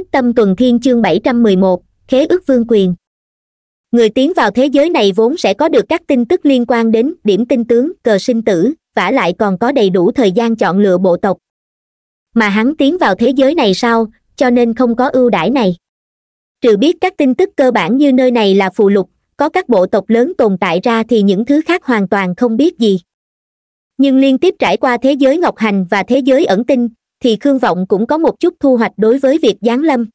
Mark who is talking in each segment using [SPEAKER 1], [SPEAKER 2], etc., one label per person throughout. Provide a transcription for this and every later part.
[SPEAKER 1] xích tâm tuần thiên chương bảy trăm mười một khế ước vương quyền người tiến vào thế giới này vốn sẽ có được các tin tức liên quan đến điểm tin tướng cờ sinh tử vả lại còn có đầy đủ thời gian chọn lựa bộ tộc mà hắn tiến vào thế giới này sau cho nên không có ưu đãi này trừ biết các tin tức cơ bản như nơi này là phù lục có các bộ tộc lớn tồn tại ra thì những thứ khác hoàn toàn không biết gì nhưng liên tiếp trải qua thế giới ngọc hành và thế giới ẩn tinh thì khương vọng cũng có một chút thu hoạch đối với việc giáng lâm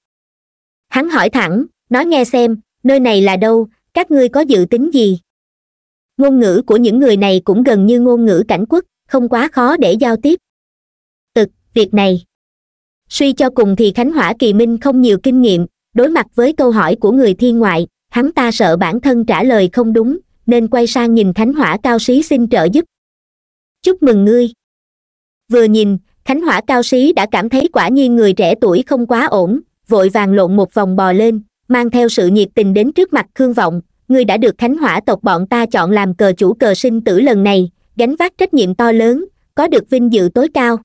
[SPEAKER 1] hắn hỏi thẳng nói nghe xem nơi này là đâu các ngươi có dự tính gì ngôn ngữ của những người này cũng gần như ngôn ngữ cảnh quốc không quá khó để giao tiếp ực việc này suy cho cùng thì khánh hỏa kỳ minh không nhiều kinh nghiệm đối mặt với câu hỏi của người thiên ngoại hắn ta sợ bản thân trả lời không đúng nên quay sang nhìn khánh hỏa cao sĩ xin trợ giúp chúc mừng ngươi vừa nhìn khánh hỏa cao sĩ đã cảm thấy quả nhiên người trẻ tuổi không quá ổn vội vàng lộn một vòng bò lên mang theo sự nhiệt tình đến trước mặt khương vọng ngươi đã được khánh hỏa tộc bọn ta chọn làm cờ chủ cờ sinh tử lần này gánh vác trách nhiệm to lớn có được vinh dự tối cao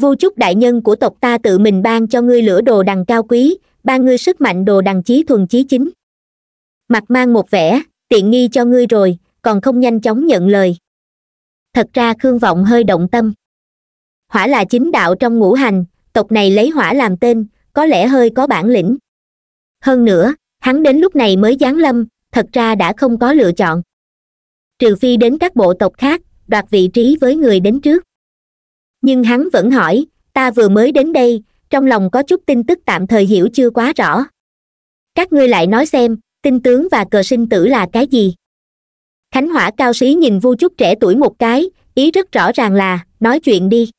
[SPEAKER 1] Vô chúc đại nhân của tộc ta tự mình ban cho ngươi lửa đồ đằng cao quý ban ngươi sức mạnh đồ đằng chí thuần chí chính mặt mang một vẻ tiện nghi cho ngươi rồi còn không nhanh chóng nhận lời thật ra khương vọng hơi động tâm hỏa là chính đạo trong ngũ hành tộc này lấy hỏa làm tên có lẽ hơi có bản lĩnh hơn nữa hắn đến lúc này mới giáng lâm thật ra đã không có lựa chọn trừ phi đến các bộ tộc khác đoạt vị trí với người đến trước nhưng hắn vẫn hỏi ta vừa mới đến đây trong lòng có chút tin tức tạm thời hiểu chưa quá rõ các ngươi lại nói xem tinh tướng và cờ sinh tử là cái gì khánh hỏa cao sĩ nhìn vu chút trẻ tuổi một cái ý rất rõ ràng là nói chuyện đi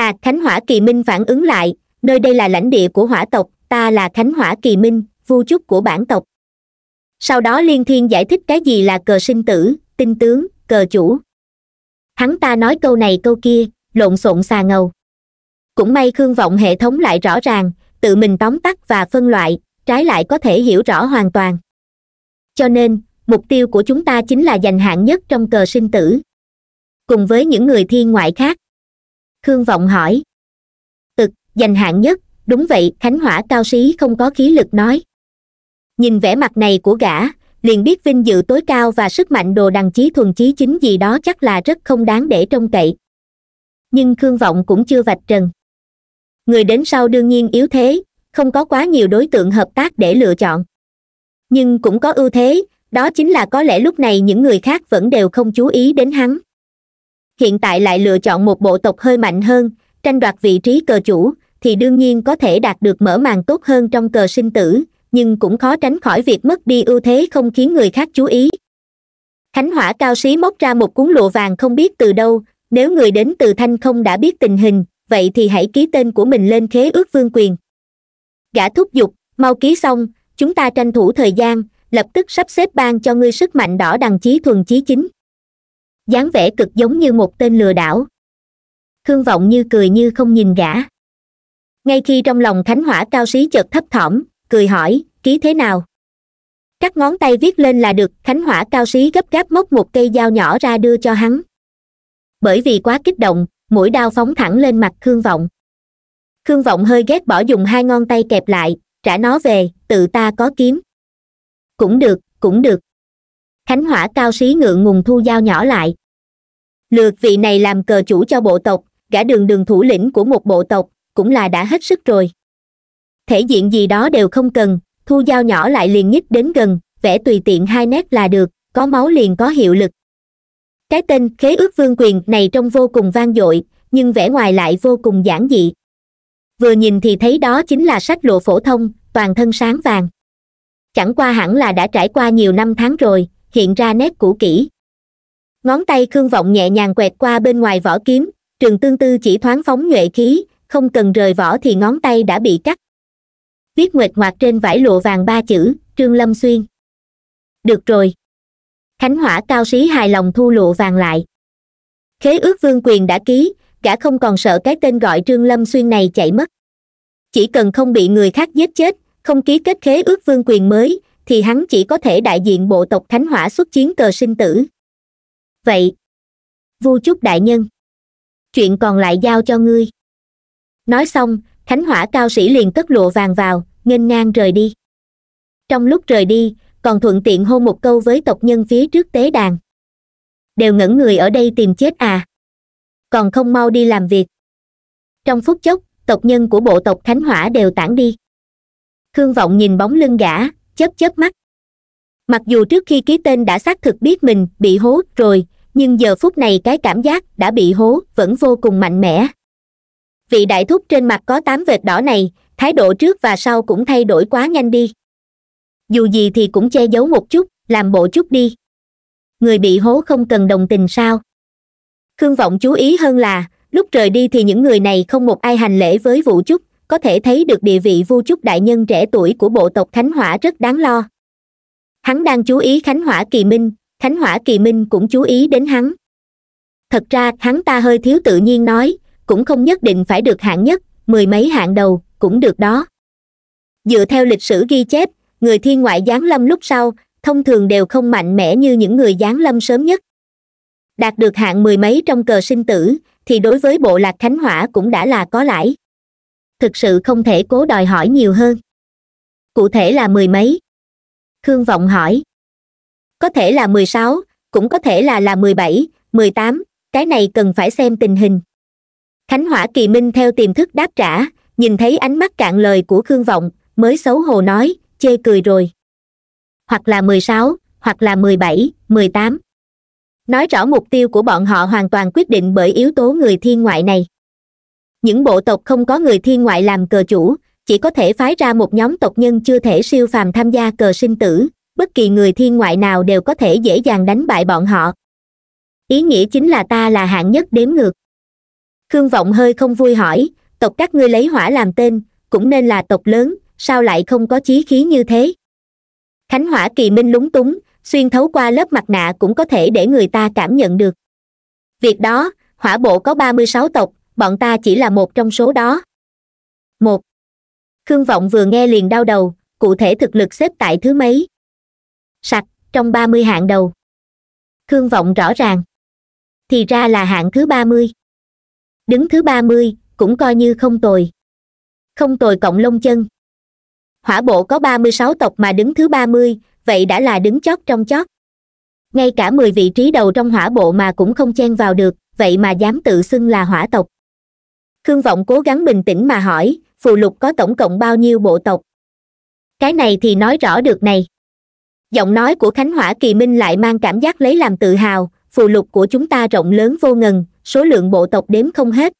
[SPEAKER 1] à khánh hỏa kỳ minh phản ứng lại nơi đây là lãnh địa của hỏa tộc ta là khánh hỏa kỳ minh vu chúc của bản tộc sau đó liên thiên giải thích cái gì là cờ sinh tử tinh tướng cờ chủ hắn ta nói câu này câu kia lộn xộn xà ngầu cũng may khương vọng hệ thống lại rõ ràng tự mình tóm tắt và phân loại trái lại có thể hiểu rõ hoàn toàn cho nên mục tiêu của chúng ta chính là giành hạng nhất trong cờ sinh tử cùng với những người thiên ngoại khác khương vọng hỏi tực dành hạng nhất đúng vậy khánh hỏa cao sĩ không có khí lực nói nhìn vẻ mặt này của gã liền biết vinh dự tối cao và sức mạnh đồ đằng chí thuần chí chính gì đó chắc là rất không đáng để trông cậy nhưng khương vọng cũng chưa vạch trần người đến sau đương nhiên yếu thế không có quá nhiều đối tượng hợp tác để lựa chọn nhưng cũng có ưu thế đó chính là có lẽ lúc này những người khác vẫn đều không chú ý đến hắn hiện tại lại lựa chọn một bộ tộc hơi mạnh hơn tranh đoạt vị trí cờ chủ thì đương nhiên có thể đạt được mở màn tốt hơn trong cờ sinh tử nhưng cũng khó tránh khỏi việc mất đi ưu thế không khiến người khác chú ý khánh hỏa cao xí móc ra một cuốn lụa vàng không biết từ đâu nếu người đến từ thanh không đã biết tình hình vậy thì hãy ký tên của mình lên khế ước vương quyền gã thúc giục mau ký xong chúng ta tranh thủ thời gian lập tức sắp xếp ban cho ngươi sức mạnh đỏ đằng chí thuần chí chính dáng vẻ cực giống như một tên lừa đảo khương vọng như cười như không nhìn gã ngay khi trong lòng Thánh hỏa cao xí chợt thấp thỏm cười hỏi ký thế nào các ngón tay viết lên là được Thánh hỏa cao xí gấp gáp móc một cây dao nhỏ ra đưa cho hắn bởi vì quá kích động mũi đao phóng thẳng lên mặt khương vọng khương vọng hơi ghét bỏ dùng hai ngón tay kẹp lại trả nó về tự ta có kiếm cũng được cũng được Thánh hỏa cao xí ngượng ngùng thu dao nhỏ lại lượt vị này làm cờ chủ cho bộ tộc gã đường đường thủ lĩnh của một bộ tộc cũng là đã hết sức rồi thể diện gì đó đều không cần thu dao nhỏ lại liền nhích đến gần vẽ tùy tiện hai nét là được có máu liền có hiệu lực cái tên khế ước vương quyền này trông vô cùng vang dội nhưng vẻ ngoài lại vô cùng giản dị vừa nhìn thì thấy đó chính là sách lụa phổ thông toàn thân sáng vàng chẳng qua hẳn là đã trải qua nhiều năm tháng rồi hiện ra nét cũ kỹ ngón tay khương vọng nhẹ nhàng quẹt qua bên ngoài vỏ kiếm trường tương tư chỉ thoáng phóng nhuệ khí không cần rời vỏ thì ngón tay đã bị cắt viết nguệch ngoạc trên vải lụa vàng ba chữ trương lâm xuyên được rồi khánh hỏa cao sĩ hài lòng thu lụa vàng lại khế ước vương quyền đã ký gã không còn sợ cái tên gọi trương lâm xuyên này chạy mất chỉ cần không bị người khác giết chết không ký kết khế ước vương quyền mới thì hắn chỉ có thể đại diện bộ tộc khánh hỏa xuất chiến cờ sinh tử vậy vu chúc đại nhân chuyện còn lại giao cho ngươi nói xong thánh hỏa cao sĩ liền cất lụa vàng vào nghênh ngang rời đi trong lúc rời đi còn thuận tiện hô một câu với tộc nhân phía trước tế đàn đều ngẩn người ở đây tìm chết à còn không mau đi làm việc trong phút chốc tộc nhân của bộ tộc thánh hỏa đều tản đi khương vọng nhìn bóng lưng gã chớp chớp mắt mặc dù trước khi ký tên đã xác thực biết mình bị hố rồi nhưng giờ phút này cái cảm giác đã bị hố vẫn vô cùng mạnh mẽ vị đại thúc trên mặt có tám vệt đỏ này thái độ trước và sau cũng thay đổi quá nhanh đi dù gì thì cũng che giấu một chút làm bộ chút đi người bị hố không cần đồng tình sao khương vọng chú ý hơn là lúc rời đi thì những người này không một ai hành lễ với vũ trúc có thể thấy được địa vị vu trúc đại nhân trẻ tuổi của bộ tộc thánh hỏa rất đáng lo hắn đang chú ý khánh hỏa kỳ minh khánh hỏa kỳ minh cũng chú ý đến hắn thật ra hắn ta hơi thiếu tự nhiên nói cũng không nhất định phải được hạng nhất mười mấy hạng đầu cũng được đó dựa theo lịch sử ghi chép người thiên ngoại giáng lâm lúc sau thông thường đều không mạnh mẽ như những người giáng lâm sớm nhất đạt được hạng mười mấy trong cờ sinh tử thì đối với bộ lạc khánh hỏa cũng đã là có lãi thực sự không thể cố đòi hỏi nhiều hơn cụ thể là mười mấy khương vọng hỏi có thể là mười sáu cũng có thể là là mười bảy mười tám cái này cần phải xem tình hình khánh hỏa kỳ minh theo tiềm thức đáp trả nhìn thấy ánh mắt cạn lời của khương vọng mới xấu hổ nói chê cười rồi hoặc là mười sáu hoặc là mười bảy mười tám nói rõ mục tiêu của bọn họ hoàn toàn quyết định bởi yếu tố người thiên ngoại này những bộ tộc không có người thiên ngoại làm cờ chủ chỉ có thể phái ra một nhóm tộc nhân chưa thể siêu phàm tham gia cờ sinh tử bất kỳ người thiên ngoại nào đều có thể dễ dàng đánh bại bọn họ ý nghĩa chính là ta là hạng nhất đếm ngược khương vọng hơi không vui hỏi tộc các ngươi lấy hỏa làm tên cũng nên là tộc lớn sao lại không có chí khí như thế khánh hỏa kỳ minh lúng túng xuyên thấu qua lớp mặt nạ cũng có thể để người ta cảm nhận được việc đó hỏa bộ có ba mươi sáu tộc bọn ta chỉ là một trong số đó một khương vọng vừa nghe liền đau đầu cụ thể thực lực xếp tại thứ mấy sạch trong ba mươi hạng đầu khương vọng rõ ràng thì ra là hạng thứ ba mươi đứng thứ ba mươi cũng coi như không tồi không tồi cộng lông chân hỏa bộ có ba mươi sáu tộc mà đứng thứ ba mươi vậy đã là đứng chót trong chót ngay cả mười vị trí đầu trong hỏa bộ mà cũng không chen vào được vậy mà dám tự xưng là hỏa tộc khương vọng cố gắng bình tĩnh mà hỏi phù lục có tổng cộng bao nhiêu bộ tộc cái này thì nói rõ được này giọng nói của khánh hỏa kỳ minh lại mang cảm giác lấy làm tự hào phù lục của chúng ta rộng lớn vô ngần số lượng bộ tộc đếm không hết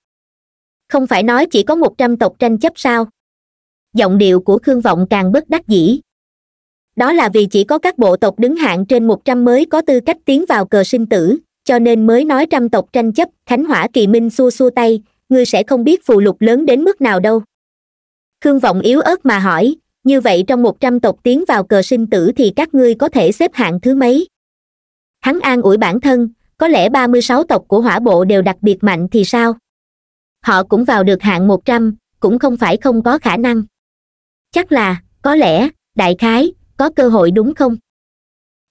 [SPEAKER 1] không phải nói chỉ có một trăm tộc tranh chấp sao giọng điệu của khương vọng càng bất đắc dĩ đó là vì chỉ có các bộ tộc đứng hạng trên một trăm mới có tư cách tiến vào cờ sinh tử cho nên mới nói trăm tộc tranh chấp khánh hỏa kỳ minh xua xua tay ngươi sẽ không biết phù lục lớn đến mức nào đâu khương vọng yếu ớt mà hỏi như vậy trong một trăm tộc tiến vào cờ sinh tử thì các ngươi có thể xếp hạng thứ mấy hắn an ủi bản thân có lẽ ba mươi sáu tộc của hỏa bộ đều đặc biệt mạnh thì sao họ cũng vào được hạng một trăm cũng không phải không có khả năng chắc là có lẽ đại khái có cơ hội đúng không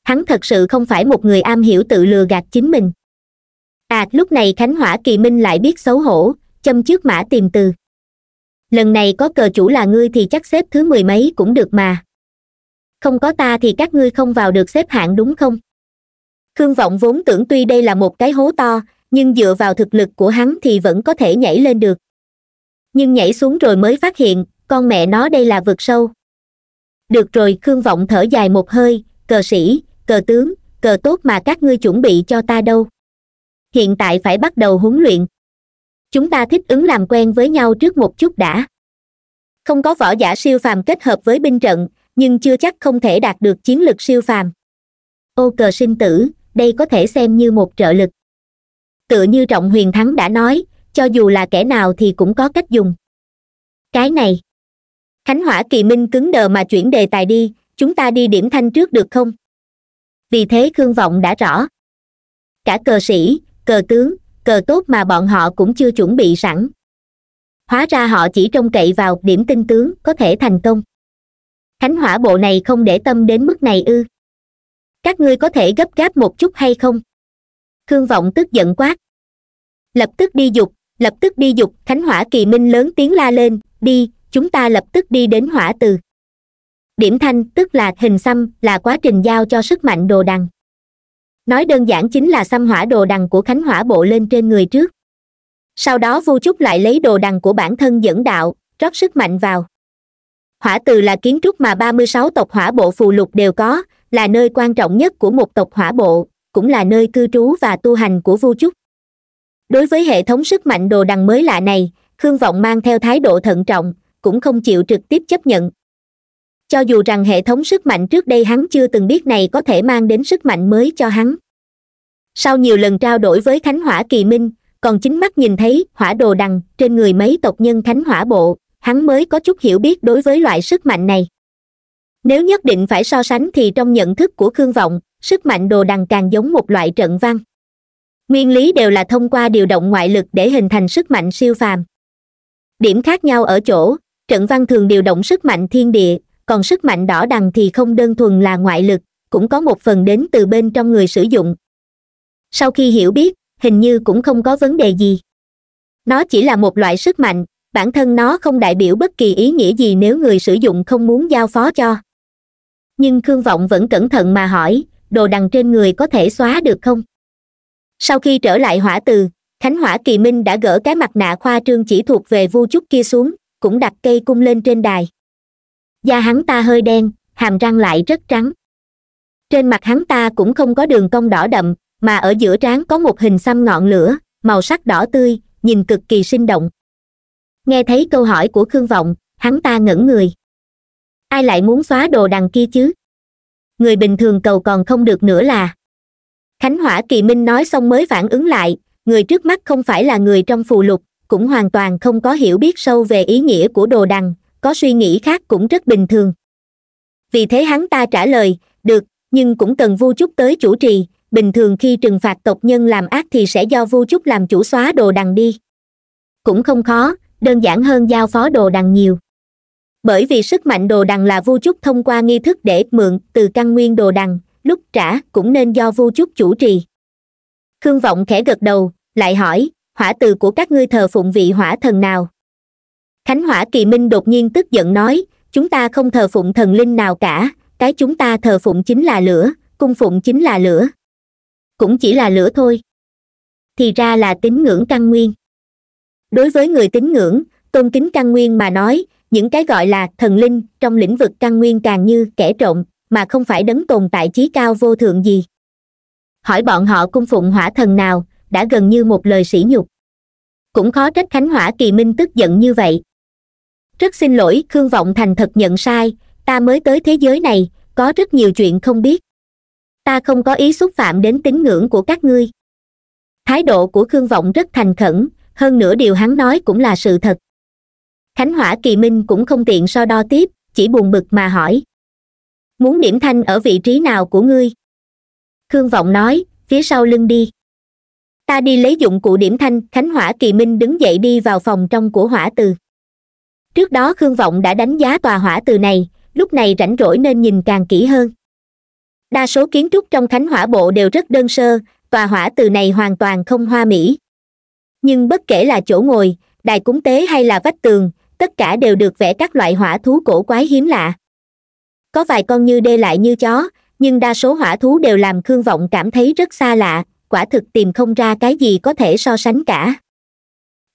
[SPEAKER 1] hắn thật sự không phải một người am hiểu tự lừa gạt chính mình à lúc này khánh hỏa kỳ minh lại biết xấu hổ châm trước mã tìm từ lần này có cờ chủ là ngươi thì chắc xếp thứ mười mấy cũng được mà không có ta thì các ngươi không vào được xếp hạng đúng không khương vọng vốn tưởng tuy đây là một cái hố to nhưng dựa vào thực lực của hắn thì vẫn có thể nhảy lên được nhưng nhảy xuống rồi mới phát hiện con mẹ nó đây là vực sâu được rồi khương vọng thở dài một hơi cờ sĩ cờ tướng cờ tốt mà các ngươi chuẩn bị cho ta đâu hiện tại phải bắt đầu huấn luyện chúng ta thích ứng làm quen với nhau trước một chút đã không có võ giả siêu phàm kết hợp với binh trận nhưng chưa chắc không thể đạt được chiến lược siêu phàm ô cờ sinh tử đây có thể xem như một trợ lực tựa như trọng huyền thắng đã nói cho dù là kẻ nào thì cũng có cách dùng cái này khánh hỏa kỳ minh cứng đờ mà chuyển đề tài đi chúng ta đi điểm thanh trước được không vì thế khương vọng đã rõ cả cờ sĩ cờ tướng cờ tốt mà bọn họ cũng chưa chuẩn bị sẵn hóa ra họ chỉ trông cậy vào điểm tinh tướng có thể thành công khánh hỏa bộ này không để tâm đến mức này ư các ngươi có thể gấp gáp một chút hay không khương vọng tức giận quát lập tức đi dục lập tức đi dục khánh hỏa kỳ minh lớn tiếng la lên đi chúng ta lập tức đi đến hỏa từ điểm thanh tức là hình xăm là quá trình giao cho sức mạnh đồ đằng nói đơn giản chính là xăm hỏa đồ đằng của khánh hỏa bộ lên trên người trước sau đó vu trúc lại lấy đồ đằng của bản thân dẫn đạo rót sức mạnh vào hỏa từ là kiến trúc mà ba mươi sáu tộc hỏa bộ phù lục đều có là nơi quan trọng nhất của một tộc hỏa bộ cũng là nơi cư trú và tu hành của vu trúc đối với hệ thống sức mạnh đồ đằng mới lạ này khương vọng mang theo thái độ thận trọng cũng không chịu trực tiếp chấp nhận cho dù rằng hệ thống sức mạnh trước đây hắn chưa từng biết này có thể mang đến sức mạnh mới cho hắn sau nhiều lần trao đổi với khánh hỏa kỳ minh còn chính mắt nhìn thấy hỏa đồ đằng trên người mấy tộc nhân khánh hỏa bộ hắn mới có chút hiểu biết đối với loại sức mạnh này nếu nhất định phải so sánh thì trong nhận thức của khương vọng sức mạnh đồ đằng càng giống một loại trận văn nguyên lý đều là thông qua điều động ngoại lực để hình thành sức mạnh siêu phàm điểm khác nhau ở chỗ trận văn thường điều động sức mạnh thiên địa còn sức mạnh đỏ đằng thì không đơn thuần là ngoại lực cũng có một phần đến từ bên trong người sử dụng sau khi hiểu biết hình như cũng không có vấn đề gì nó chỉ là một loại sức mạnh bản thân nó không đại biểu bất kỳ ý nghĩa gì nếu người sử dụng không muốn giao phó cho nhưng khương vọng vẫn cẩn thận mà hỏi đồ đằng trên người có thể xóa được không sau khi trở lại hỏa từ khánh hỏa kỳ minh đã gỡ cái mặt nạ khoa trương chỉ thuộc về vu trúc kia xuống cũng đặt cây cung lên trên đài da hắn ta hơi đen hàm răng lại rất trắng trên mặt hắn ta cũng không có đường cong đỏ đậm mà ở giữa trán có một hình xăm ngọn lửa màu sắc đỏ tươi nhìn cực kỳ sinh động nghe thấy câu hỏi của khương vọng hắn ta ngẩn người ai lại muốn xóa đồ đằng kia chứ người bình thường cầu còn không được nữa là khánh hỏa kỳ minh nói xong mới phản ứng lại người trước mắt không phải là người trong phù lục cũng hoàn toàn không có hiểu biết sâu về ý nghĩa của đồ đằng có suy nghĩ khác cũng rất bình thường vì thế hắn ta trả lời được nhưng cũng cần vu chúc tới chủ trì bình thường khi trừng phạt tộc nhân làm ác thì sẽ do vu chúc làm chủ xóa đồ đằng đi cũng không khó đơn giản hơn giao phó đồ đằng nhiều bởi vì sức mạnh đồ đằng là vu chúc thông qua nghi thức để mượn từ căn nguyên đồ đằng lúc trả cũng nên do vu chúc chủ trì khương vọng khẽ gật đầu lại hỏi hỏa từ của các ngươi thờ phụng vị hỏa thần nào khánh hỏa kỳ minh đột nhiên tức giận nói chúng ta không thờ phụng thần linh nào cả cái chúng ta thờ phụng chính là lửa cung phụng chính là lửa cũng chỉ là lửa thôi thì ra là tín ngưỡng căn nguyên đối với người tín ngưỡng tôn kính căn nguyên mà nói những cái gọi là thần linh trong lĩnh vực căn nguyên càng như kẻ trộm mà không phải đấng tồn tại trí cao vô thượng gì hỏi bọn họ cung phụng hỏa thần nào đã gần như một lời sỉ nhục cũng khó trách khánh hỏa kỳ minh tức giận như vậy rất xin lỗi khương vọng thành thật nhận sai ta mới tới thế giới này có rất nhiều chuyện không biết ta không có ý xúc phạm đến tín ngưỡng của các ngươi thái độ của khương vọng rất thành khẩn hơn nữa điều hắn nói cũng là sự thật khánh hỏa kỳ minh cũng không tiện so đo tiếp chỉ buồn bực mà hỏi muốn điểm thanh ở vị trí nào của ngươi khương vọng nói phía sau lưng đi ta đi lấy dụng cụ điểm thanh khánh hỏa kỳ minh đứng dậy đi vào phòng trong của hỏa từ trước đó khương vọng đã đánh giá tòa hỏa từ này lúc này rảnh rỗi nên nhìn càng kỹ hơn đa số kiến trúc trong khánh hỏa bộ đều rất đơn sơ tòa hỏa từ này hoàn toàn không hoa mỹ nhưng bất kể là chỗ ngồi đài cúng tế hay là vách tường tất cả đều được vẽ các loại hỏa thú cổ quái hiếm lạ có vài con như đê lại như chó nhưng đa số hỏa thú đều làm khương vọng cảm thấy rất xa lạ quả thực tìm không ra cái gì có thể so sánh cả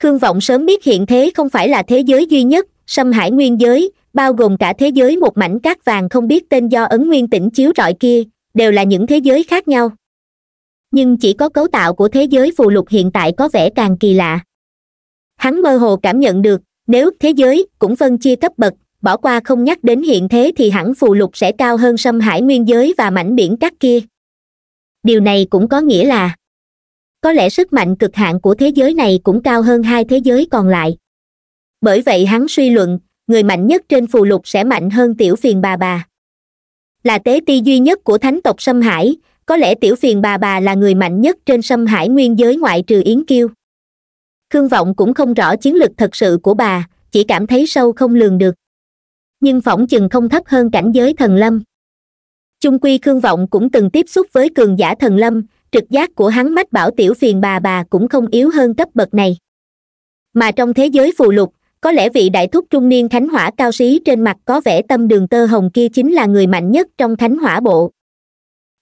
[SPEAKER 1] khương vọng sớm biết hiện thế không phải là thế giới duy nhất xâm hải nguyên giới bao gồm cả thế giới một mảnh cát vàng không biết tên do ấn nguyên tỉnh chiếu rọi kia đều là những thế giới khác nhau nhưng chỉ có cấu tạo của thế giới phù lục hiện tại có vẻ càng kỳ lạ hắn mơ hồ cảm nhận được nếu thế giới cũng phân chia cấp bậc bỏ qua không nhắc đến hiện thế thì hẳn phù lục sẽ cao hơn xâm hải nguyên giới và mảnh biển cát kia điều này cũng có nghĩa là có lẽ sức mạnh cực hạn của thế giới này cũng cao hơn hai thế giới còn lại bởi vậy hắn suy luận người mạnh nhất trên phù lục sẽ mạnh hơn tiểu phiền bà bà là tế ti duy nhất của thánh tộc sâm hải có lẽ tiểu phiền bà bà là người mạnh nhất trên sâm hải nguyên giới ngoại trừ yến kiêu khương vọng cũng không rõ chiến lực thật sự của bà chỉ cảm thấy sâu không lường được nhưng phỏng chừng không thấp hơn cảnh giới thần lâm chung quy khương vọng cũng từng tiếp xúc với cường giả thần lâm trực giác của hắn mách bảo tiểu phiền bà bà cũng không yếu hơn cấp bậc này mà trong thế giới phù lục có lẽ vị đại thúc trung niên thánh hỏa cao sĩ trên mặt có vẻ tâm đường tơ hồng kia chính là người mạnh nhất trong thánh hỏa bộ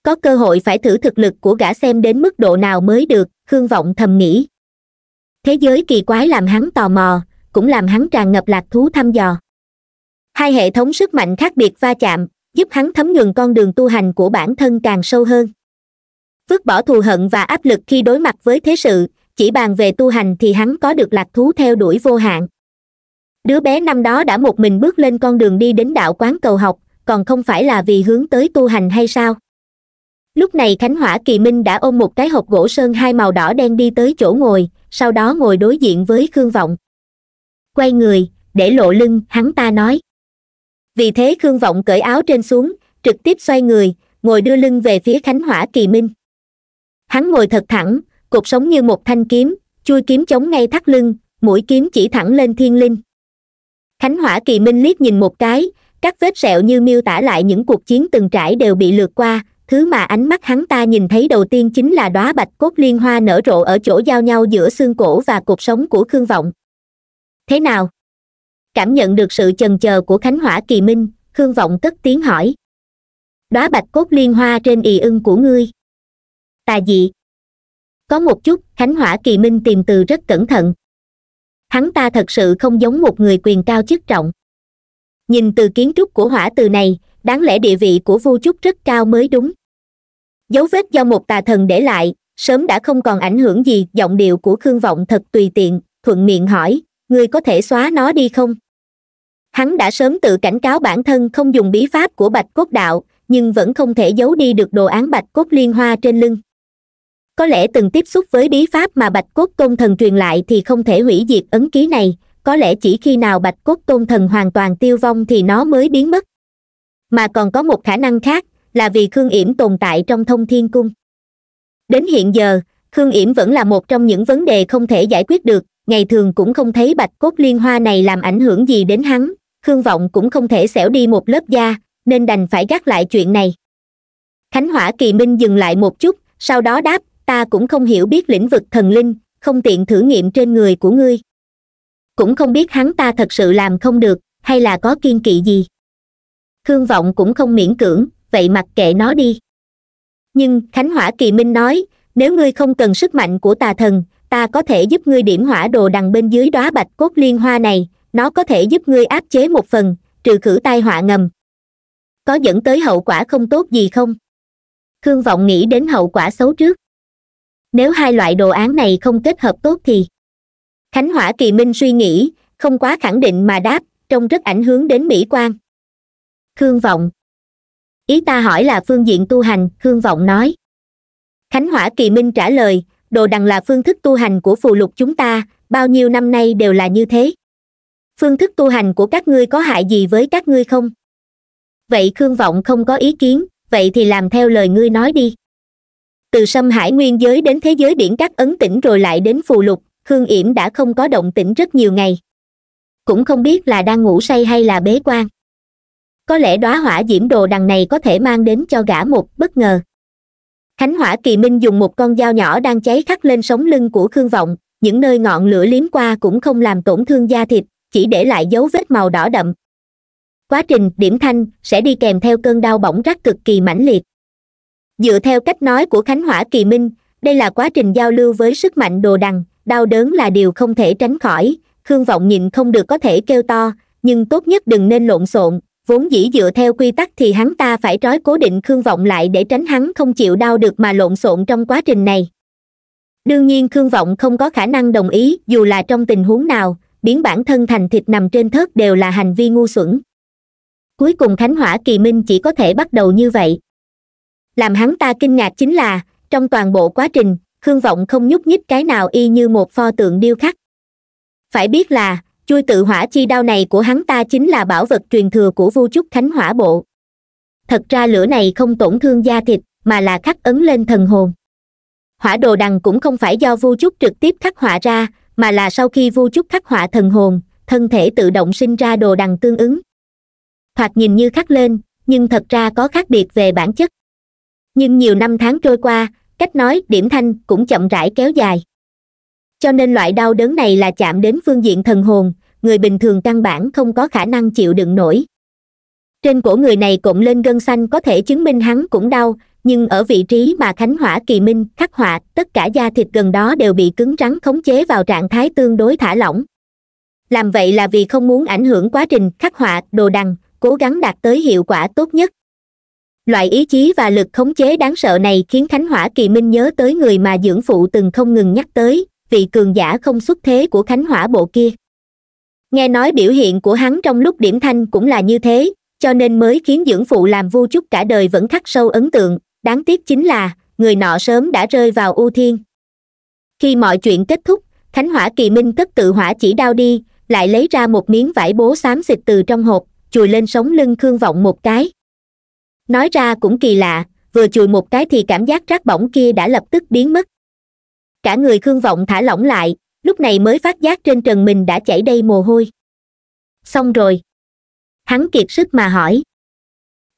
[SPEAKER 1] có cơ hội phải thử thực lực của gã xem đến mức độ nào mới được hương vọng thầm nghĩ thế giới kỳ quái làm hắn tò mò cũng làm hắn tràn ngập lạc thú thăm dò hai hệ thống sức mạnh khác biệt va chạm giúp hắn thấm nhuần con đường tu hành của bản thân càng sâu hơn vứt bỏ thù hận và áp lực khi đối mặt với thế sự chỉ bàn về tu hành thì hắn có được lạc thú theo đuổi vô hạn đứa bé năm đó đã một mình bước lên con đường đi đến đạo quán cầu học còn không phải là vì hướng tới tu hành hay sao lúc này khánh hỏa kỳ minh đã ôm một cái hộp gỗ sơn hai màu đỏ đen đi tới chỗ ngồi sau đó ngồi đối diện với khương vọng quay người để lộ lưng hắn ta nói vì thế khương vọng cởi áo trên xuống trực tiếp xoay người ngồi đưa lưng về phía khánh hỏa kỳ minh hắn ngồi thật thẳng cột sống như một thanh kiếm chui kiếm chống ngay thắt lưng mũi kiếm chỉ thẳng lên thiên linh khánh hỏa kỳ minh liếc nhìn một cái các vết sẹo như miêu tả lại những cuộc chiến từng trải đều bị lượt qua thứ mà ánh mắt hắn ta nhìn thấy đầu tiên chính là đóa bạch cốt liên hoa nở rộ ở chỗ giao nhau giữa xương cổ và cột sống của khương vọng thế nào cảm nhận được sự chần chờ của khánh hỏa kỳ minh khương vọng cất tiếng hỏi đóa bạch cốt liên hoa trên ì ưng của ngươi tà dị có một chút khánh hỏa kỳ minh tìm từ rất cẩn thận hắn ta thật sự không giống một người quyền cao chức trọng nhìn từ kiến trúc của hỏa từ này đáng lẽ địa vị của vu trúc rất cao mới đúng dấu vết do một tà thần để lại sớm đã không còn ảnh hưởng gì giọng điệu của khương vọng thật tùy tiện thuận miệng hỏi người có thể xóa nó đi không hắn đã sớm tự cảnh cáo bản thân không dùng bí pháp của bạch cốt đạo nhưng vẫn không thể giấu đi được đồ án bạch cốt liên hoa trên lưng có lẽ từng tiếp xúc với bí pháp mà bạch cốt tôn thần truyền lại thì không thể hủy diệt ấn ký này có lẽ chỉ khi nào bạch cốt tôn thần hoàn toàn tiêu vong thì nó mới biến mất mà còn có một khả năng khác là vì khương yểm tồn tại trong thông thiên cung đến hiện giờ khương yểm vẫn là một trong những vấn đề không thể giải quyết được ngày thường cũng không thấy bạch cốt liên hoa này làm ảnh hưởng gì đến hắn khương vọng cũng không thể xẻo đi một lớp da nên đành phải gác lại chuyện này khánh hỏa kỳ minh dừng lại một chút sau đó đáp ta cũng không hiểu biết lĩnh vực thần linh không tiện thử nghiệm trên người của ngươi cũng không biết hắn ta thật sự làm không được hay là có kiên kỵ gì khương vọng cũng không miễn cưỡng vậy mặc kệ nó đi nhưng khánh hỏa kỳ minh nói nếu ngươi không cần sức mạnh của tà thần ta có thể giúp ngươi điểm hỏa đồ đằng bên dưới đóa bạch cốt liên hoa này nó có thể giúp ngươi áp chế một phần trừ khử tai họa ngầm có dẫn tới hậu quả không tốt gì không khương vọng nghĩ đến hậu quả xấu trước nếu hai loại đồ án này không kết hợp tốt thì khánh hỏa kỳ minh suy nghĩ không quá khẳng định mà đáp trông rất ảnh hưởng đến mỹ quan khương vọng ý ta hỏi là phương diện tu hành khương vọng nói khánh hỏa kỳ minh trả lời đồ đằng là phương thức tu hành của phù lục chúng ta bao nhiêu năm nay đều là như thế phương thức tu hành của các ngươi có hại gì với các ngươi không vậy khương vọng không có ý kiến vậy thì làm theo lời ngươi nói đi từ xâm hải nguyên giới đến thế giới biển các ấn tỉnh rồi lại đến phù lục hương yểm đã không có động tĩnh rất nhiều ngày cũng không biết là đang ngủ say hay là bế quan có lẽ đóa hỏa diễm đồ đằng này có thể mang đến cho gã một bất ngờ khánh hỏa kỳ minh dùng một con dao nhỏ đang cháy khắc lên sống lưng của khương vọng những nơi ngọn lửa liếm qua cũng không làm tổn thương da thịt chỉ để lại dấu vết màu đỏ đậm quá trình điểm thanh sẽ đi kèm theo cơn đau bỏng rát cực kỳ mãnh liệt dựa theo cách nói của khánh hỏa kỳ minh đây là quá trình giao lưu với sức mạnh đồ đằng đau đớn là điều không thể tránh khỏi khương vọng nhịn không được có thể kêu to nhưng tốt nhất đừng nên lộn xộn vốn dĩ dựa theo quy tắc thì hắn ta phải trói cố định khương vọng lại để tránh hắn không chịu đau được mà lộn xộn trong quá trình này đương nhiên khương vọng không có khả năng đồng ý dù là trong tình huống nào biến bản thân thành thịt nằm trên thớt đều là hành vi ngu xuẩn cuối cùng khánh hỏa kỳ minh chỉ có thể bắt đầu như vậy làm hắn ta kinh ngạc chính là trong toàn bộ quá trình khương vọng không nhúc nhích cái nào y như một pho tượng điêu khắc phải biết là chui tự hỏa chi đao này của hắn ta chính là bảo vật truyền thừa của vu trúc khánh hỏa bộ thật ra lửa này không tổn thương da thịt mà là khắc ấn lên thần hồn hỏa đồ đằng cũng không phải do vu trúc trực tiếp khắc họa ra mà là sau khi vu trúc khắc họa thần hồn thân thể tự động sinh ra đồ đằng tương ứng thoạt nhìn như khắc lên nhưng thật ra có khác biệt về bản chất nhưng nhiều năm tháng trôi qua cách nói điểm thanh cũng chậm rãi kéo dài cho nên loại đau đớn này là chạm đến phương diện thần hồn người bình thường căn bản không có khả năng chịu đựng nổi trên cổ người này cộm lên gân xanh có thể chứng minh hắn cũng đau nhưng ở vị trí mà khánh hỏa kỳ minh khắc họa tất cả da thịt gần đó đều bị cứng rắn khống chế vào trạng thái tương đối thả lỏng làm vậy là vì không muốn ảnh hưởng quá trình khắc họa đồ đằng cố gắng đạt tới hiệu quả tốt nhất loại ý chí và lực khống chế đáng sợ này khiến thánh hỏa kỳ minh nhớ tới người mà dưỡng phụ từng không ngừng nhắc tới vị cường giả không xuất thế của khánh hỏa bộ kia nghe nói biểu hiện của hắn trong lúc điểm thanh cũng là như thế cho nên mới khiến dưỡng phụ làm vu chúc cả đời vẫn khắc sâu ấn tượng đáng tiếc chính là người nọ sớm đã rơi vào ưu thiên khi mọi chuyện kết thúc khánh hỏa kỳ minh tất tự hỏa chỉ đao đi lại lấy ra một miếng vải bố xám xịt từ trong hộp chùi lên sống lưng khương vọng một cái nói ra cũng kỳ lạ vừa chùi một cái thì cảm giác rác bỏng kia đã lập tức biến mất cả người khương vọng thả lỏng lại lúc này mới phát giác trên trần mình đã chảy đầy mồ hôi xong rồi hắn kiệt sức mà hỏi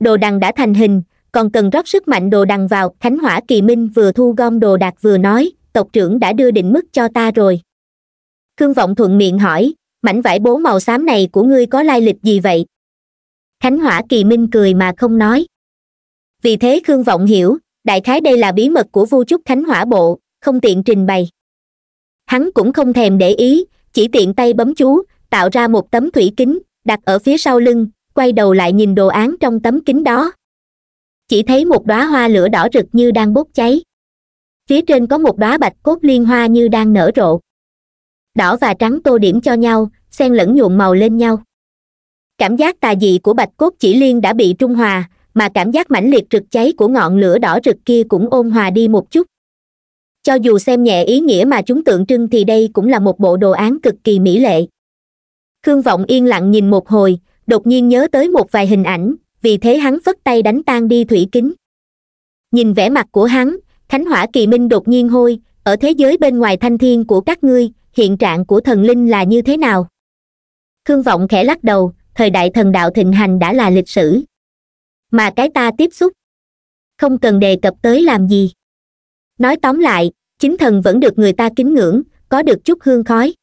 [SPEAKER 1] đồ đằng đã thành hình còn cần rót sức mạnh đồ đằng vào khánh hỏa kỳ minh vừa thu gom đồ đạc vừa nói tộc trưởng đã đưa định mức cho ta rồi khương vọng thuận miệng hỏi mảnh vải bố màu xám này của ngươi có lai lịch gì vậy khánh hỏa kỳ minh cười mà không nói vì thế khương vọng hiểu đại khái đây là bí mật của vu trúc khánh hỏa bộ không tiện trình bày hắn cũng không thèm để ý chỉ tiện tay bấm chú tạo ra một tấm thủy kính đặt ở phía sau lưng quay đầu lại nhìn đồ án trong tấm kính đó chỉ thấy một đóa hoa lửa đỏ rực như đang bốc cháy phía trên có một đóa bạch cốt liên hoa như đang nở rộ đỏ và trắng tô điểm cho nhau xen lẫn nhuộm màu lên nhau cảm giác tà dị của bạch cốt chỉ liên đã bị trung hòa mà cảm giác mãnh liệt rực cháy của ngọn lửa đỏ rực kia cũng ôn hòa đi một chút cho dù xem nhẹ ý nghĩa mà chúng tượng trưng thì đây cũng là một bộ đồ án cực kỳ mỹ lệ khương vọng yên lặng nhìn một hồi đột nhiên nhớ tới một vài hình ảnh vì thế hắn phất tay đánh tan đi thủy kính nhìn vẻ mặt của hắn Thánh hỏa kỳ minh đột nhiên hôi ở thế giới bên ngoài thanh thiên của các ngươi hiện trạng của thần linh là như thế nào khương vọng khẽ lắc đầu thời đại thần đạo thịnh hành đã là lịch sử mà cái ta tiếp xúc không cần đề cập tới làm gì nói tóm lại chính thần vẫn được người ta kính ngưỡng có được chút hương khói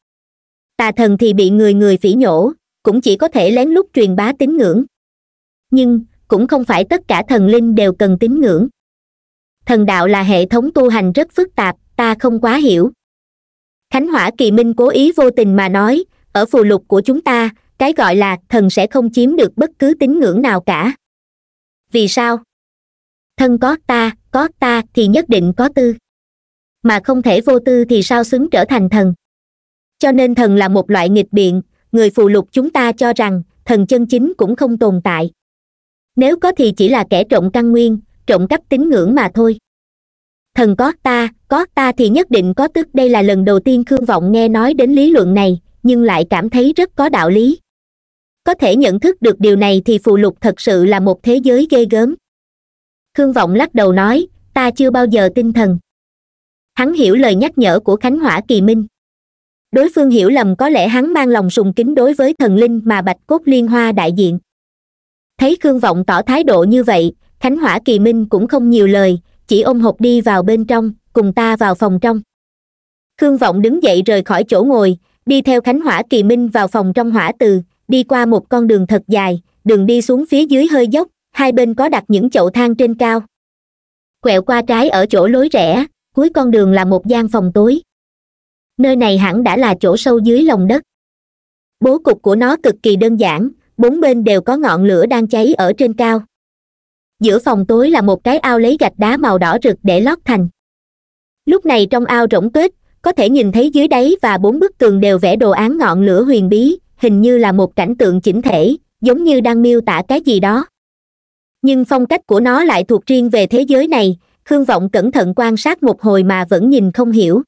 [SPEAKER 1] tà thần thì bị người người phỉ nhổ cũng chỉ có thể lén lút truyền bá tín ngưỡng nhưng cũng không phải tất cả thần linh đều cần tín ngưỡng thần đạo là hệ thống tu hành rất phức tạp ta không quá hiểu khánh hỏa kỳ minh cố ý vô tình mà nói ở phù lục của chúng ta cái gọi là thần sẽ không chiếm được bất cứ tín ngưỡng nào cả vì sao thân có ta có ta thì nhất định có tư mà không thể vô tư thì sao xứng trở thành thần cho nên thần là một loại nghịch biện người phù lục chúng ta cho rằng thần chân chính cũng không tồn tại nếu có thì chỉ là kẻ trộm căn nguyên trộm cắp tín ngưỡng mà thôi thần có ta có ta thì nhất định có tức đây là lần đầu tiên khương vọng nghe nói đến lý luận này nhưng lại cảm thấy rất có đạo lý có thể nhận thức được điều này thì phù lục thật sự là một thế giới ghê gớm khương vọng lắc đầu nói ta chưa bao giờ tin thần hắn hiểu lời nhắc nhở của khánh hỏa kỳ minh đối phương hiểu lầm có lẽ hắn mang lòng sùng kính đối với thần linh mà bạch cốt liên hoa đại diện thấy khương vọng tỏ thái độ như vậy khánh hỏa kỳ minh cũng không nhiều lời chỉ ôm hộp đi vào bên trong cùng ta vào phòng trong khương vọng đứng dậy rời khỏi chỗ ngồi đi theo khánh hỏa kỳ minh vào phòng trong hỏa từ đi qua một con đường thật dài đường đi xuống phía dưới hơi dốc hai bên có đặt những chậu thang trên cao quẹo qua trái ở chỗ lối rẽ cuối con đường là một gian phòng tối nơi này hẳn đã là chỗ sâu dưới lòng đất bố cục của nó cực kỳ đơn giản bốn bên đều có ngọn lửa đang cháy ở trên cao giữa phòng tối là một cái ao lấy gạch đá màu đỏ rực để lót thành lúc này trong ao rỗng tuếch có thể nhìn thấy dưới đáy và bốn bức tường đều vẽ đồ án ngọn lửa huyền bí hình như là một cảnh tượng chỉnh thể giống như đang miêu tả cái gì đó nhưng phong cách của nó lại thuộc riêng về thế giới này khương vọng cẩn thận quan sát một hồi mà vẫn nhìn không hiểu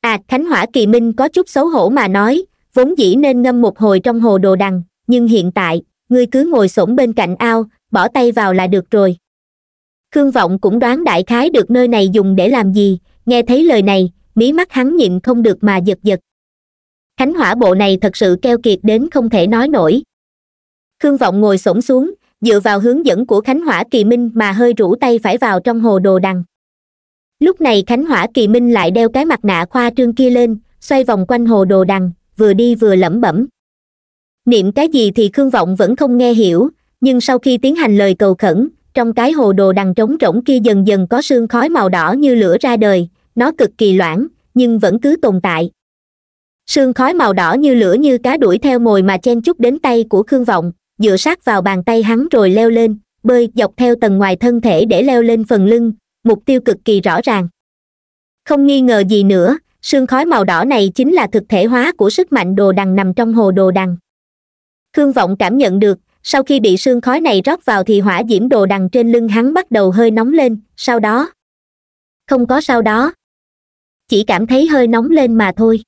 [SPEAKER 1] à khánh hỏa kỳ minh có chút xấu hổ mà nói vốn dĩ nên ngâm một hồi trong hồ đồ đằng nhưng hiện tại ngươi cứ ngồi xổm bên cạnh ao bỏ tay vào là được rồi khương vọng cũng đoán đại khái được nơi này dùng để làm gì nghe thấy lời này mí mắt hắn nhịn không được mà giật giật khánh hỏa bộ này thật sự keo kiệt đến không thể nói nổi khương vọng ngồi s xuống dựa vào hướng dẫn của khánh hỏa kỳ minh mà hơi rủ tay phải vào trong hồ đồ đằng lúc này khánh hỏa kỳ minh lại đeo cái mặt nạ khoa trương kia lên xoay vòng quanh hồ đồ đằng vừa đi vừa lẩm bẩm niệm cái gì thì khương vọng vẫn không nghe hiểu nhưng sau khi tiến hành lời cầu khẩn trong cái hồ đồ đằng trống rỗng kia dần dần có sương khói màu đỏ như lửa ra đời nó cực kỳ loãng nhưng vẫn cứ tồn tại sương khói màu đỏ như lửa như cá đuổi theo mồi mà chen chúc đến tay của khương vọng dựa sát vào bàn tay hắn rồi leo lên bơi dọc theo tầng ngoài thân thể để leo lên phần lưng mục tiêu cực kỳ rõ ràng không nghi ngờ gì nữa sương khói màu đỏ này chính là thực thể hóa của sức mạnh đồ đằng nằm trong hồ đồ đằng khương vọng cảm nhận được sau khi bị sương khói này rót vào thì hỏa diễm đồ đằng trên lưng hắn bắt đầu hơi nóng lên sau đó không có sau đó chỉ cảm thấy hơi nóng lên mà thôi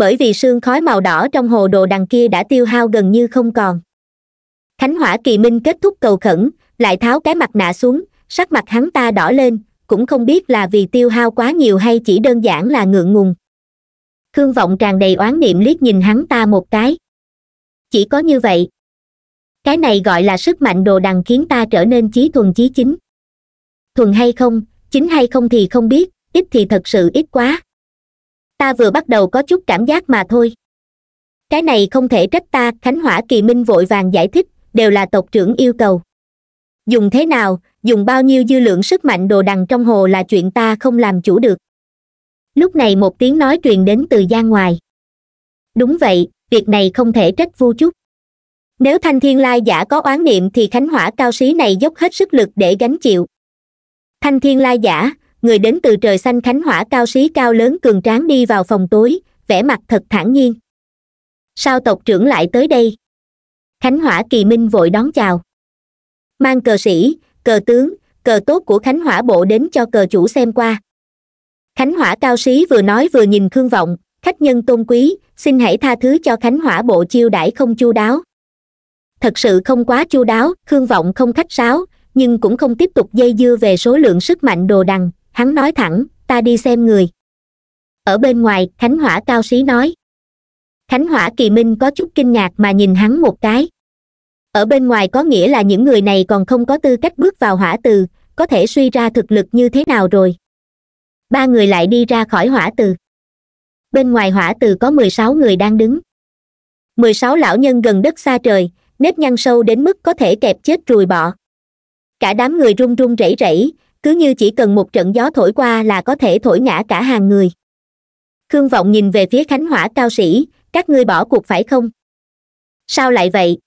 [SPEAKER 1] bởi vì sương khói màu đỏ trong hồ đồ đằng kia đã tiêu hao gần như không còn khánh hỏa kỳ minh kết thúc cầu khẩn lại tháo cái mặt nạ xuống sắc mặt hắn ta đỏ lên cũng không biết là vì tiêu hao quá nhiều hay chỉ đơn giản là ngượng ngùng khương vọng tràn đầy oán niệm liếc nhìn hắn ta một cái chỉ có như vậy cái này gọi là sức mạnh đồ đằng khiến ta trở nên chí thuần chí chính thuần hay không chính hay không thì không biết ít thì thật sự ít quá ta vừa bắt đầu có chút cảm giác mà thôi cái này không thể trách ta khánh hỏa kỳ minh vội vàng giải thích đều là tộc trưởng yêu cầu dùng thế nào dùng bao nhiêu dư lượng sức mạnh đồ đằng trong hồ là chuyện ta không làm chủ được lúc này một tiếng nói truyền đến từ gian ngoài đúng vậy việc này không thể trách vô chút nếu thanh thiên lai giả có oán niệm thì khánh hỏa cao sĩ này dốc hết sức lực để gánh chịu thanh thiên lai giả người đến từ trời xanh khánh hỏa cao sĩ cao lớn cường tráng đi vào phòng tối vẻ mặt thật thản nhiên sao tộc trưởng lại tới đây khánh hỏa kỳ minh vội đón chào mang cờ sĩ cờ tướng cờ tốt của khánh hỏa bộ đến cho cờ chủ xem qua khánh hỏa cao sĩ vừa nói vừa nhìn khương vọng khách nhân tôn quý xin hãy tha thứ cho khánh hỏa bộ chiêu đãi không chu đáo thật sự không quá chu đáo khương vọng không khách sáo nhưng cũng không tiếp tục dây dưa về số lượng sức mạnh đồ đằng hắn nói thẳng ta đi xem người ở bên ngoài khánh hỏa cao sĩ nói khánh hỏa kỳ minh có chút kinh ngạc mà nhìn hắn một cái ở bên ngoài có nghĩa là những người này còn không có tư cách bước vào hỏa từ có thể suy ra thực lực như thế nào rồi ba người lại đi ra khỏi hỏa từ bên ngoài hỏa từ có mười sáu người đang đứng mười sáu lão nhân gần đất xa trời nếp nhăn sâu đến mức có thể kẹp chết ruồi bọ cả đám người run run rẩy rẩy cứ như chỉ cần một trận gió thổi qua là có thể thổi ngã cả hàng người khương vọng nhìn về phía khánh hỏa cao sĩ các ngươi bỏ cuộc phải không sao lại vậy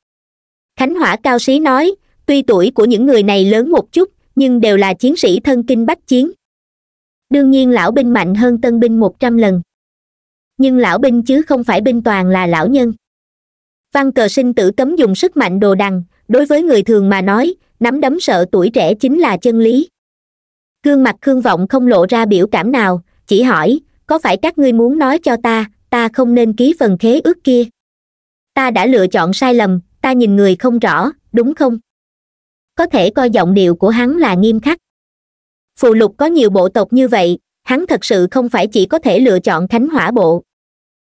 [SPEAKER 1] khánh hỏa cao sĩ nói tuy tuổi của những người này lớn một chút nhưng đều là chiến sĩ thân kinh bách chiến đương nhiên lão binh mạnh hơn tân binh một trăm lần nhưng lão binh chứ không phải binh toàn là lão nhân văn cờ sinh tử cấm dùng sức mạnh đồ đằng đối với người thường mà nói nắm đấm sợ tuổi trẻ chính là chân lý gương mặt khương vọng không lộ ra biểu cảm nào chỉ hỏi có phải các ngươi muốn nói cho ta ta không nên ký phần khế ước kia ta đã lựa chọn sai lầm ta nhìn người không rõ đúng không có thể coi giọng điệu của hắn là nghiêm khắc phù lục có nhiều bộ tộc như vậy hắn thật sự không phải chỉ có thể lựa chọn khánh hỏa bộ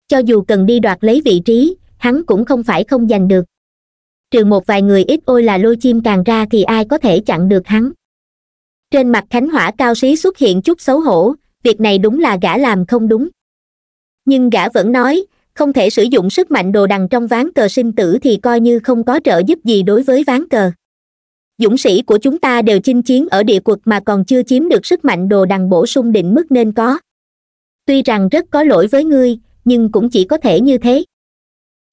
[SPEAKER 1] cho dù cần đi đoạt lấy vị trí hắn cũng không phải không giành được trừ một vài người ít ôi là lôi chim càng ra thì ai có thể chặn được hắn trên mặt khánh hỏa cao sĩ xuất hiện chút xấu hổ việc này đúng là gã làm không đúng nhưng gã vẫn nói không thể sử dụng sức mạnh đồ đằng trong ván cờ sinh tử thì coi như không có trợ giúp gì đối với ván cờ dũng sĩ của chúng ta đều chinh chiến ở địa quật mà còn chưa chiếm được sức mạnh đồ đằng bổ sung định mức nên có tuy rằng rất có lỗi với ngươi nhưng cũng chỉ có thể như thế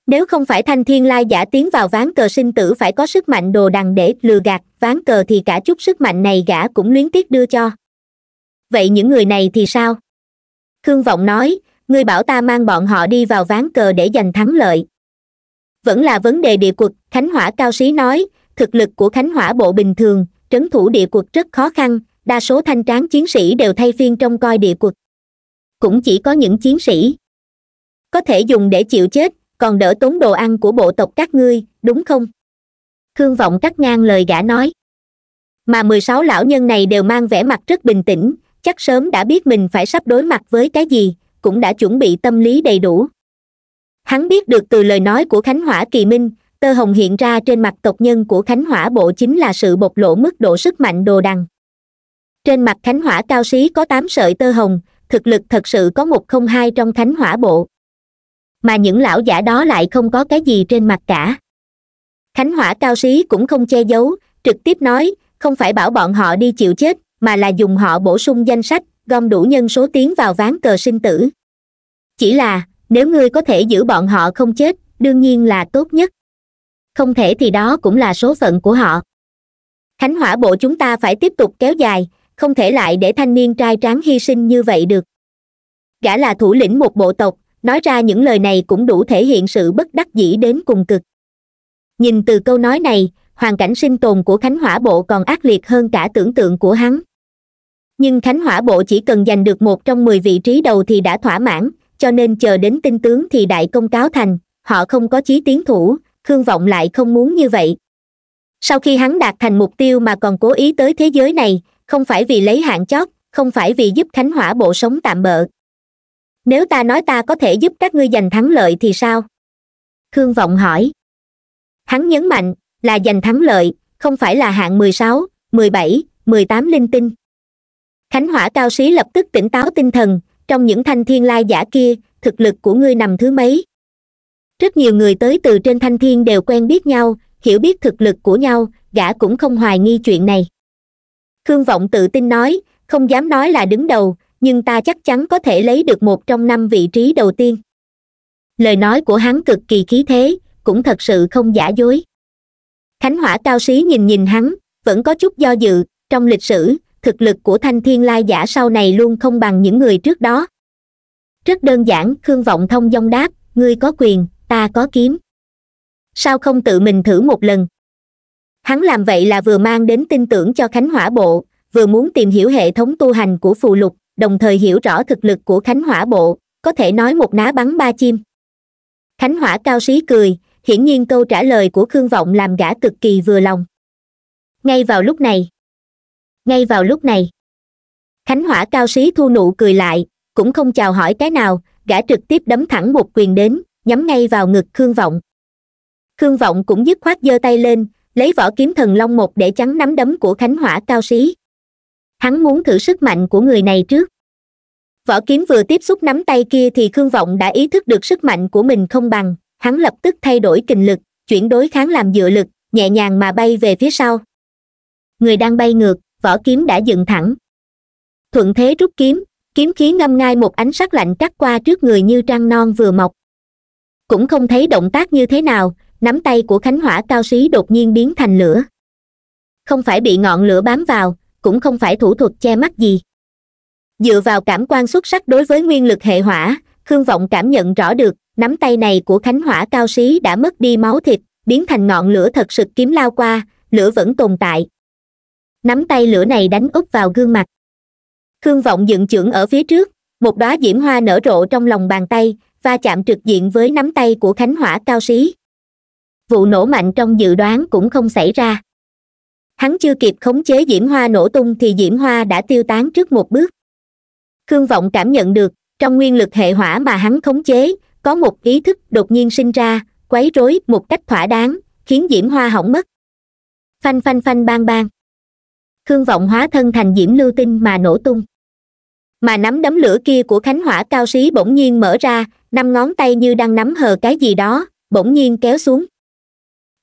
[SPEAKER 1] nếu không phải thanh thiên lai giả tiến vào ván cờ sinh tử phải có sức mạnh đồ đằng để lừa gạt ván cờ thì cả chút sức mạnh này gã cũng luyến tiếc đưa cho vậy những người này thì sao khương vọng nói ngươi bảo ta mang bọn họ đi vào ván cờ để giành thắng lợi vẫn là vấn đề địa quật khánh hỏa cao sĩ nói thực lực của khánh hỏa bộ bình thường trấn thủ địa quật rất khó khăn đa số thanh tráng chiến sĩ đều thay phiên trông coi địa quật cũng chỉ có những chiến sĩ có thể dùng để chịu chết còn đỡ tốn đồ ăn của bộ tộc các ngươi đúng không khương vọng cắt ngang lời gã nói mà mười sáu lão nhân này đều mang vẻ mặt rất bình tĩnh chắc sớm đã biết mình phải sắp đối mặt với cái gì cũng đã chuẩn bị tâm lý đầy đủ hắn biết được từ lời nói của khánh hỏa kỳ minh tơ hồng hiện ra trên mặt tộc nhân của khánh hỏa bộ chính là sự bộc lộ mức độ sức mạnh đồ đằng trên mặt khánh hỏa cao sĩ có tám sợi tơ hồng thực lực thật sự có một không hai trong khánh hỏa bộ mà những lão giả đó lại không có cái gì trên mặt cả khánh hỏa cao xí cũng không che giấu trực tiếp nói không phải bảo bọn họ đi chịu chết mà là dùng họ bổ sung danh sách gom đủ nhân số tiến vào ván cờ sinh tử chỉ là nếu ngươi có thể giữ bọn họ không chết đương nhiên là tốt nhất không thể thì đó cũng là số phận của họ khánh hỏa bộ chúng ta phải tiếp tục kéo dài không thể lại để thanh niên trai tráng hy sinh như vậy được gã là thủ lĩnh một bộ tộc nói ra những lời này cũng đủ thể hiện sự bất đắc dĩ đến cùng cực nhìn từ câu nói này hoàn cảnh sinh tồn của khánh hỏa bộ còn ác liệt hơn cả tưởng tượng của hắn nhưng khánh hỏa bộ chỉ cần giành được một trong mười vị trí đầu thì đã thỏa mãn cho nên chờ đến tinh tướng thì đại công cáo thành họ không có chí tiến thủ khương vọng lại không muốn như vậy sau khi hắn đạt thành mục tiêu mà còn cố ý tới thế giới này không phải vì lấy hạng chót không phải vì giúp khánh hỏa bộ sống tạm bợ nếu ta nói ta có thể giúp các ngươi giành thắng lợi thì sao khương vọng hỏi hắn nhấn mạnh là giành thắng lợi không phải là hạng mười sáu mười bảy mười tám linh tinh khánh hỏa cao sĩ lập tức tỉnh táo tinh thần trong những thanh thiên lai giả kia thực lực của ngươi nằm thứ mấy rất nhiều người tới từ trên thanh thiên đều quen biết nhau hiểu biết thực lực của nhau gã cũng không hoài nghi chuyện này khương vọng tự tin nói không dám nói là đứng đầu nhưng ta chắc chắn có thể lấy được một trong năm vị trí đầu tiên lời nói của hắn cực kỳ khí thế cũng thật sự không giả dối khánh hỏa cao sĩ nhìn nhìn hắn vẫn có chút do dự trong lịch sử thực lực của thanh thiên lai giả sau này luôn không bằng những người trước đó rất đơn giản khương vọng thông dong đáp ngươi có quyền ta có kiếm sao không tự mình thử một lần hắn làm vậy là vừa mang đến tin tưởng cho khánh hỏa bộ vừa muốn tìm hiểu hệ thống tu hành của phù lục đồng thời hiểu rõ thực lực của khánh hỏa bộ có thể nói một ná bắn ba chim khánh hỏa cao xí cười hiển nhiên câu trả lời của khương vọng làm gã cực kỳ vừa lòng ngay vào lúc này ngay vào lúc này khánh hỏa cao xí thu nụ cười lại cũng không chào hỏi cái nào gã trực tiếp đấm thẳng một quyền đến nhắm ngay vào ngực khương vọng khương vọng cũng dứt khoát giơ tay lên lấy vỏ kiếm thần long một để chắn nắm đấm của khánh hỏa cao xí hắn muốn thử sức mạnh của người này trước võ kiếm vừa tiếp xúc nắm tay kia thì khương vọng đã ý thức được sức mạnh của mình không bằng hắn lập tức thay đổi kình lực chuyển đối kháng làm dựa lực nhẹ nhàng mà bay về phía sau người đang bay ngược võ kiếm đã dựng thẳng thuận thế rút kiếm kiếm khí ngâm ngai một ánh sắc lạnh cắt qua trước người như trăng non vừa mọc cũng không thấy động tác như thế nào nắm tay của khánh hỏa cao sĩ đột nhiên biến thành lửa không phải bị ngọn lửa bám vào cũng không phải thủ thuật che mắt gì dựa vào cảm quan xuất sắc đối với nguyên lực hệ hỏa khương vọng cảm nhận rõ được nắm tay này của khánh hỏa cao sĩ đã mất đi máu thịt biến thành ngọn lửa thật sự kiếm lao qua lửa vẫn tồn tại nắm tay lửa này đánh úp vào gương mặt khương vọng dựng chưởng ở phía trước một đóa diễm hoa nở rộ trong lòng bàn tay va chạm trực diện với nắm tay của khánh hỏa cao sĩ vụ nổ mạnh trong dự đoán cũng không xảy ra hắn chưa kịp khống chế diễm hoa nổ tung thì diễm hoa đã tiêu tán trước một bước khương vọng cảm nhận được trong nguyên lực hệ hỏa mà hắn khống chế có một ý thức đột nhiên sinh ra quấy rối một cách thỏa đáng khiến diễm hoa hỏng mất phanh phanh phanh bang bang khương vọng hóa thân thành diễm lưu tinh mà nổ tung mà nắm đấm lửa kia của khánh hỏa cao sĩ bỗng nhiên mở ra năm ngón tay như đang nắm hờ cái gì đó bỗng nhiên kéo xuống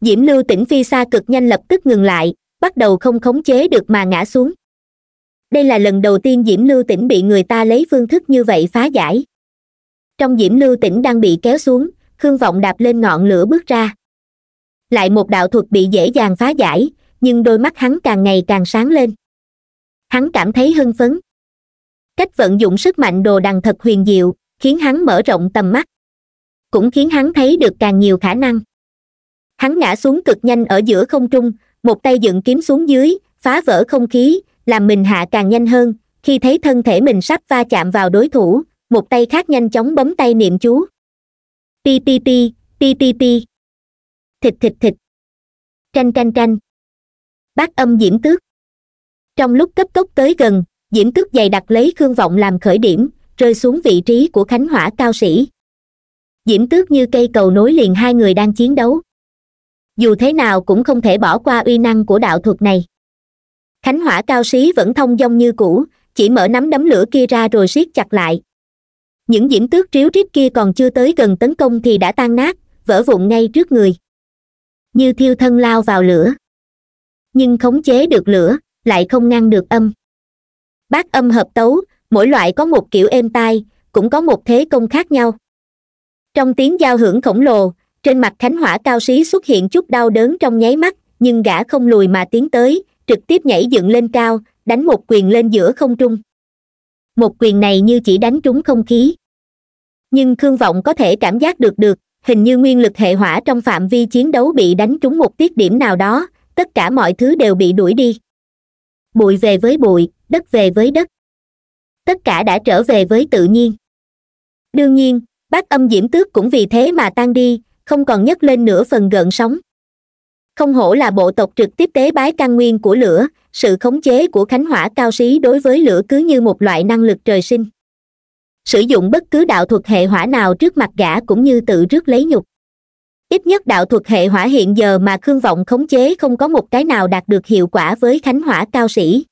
[SPEAKER 1] diễm lưu tỉnh phi xa cực nhanh lập tức ngừng lại bắt đầu không khống chế được mà ngã xuống đây là lần đầu tiên diễm lưu tỉnh bị người ta lấy phương thức như vậy phá giải trong diễm lưu tỉnh đang bị kéo xuống khương vọng đạp lên ngọn lửa bước ra lại một đạo thuật bị dễ dàng phá giải nhưng đôi mắt hắn càng ngày càng sáng lên hắn cảm thấy hưng phấn cách vận dụng sức mạnh đồ đằng thật huyền diệu khiến hắn mở rộng tầm mắt cũng khiến hắn thấy được càng nhiều khả năng hắn ngã xuống cực nhanh ở giữa không trung một tay dựng kiếm xuống dưới phá vỡ không khí làm mình hạ càng nhanh hơn khi thấy thân thể mình sắp va chạm vào đối thủ một tay khác nhanh chóng bấm tay niệm chú ti ti ti ti ti ti thịt thịt thịt tranh tranh tranh bác âm diễm tước trong lúc cấp tốc tới gần diễm tước dày đặc lấy khương vọng làm khởi điểm rơi xuống vị trí của khánh hỏa cao sĩ diễm tước như cây cầu nối liền hai người đang chiến đấu dù thế nào cũng không thể bỏ qua uy năng của đạo thuật này khánh hỏa cao xí vẫn thông dong như cũ chỉ mở nắm đấm lửa kia ra rồi siết chặt lại những diễm tước triếu rít kia còn chưa tới gần tấn công thì đã tan nát vỡ vụn ngay trước người như thiêu thân lao vào lửa nhưng khống chế được lửa lại không ngăn được âm bát âm hợp tấu mỗi loại có một kiểu êm tai cũng có một thế công khác nhau trong tiếng giao hưởng khổng lồ trên mặt khánh hỏa cao xí xuất hiện chút đau đớn trong nháy mắt nhưng gã không lùi mà tiến tới trực tiếp nhảy dựng lên cao đánh một quyền lên giữa không trung một quyền này như chỉ đánh trúng không khí nhưng khương vọng có thể cảm giác được được hình như nguyên lực hệ hỏa trong phạm vi chiến đấu bị đánh trúng một tiết điểm nào đó tất cả mọi thứ đều bị đuổi đi bụi về với bụi đất về với đất tất cả đã trở về với tự nhiên đương nhiên bác âm diễm tước cũng vì thế mà tan đi không còn nhấc lên nửa phần gợn sóng không hổ là bộ tộc trực tiếp tế bái căn nguyên của lửa sự khống chế của khánh hỏa cao sĩ đối với lửa cứ như một loại năng lực trời sinh sử dụng bất cứ đạo thuật hệ hỏa nào trước mặt gã cũng như tự rước lấy nhục ít nhất đạo thuật hệ hỏa hiện giờ mà khương vọng khống chế không có một cái nào đạt được hiệu quả với khánh hỏa cao sĩ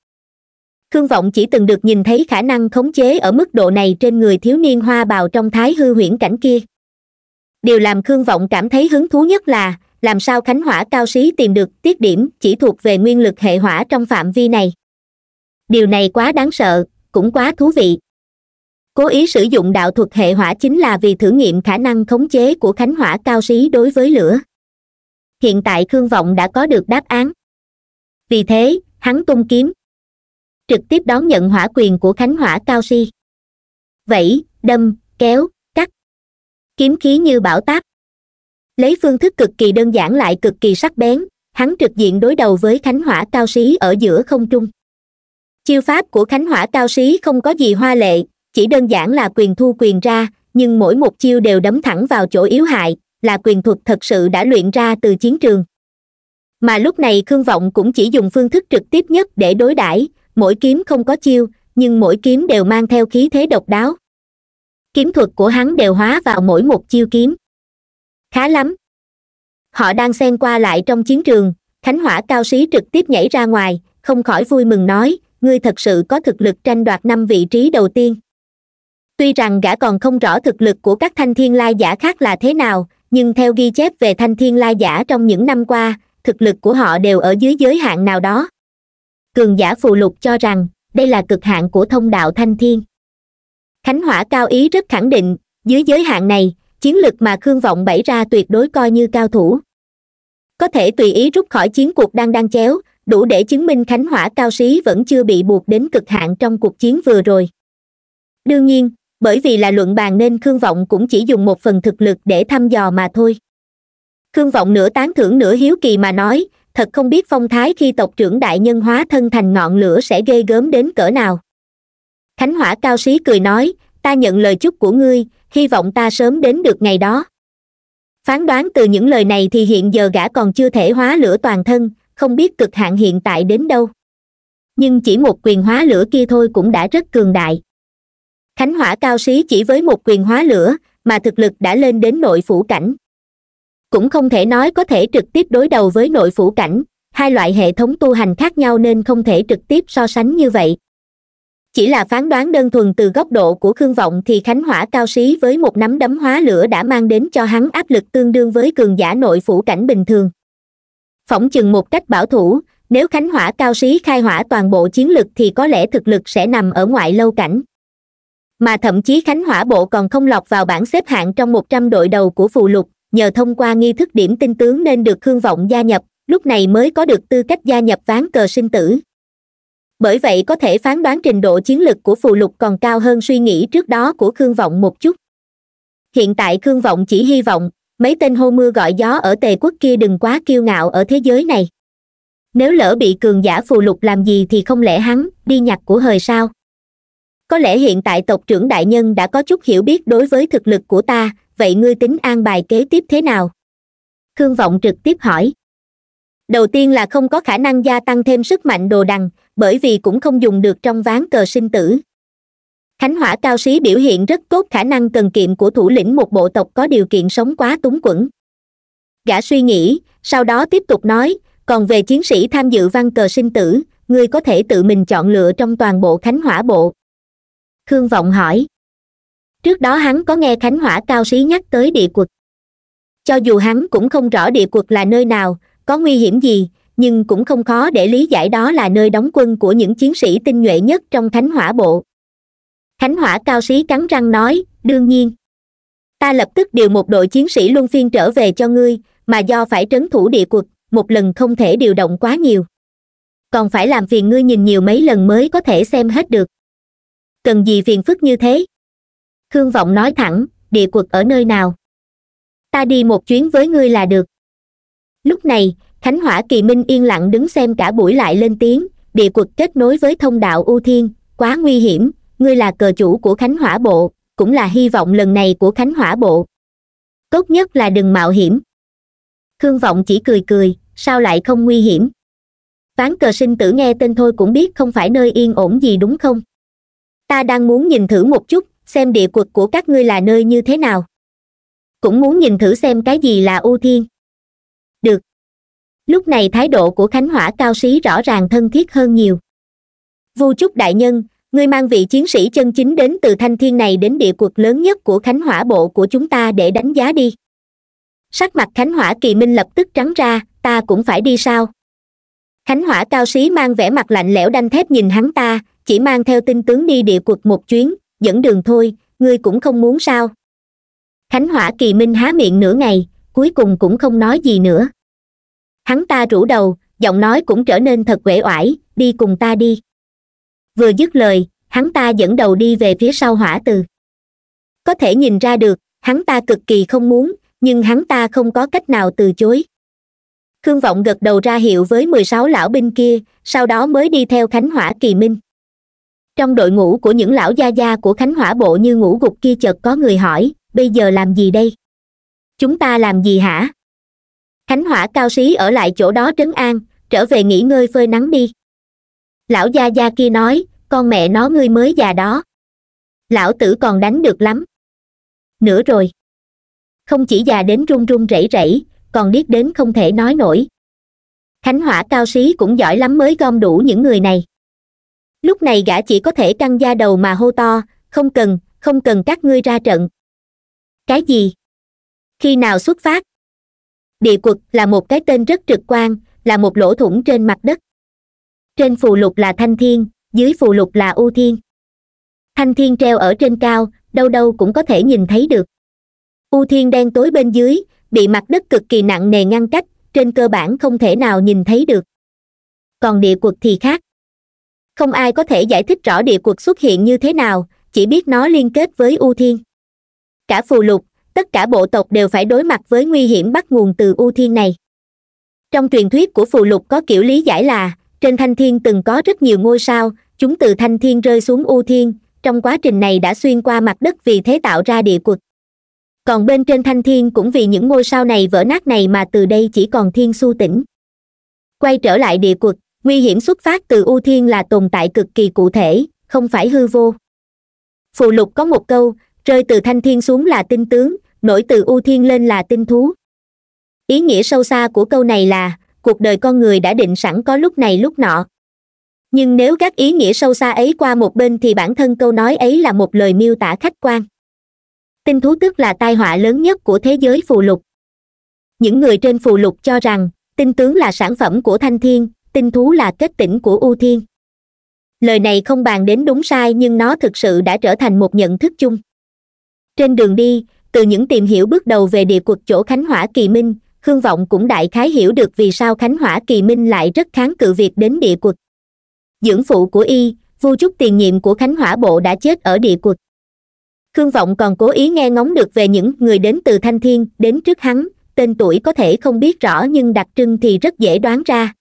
[SPEAKER 1] khương vọng chỉ từng được nhìn thấy khả năng khống chế ở mức độ này trên người thiếu niên hoa bào trong thái hư huyễn cảnh kia điều làm khương vọng cảm thấy hứng thú nhất là làm sao khánh hỏa cao sĩ tìm được tiết điểm chỉ thuộc về nguyên lực hệ hỏa trong phạm vi này điều này quá đáng sợ cũng quá thú vị cố ý sử dụng đạo thuật hệ hỏa chính là vì thử nghiệm khả năng khống chế của khánh hỏa cao sĩ đối với lửa hiện tại khương vọng đã có được đáp án vì thế hắn tung kiếm trực tiếp đón nhận hỏa quyền của khánh hỏa cao si vẫy đâm kéo cắt kiếm khí như bão táp lấy phương thức cực kỳ đơn giản lại cực kỳ sắc bén hắn trực diện đối đầu với khánh hỏa cao sĩ ở giữa không trung chiêu pháp của khánh hỏa cao sĩ không có gì hoa lệ chỉ đơn giản là quyền thu quyền ra nhưng mỗi một chiêu đều đấm thẳng vào chỗ yếu hại là quyền thuật thật sự đã luyện ra từ chiến trường mà lúc này khương vọng cũng chỉ dùng phương thức trực tiếp nhất để đối đãi mỗi kiếm không có chiêu nhưng mỗi kiếm đều mang theo khí thế độc đáo kiếm thuật của hắn đều hóa vào mỗi một chiêu kiếm khá lắm họ đang xen qua lại trong chiến trường khánh hỏa cao sĩ trực tiếp nhảy ra ngoài không khỏi vui mừng nói ngươi thật sự có thực lực tranh đoạt năm vị trí đầu tiên tuy rằng gã còn không rõ thực lực của các thanh thiên lai giả khác là thế nào nhưng theo ghi chép về thanh thiên lai giả trong những năm qua thực lực của họ đều ở dưới giới hạn nào đó cường giả phù lục cho rằng đây là cực hạn của thông đạo thanh thiên khánh hỏa cao ý rất khẳng định dưới giới hạn này chiến lực mà khương vọng bày ra tuyệt đối coi như cao thủ có thể tùy ý rút khỏi chiến cuộc đang đang chéo đủ để chứng minh khánh hỏa cao sĩ vẫn chưa bị buộc đến cực hạn trong cuộc chiến vừa rồi đương nhiên bởi vì là luận bàn nên khương vọng cũng chỉ dùng một phần thực lực để thăm dò mà thôi khương vọng nửa tán thưởng nửa hiếu kỳ mà nói thật không biết phong thái khi tộc trưởng đại nhân hóa thân thành ngọn lửa sẽ ghê gớm đến cỡ nào khánh hỏa cao sĩ cười nói ta nhận lời chúc của ngươi hy vọng ta sớm đến được ngày đó phán đoán từ những lời này thì hiện giờ gã còn chưa thể hóa lửa toàn thân không biết cực hạn hiện tại đến đâu nhưng chỉ một quyền hóa lửa kia thôi cũng đã rất cường đại khánh hỏa cao xí chỉ với một quyền hóa lửa mà thực lực đã lên đến nội phủ cảnh cũng không thể nói có thể trực tiếp đối đầu với nội phủ cảnh hai loại hệ thống tu hành khác nhau nên không thể trực tiếp so sánh như vậy chỉ là phán đoán đơn thuần từ góc độ của khương vọng thì khánh hỏa cao xí với một nắm đấm hóa lửa đã mang đến cho hắn áp lực tương đương với cường giả nội phủ cảnh bình thường phỏng chừng một cách bảo thủ nếu khánh hỏa cao xí khai hỏa toàn bộ chiến lực thì có lẽ thực lực sẽ nằm ở ngoại lâu cảnh mà thậm chí khánh hỏa bộ còn không lọc vào bảng xếp hạng trong một trăm đội đầu của phù lục nhờ thông qua nghi thức điểm tinh tướng nên được khương vọng gia nhập lúc này mới có được tư cách gia nhập ván cờ sinh tử bởi vậy có thể phán đoán trình độ chiến lực của phù lục còn cao hơn suy nghĩ trước đó của khương vọng một chút hiện tại khương vọng chỉ hy vọng mấy tên hô mưa gọi gió ở tề quốc kia đừng quá kiêu ngạo ở thế giới này nếu lỡ bị cường giả phù lục làm gì thì không lẽ hắn đi nhặt của hời sao có lẽ hiện tại tộc trưởng đại nhân đã có chút hiểu biết đối với thực lực của ta vậy ngươi tính an bài kế tiếp thế nào khương vọng trực tiếp hỏi đầu tiên là không có khả năng gia tăng thêm sức mạnh đồ đằng bởi vì cũng không dùng được trong ván cờ sinh tử khánh hỏa cao xí biểu hiện rất tốt khả năng cần kiệm của thủ lĩnh một bộ tộc có điều kiện sống quá túng quẫn gã suy nghĩ sau đó tiếp tục nói còn về chiến sĩ tham dự văn cờ sinh tử ngươi có thể tự mình chọn lựa trong toàn bộ khánh hỏa bộ khương vọng hỏi trước đó hắn có nghe khánh hỏa cao xí nhắc tới địa quật cho dù hắn cũng không rõ địa quật là nơi nào có nguy hiểm gì nhưng cũng không khó để lý giải đó là nơi đóng quân của những chiến sĩ tinh nhuệ nhất trong thánh hỏa bộ thánh hỏa cao sĩ cắn răng nói đương nhiên ta lập tức điều một đội chiến sĩ luân phiên trở về cho ngươi mà do phải trấn thủ địa quật một lần không thể điều động quá nhiều còn phải làm phiền ngươi nhìn nhiều mấy lần mới có thể xem hết được cần gì phiền phức như thế khương vọng nói thẳng địa quật ở nơi nào ta đi một chuyến với ngươi là được lúc này thánh hỏa kỳ minh yên lặng đứng xem cả buổi lại lên tiếng địa quật kết nối với thông đạo ưu thiên quá nguy hiểm ngươi là cờ chủ của khánh hỏa bộ cũng là hy vọng lần này của khánh hỏa bộ tốt nhất là đừng mạo hiểm khương vọng chỉ cười cười sao lại không nguy hiểm ván cờ sinh tử nghe tên thôi cũng biết không phải nơi yên ổn gì đúng không ta đang muốn nhìn thử một chút xem địa quật của các ngươi là nơi như thế nào cũng muốn nhìn thử xem cái gì là ưu thiên được lúc này thái độ của khánh hỏa cao xí rõ ràng thân thiết hơn nhiều vu chúc đại nhân ngươi mang vị chiến sĩ chân chính đến từ thanh thiên này đến địa cuộc lớn nhất của khánh hỏa bộ của chúng ta để đánh giá đi sắc mặt khánh hỏa kỳ minh lập tức trắng ra ta cũng phải đi sao khánh hỏa cao xí mang vẻ mặt lạnh lẽo đanh thép nhìn hắn ta chỉ mang theo tinh tướng đi địa cuộc một chuyến dẫn đường thôi ngươi cũng không muốn sao khánh hỏa kỳ minh há miệng nửa ngày cuối cùng cũng không nói gì nữa hắn ta rủ đầu giọng nói cũng trở nên thật uể oải đi cùng ta đi vừa dứt lời hắn ta dẫn đầu đi về phía sau hỏa từ có thể nhìn ra được hắn ta cực kỳ không muốn nhưng hắn ta không có cách nào từ chối khương vọng gật đầu ra hiệu với mười sáu lão binh kia sau đó mới đi theo khánh hỏa kỳ minh trong đội ngũ của những lão gia gia của khánh hỏa bộ như ngủ gục kia chợt có người hỏi bây giờ làm gì đây chúng ta làm gì hả khánh hỏa cao xí ở lại chỗ đó trấn an trở về nghỉ ngơi phơi nắng đi lão gia gia kia nói con mẹ nó ngươi mới già đó lão tử còn đánh được lắm nữa rồi không chỉ già đến run run rẩy rẩy còn điếc đến không thể nói nổi khánh hỏa cao xí cũng giỏi lắm mới gom đủ những người này lúc này gã chỉ có thể căng da đầu mà hô to không cần không cần các ngươi ra trận cái gì khi nào xuất phát địa quật là một cái tên rất trực quan là một lỗ thủng trên mặt đất trên phù lục là thanh thiên dưới phù lục là ưu thiên thanh thiên treo ở trên cao đâu đâu cũng có thể nhìn thấy được u thiên đen tối bên dưới bị mặt đất cực kỳ nặng nề ngăn cách trên cơ bản không thể nào nhìn thấy được còn địa quật thì khác không ai có thể giải thích rõ địa quật xuất hiện như thế nào chỉ biết nó liên kết với u thiên cả phù lục tất cả bộ tộc đều phải đối mặt với nguy hiểm bắt nguồn từ ưu thiên này trong truyền thuyết của phù lục có kiểu lý giải là trên thanh thiên từng có rất nhiều ngôi sao chúng từ thanh thiên rơi xuống ưu thiên trong quá trình này đã xuyên qua mặt đất vì thế tạo ra địa quật còn bên trên thanh thiên cũng vì những ngôi sao này vỡ nát này mà từ đây chỉ còn thiên su tỉnh quay trở lại địa quật nguy hiểm xuất phát từ ưu thiên là tồn tại cực kỳ cụ thể không phải hư vô phù lục có một câu rơi từ thanh thiên xuống là tinh tướng nổi từ u thiên lên là tinh thú ý nghĩa sâu xa của câu này là cuộc đời con người đã định sẵn có lúc này lúc nọ nhưng nếu gác ý nghĩa sâu xa ấy qua một bên thì bản thân câu nói ấy là một lời miêu tả khách quan tinh thú tức là tai họa lớn nhất của thế giới phù lục những người trên phù lục cho rằng tinh tướng là sản phẩm của thanh thiên tinh thú là kết tỉnh của u thiên lời này không bàn đến đúng sai nhưng nó thực sự đã trở thành một nhận thức chung trên đường đi từ những tìm hiểu bước đầu về địa cuộc chỗ khánh hỏa kỳ minh khương vọng cũng đại khái hiểu được vì sao khánh hỏa kỳ minh lại rất kháng cự việc đến địa cuộc dưỡng phụ của y vu trúc tiền nhiệm của khánh hỏa bộ đã chết ở địa cuộc khương vọng còn cố ý nghe ngóng được về những người đến từ thanh thiên đến trước hắn tên tuổi có thể không biết rõ nhưng đặc trưng thì rất dễ đoán ra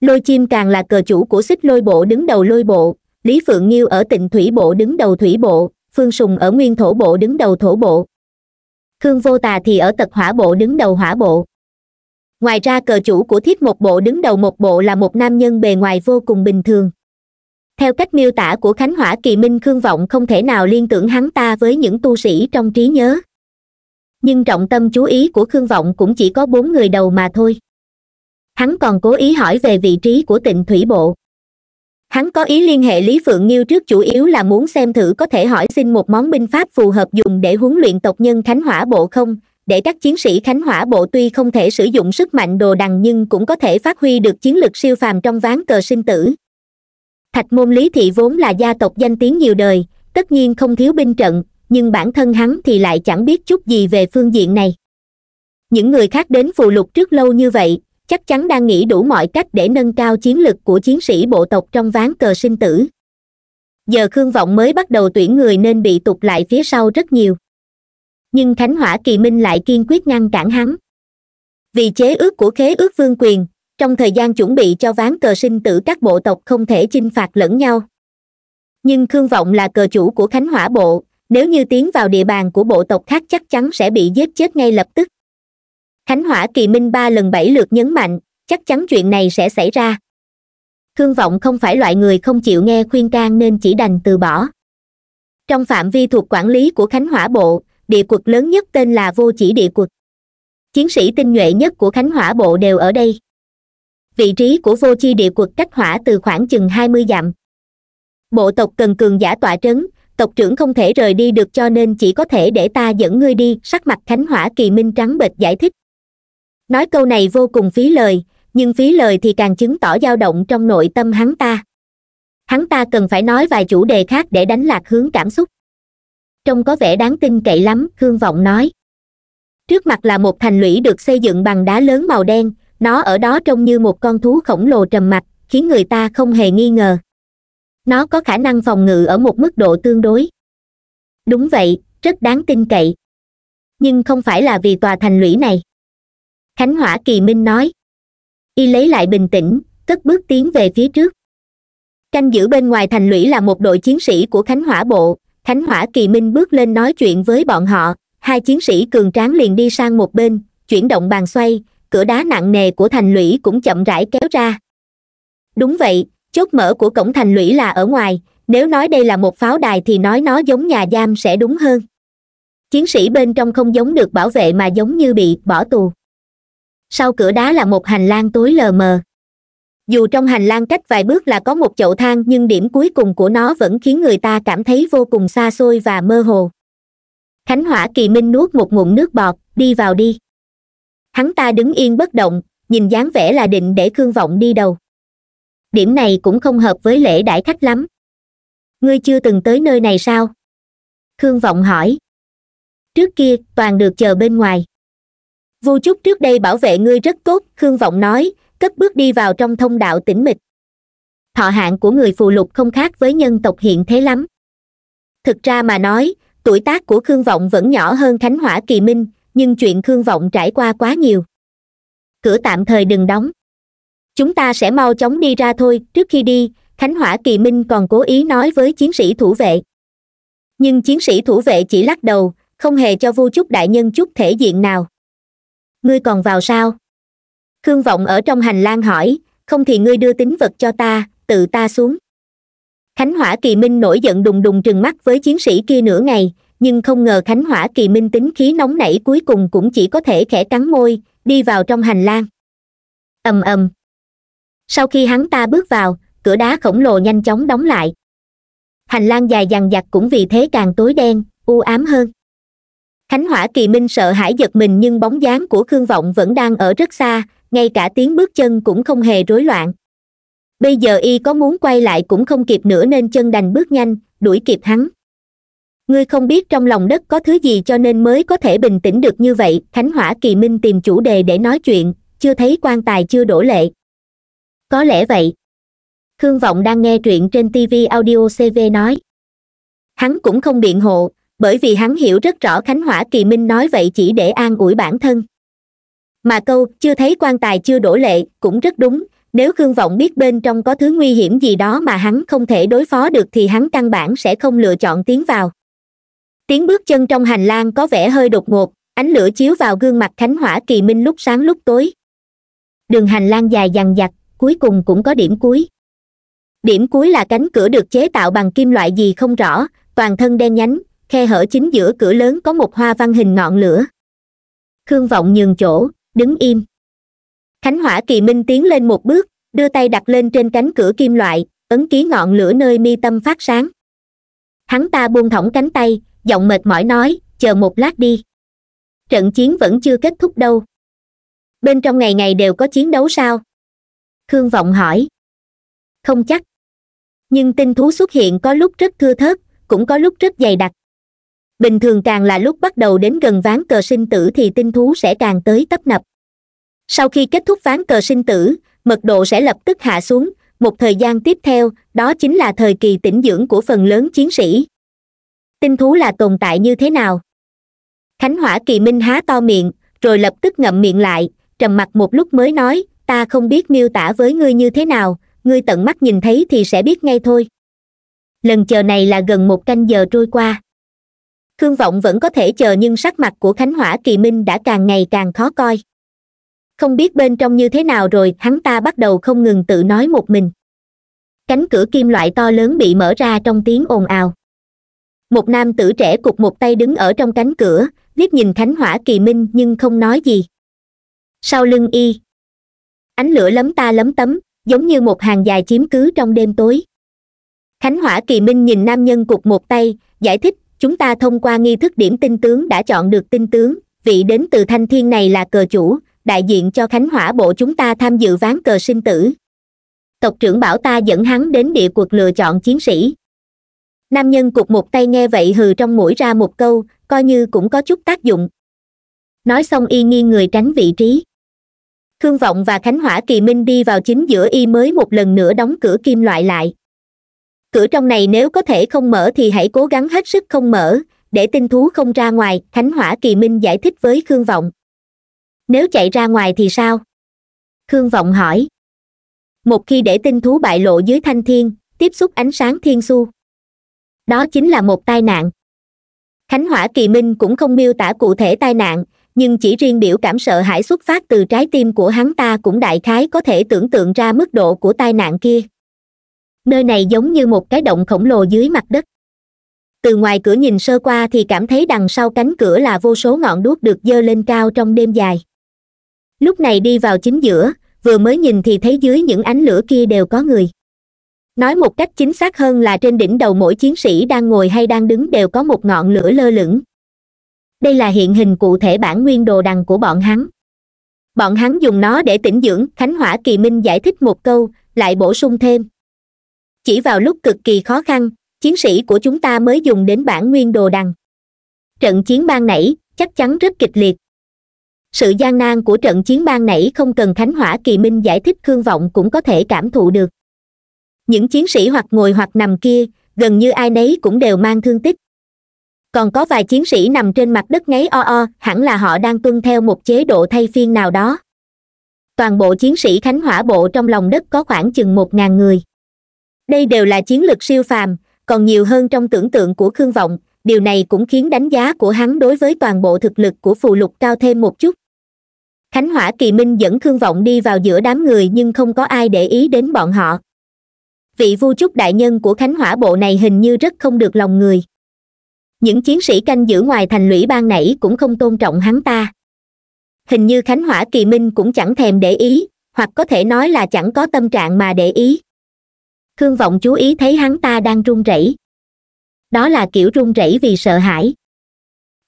[SPEAKER 1] lôi chim càng là cờ chủ của xích lôi bộ đứng đầu lôi bộ lý phượng nghiêu ở tịnh thủy bộ đứng đầu thủy bộ phương sùng ở nguyên thổ bộ đứng đầu thổ bộ khương vô tà thì ở tật hỏa bộ đứng đầu hỏa bộ ngoài ra cờ chủ của thiết một bộ đứng đầu một bộ là một nam nhân bề ngoài vô cùng bình thường theo cách miêu tả của khánh hỏa kỳ minh khương vọng không thể nào liên tưởng hắn ta với những tu sĩ trong trí nhớ nhưng trọng tâm chú ý của khương vọng cũng chỉ có bốn người đầu mà thôi hắn còn cố ý hỏi về vị trí của tịnh thủy bộ hắn có ý liên hệ lý phượng nghiêu trước chủ yếu là muốn xem thử có thể hỏi xin một món binh pháp phù hợp dùng để huấn luyện tộc nhân khánh hỏa bộ không để các chiến sĩ khánh hỏa bộ tuy không thể sử dụng sức mạnh đồ đằng nhưng cũng có thể phát huy được chiến lược siêu phàm trong ván cờ sinh tử thạch môn lý thị vốn là gia tộc danh tiếng nhiều đời tất nhiên không thiếu binh trận nhưng bản thân hắn thì lại chẳng biết chút gì về phương diện này những người khác đến phù lục trước lâu như vậy chắc chắn đang nghĩ đủ mọi cách để nâng cao chiến lực của chiến sĩ bộ tộc trong ván cờ sinh tử giờ khương vọng mới bắt đầu tuyển người nên bị tụt lại phía sau rất nhiều nhưng khánh hỏa kỳ minh lại kiên quyết ngăn cản hắn vì chế ước của khế ước vương quyền trong thời gian chuẩn bị cho ván cờ sinh tử các bộ tộc không thể chinh phạt lẫn nhau nhưng khương vọng là cờ chủ của khánh hỏa bộ nếu như tiến vào địa bàn của bộ tộc khác chắc chắn sẽ bị giết chết ngay lập tức khánh hỏa kỳ minh ba lần bảy lượt nhấn mạnh chắc chắn chuyện này sẽ xảy ra thương vọng không phải loại người không chịu nghe khuyên can nên chỉ đành từ bỏ trong phạm vi thuộc quản lý của khánh hỏa bộ địa quật lớn nhất tên là vô chỉ địa quật chiến sĩ tinh nhuệ nhất của khánh hỏa bộ đều ở đây vị trí của vô chi địa quật cách hỏa từ khoảng chừng hai mươi dặm bộ tộc cần cường giả tỏa trấn tộc trưởng không thể rời đi được cho nên chỉ có thể để ta dẫn ngươi đi sắc mặt khánh hỏa kỳ minh trắng bệch giải thích nói câu này vô cùng phí lời nhưng phí lời thì càng chứng tỏ dao động trong nội tâm hắn ta hắn ta cần phải nói vài chủ đề khác để đánh lạc hướng cảm xúc trông có vẻ đáng tin cậy lắm khương vọng nói trước mặt là một thành lũy được xây dựng bằng đá lớn màu đen nó ở đó trông như một con thú khổng lồ trầm mặc khiến người ta không hề nghi ngờ nó có khả năng phòng ngự ở một mức độ tương đối đúng vậy rất đáng tin cậy nhưng không phải là vì tòa thành lũy này khánh hỏa kỳ minh nói y lấy lại bình tĩnh cất bước tiến về phía trước canh giữ bên ngoài thành lũy là một đội chiến sĩ của khánh hỏa bộ khánh hỏa kỳ minh bước lên nói chuyện với bọn họ hai chiến sĩ cường tráng liền đi sang một bên chuyển động bàn xoay cửa đá nặng nề của thành lũy cũng chậm rãi kéo ra đúng vậy chốt mở của cổng thành lũy là ở ngoài nếu nói đây là một pháo đài thì nói nó giống nhà giam sẽ đúng hơn chiến sĩ bên trong không giống được bảo vệ mà giống như bị bỏ tù sau cửa đá là một hành lang tối lờ mờ dù trong hành lang cách vài bước là có một chậu thang nhưng điểm cuối cùng của nó vẫn khiến người ta cảm thấy vô cùng xa xôi và mơ hồ khánh hỏa kỳ minh nuốt một ngụm nước bọt đi vào đi hắn ta đứng yên bất động nhìn dáng vẻ là định để khương vọng đi đầu điểm này cũng không hợp với lễ đãi khách lắm ngươi chưa từng tới nơi này sao khương vọng hỏi trước kia toàn được chờ bên ngoài vu trúc trước đây bảo vệ ngươi rất tốt khương vọng nói cất bước đi vào trong thông đạo tĩnh mịch thọ hạn của người phù lục không khác với nhân tộc hiện thế lắm thực ra mà nói tuổi tác của khương vọng vẫn nhỏ hơn khánh hỏa kỳ minh nhưng chuyện khương vọng trải qua quá nhiều cửa tạm thời đừng đóng chúng ta sẽ mau chóng đi ra thôi trước khi đi khánh hỏa kỳ minh còn cố ý nói với chiến sĩ thủ vệ nhưng chiến sĩ thủ vệ chỉ lắc đầu không hề cho vu chúc đại nhân chút thể diện nào ngươi còn vào sao khương vọng ở trong hành lang hỏi không thì ngươi đưa tính vật cho ta tự ta xuống khánh hỏa kỳ minh nổi giận đùng đùng trừng mắt với chiến sĩ kia nửa ngày nhưng không ngờ khánh hỏa kỳ minh tính khí nóng nảy cuối cùng cũng chỉ có thể khẽ cắn môi đi vào trong hành lang ầm ầm sau khi hắn ta bước vào cửa đá khổng lồ nhanh chóng đóng lại hành lang dài dằng dặc cũng vì thế càng tối đen u ám hơn khánh hỏa kỳ minh sợ hãi giật mình nhưng bóng dáng của khương vọng vẫn đang ở rất xa ngay cả tiếng bước chân cũng không hề rối loạn bây giờ y có muốn quay lại cũng không kịp nữa nên chân đành bước nhanh đuổi kịp hắn ngươi không biết trong lòng đất có thứ gì cho nên mới có thể bình tĩnh được như vậy khánh hỏa kỳ minh tìm chủ đề để nói chuyện chưa thấy quan tài chưa đổ lệ có lẽ vậy khương vọng đang nghe truyện trên tv audio cv nói hắn cũng không biện hộ bởi vì hắn hiểu rất rõ khánh hỏa kỳ minh nói vậy chỉ để an ủi bản thân mà câu chưa thấy quan tài chưa đổ lệ cũng rất đúng nếu khương vọng biết bên trong có thứ nguy hiểm gì đó mà hắn không thể đối phó được thì hắn căn bản sẽ không lựa chọn tiến vào tiếng bước chân trong hành lang có vẻ hơi đột ngột ánh lửa chiếu vào gương mặt khánh hỏa kỳ minh lúc sáng lúc tối đường hành lang dài dằng dặc cuối cùng cũng có điểm cuối điểm cuối là cánh cửa được chế tạo bằng kim loại gì không rõ toàn thân đen nhánh khe hở chính giữa cửa lớn có một hoa văn hình ngọn lửa khương vọng nhường chỗ đứng im khánh hỏa kỳ minh tiến lên một bước đưa tay đặt lên trên cánh cửa kim loại ấn ký ngọn lửa nơi mi tâm phát sáng hắn ta buông thõng cánh tay giọng mệt mỏi nói chờ một lát đi trận chiến vẫn chưa kết thúc đâu bên trong ngày ngày đều có chiến đấu sao khương vọng hỏi không chắc nhưng tinh thú xuất hiện có lúc rất thưa thớt cũng có lúc rất dày đặc bình thường càng là lúc bắt đầu đến gần ván cờ sinh tử thì tinh thú sẽ càng tới tấp nập sau khi kết thúc ván cờ sinh tử mật độ sẽ lập tức hạ xuống một thời gian tiếp theo đó chính là thời kỳ tĩnh dưỡng của phần lớn chiến sĩ tinh thú là tồn tại như thế nào khánh hỏa kỳ minh há to miệng rồi lập tức ngậm miệng lại trầm mặc một lúc mới nói ta không biết miêu tả với ngươi như thế nào ngươi tận mắt nhìn thấy thì sẽ biết ngay thôi lần chờ này là gần một canh giờ trôi qua khương vọng vẫn có thể chờ nhưng sắc mặt của khánh hỏa kỳ minh đã càng ngày càng khó coi không biết bên trong như thế nào rồi hắn ta bắt đầu không ngừng tự nói một mình cánh cửa kim loại to lớn bị mở ra trong tiếng ồn ào một nam tử trẻ cục một tay đứng ở trong cánh cửa liếc nhìn khánh hỏa kỳ minh nhưng không nói gì sau lưng y ánh lửa lấm ta lấm tấm giống như một hàng dài chiếm cứ trong đêm tối khánh hỏa kỳ minh nhìn nam nhân cục một tay giải thích chúng ta thông qua nghi thức điểm tinh tướng đã chọn được tinh tướng vị đến từ thanh thiên này là cờ chủ đại diện cho khánh hỏa bộ chúng ta tham dự ván cờ sinh tử tộc trưởng bảo ta dẫn hắn đến địa cuộc lựa chọn chiến sĩ nam nhân cục một tay nghe vậy hừ trong mũi ra một câu coi như cũng có chút tác dụng nói xong y nghi người tránh vị trí khương vọng và khánh hỏa kỳ minh đi vào chính giữa y mới một lần nữa đóng cửa kim loại lại cửa trong này nếu có thể không mở thì hãy cố gắng hết sức không mở để tinh thú không ra ngoài khánh hỏa kỳ minh giải thích với khương vọng nếu chạy ra ngoài thì sao khương vọng hỏi một khi để tinh thú bại lộ dưới thanh thiên tiếp xúc ánh sáng thiên su đó chính là một tai nạn khánh hỏa kỳ minh cũng không miêu tả cụ thể tai nạn nhưng chỉ riêng biểu cảm sợ hãi xuất phát từ trái tim của hắn ta cũng đại khái có thể tưởng tượng ra mức độ của tai nạn kia nơi này giống như một cái động khổng lồ dưới mặt đất từ ngoài cửa nhìn sơ qua thì cảm thấy đằng sau cánh cửa là vô số ngọn đuốc được dơ lên cao trong đêm dài lúc này đi vào chính giữa vừa mới nhìn thì thấy dưới những ánh lửa kia đều có người nói một cách chính xác hơn là trên đỉnh đầu mỗi chiến sĩ đang ngồi hay đang đứng đều có một ngọn lửa lơ lửng đây là hiện hình cụ thể bản nguyên đồ đằng của bọn hắn bọn hắn dùng nó để tỉnh dưỡng khánh hỏa kỳ minh giải thích một câu lại bổ sung thêm chỉ vào lúc cực kỳ khó khăn chiến sĩ của chúng ta mới dùng đến bản nguyên đồ đằng trận chiến ban nãy chắc chắn rất kịch liệt sự gian nan của trận chiến ban nãy không cần khánh hỏa kỳ minh giải thích khương vọng cũng có thể cảm thụ được những chiến sĩ hoặc ngồi hoặc nằm kia gần như ai nấy cũng đều mang thương tích còn có vài chiến sĩ nằm trên mặt đất ngáy o o hẳn là họ đang tuân theo một chế độ thay phiên nào đó toàn bộ chiến sĩ khánh hỏa bộ trong lòng đất có khoảng chừng một ngàn người đây đều là chiến lược siêu phàm còn nhiều hơn trong tưởng tượng của khương vọng điều này cũng khiến đánh giá của hắn đối với toàn bộ thực lực của phù lục cao thêm một chút khánh hỏa kỳ minh dẫn khương vọng đi vào giữa đám người nhưng không có ai để ý đến bọn họ vị vu trúc đại nhân của khánh hỏa bộ này hình như rất không được lòng người những chiến sĩ canh giữ ngoài thành lũy ban nãy cũng không tôn trọng hắn ta hình như khánh hỏa kỳ minh cũng chẳng thèm để ý hoặc có thể nói là chẳng có tâm trạng mà để ý khương vọng chú ý thấy hắn ta đang run rẩy đó là kiểu run rẩy vì sợ hãi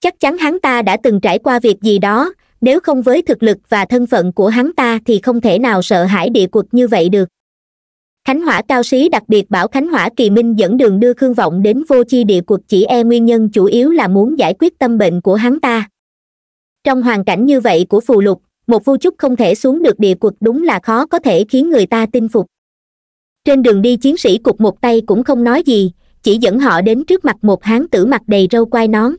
[SPEAKER 1] chắc chắn hắn ta đã từng trải qua việc gì đó nếu không với thực lực và thân phận của hắn ta thì không thể nào sợ hãi địa cuộc như vậy được khánh hỏa cao sĩ đặc biệt bảo khánh hỏa kỳ minh dẫn đường đưa khương vọng đến vô chi địa cuộc chỉ e nguyên nhân chủ yếu là muốn giải quyết tâm bệnh của hắn ta trong hoàn cảnh như vậy của phù lục một vô chúc không thể xuống được địa cuộc đúng là khó có thể khiến người ta tin phục trên đường đi chiến sĩ cục một tay cũng không nói gì chỉ dẫn họ đến trước mặt một hán tử mặt đầy râu quai nón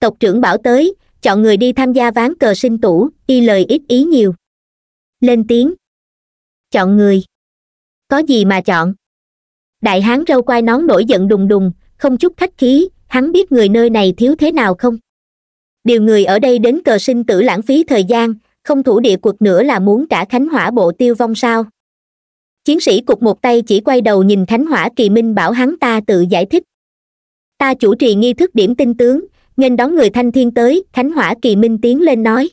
[SPEAKER 1] tộc trưởng bảo tới chọn người đi tham gia ván cờ sinh tủ y lời ít ý nhiều lên tiếng chọn người có gì mà chọn đại hán râu quai nón nổi giận đùng đùng không chút khách khí hắn biết người nơi này thiếu thế nào không điều người ở đây đến cờ sinh tử lãng phí thời gian không thủ địa cuộc nữa là muốn cả khánh hỏa bộ tiêu vong sao chiến sĩ cục một tay chỉ quay đầu nhìn thánh hỏa kỳ minh bảo hắn ta tự giải thích ta chủ trì nghi thức điểm tinh tướng nghênh đón người thanh thiên tới thánh hỏa kỳ minh tiến lên nói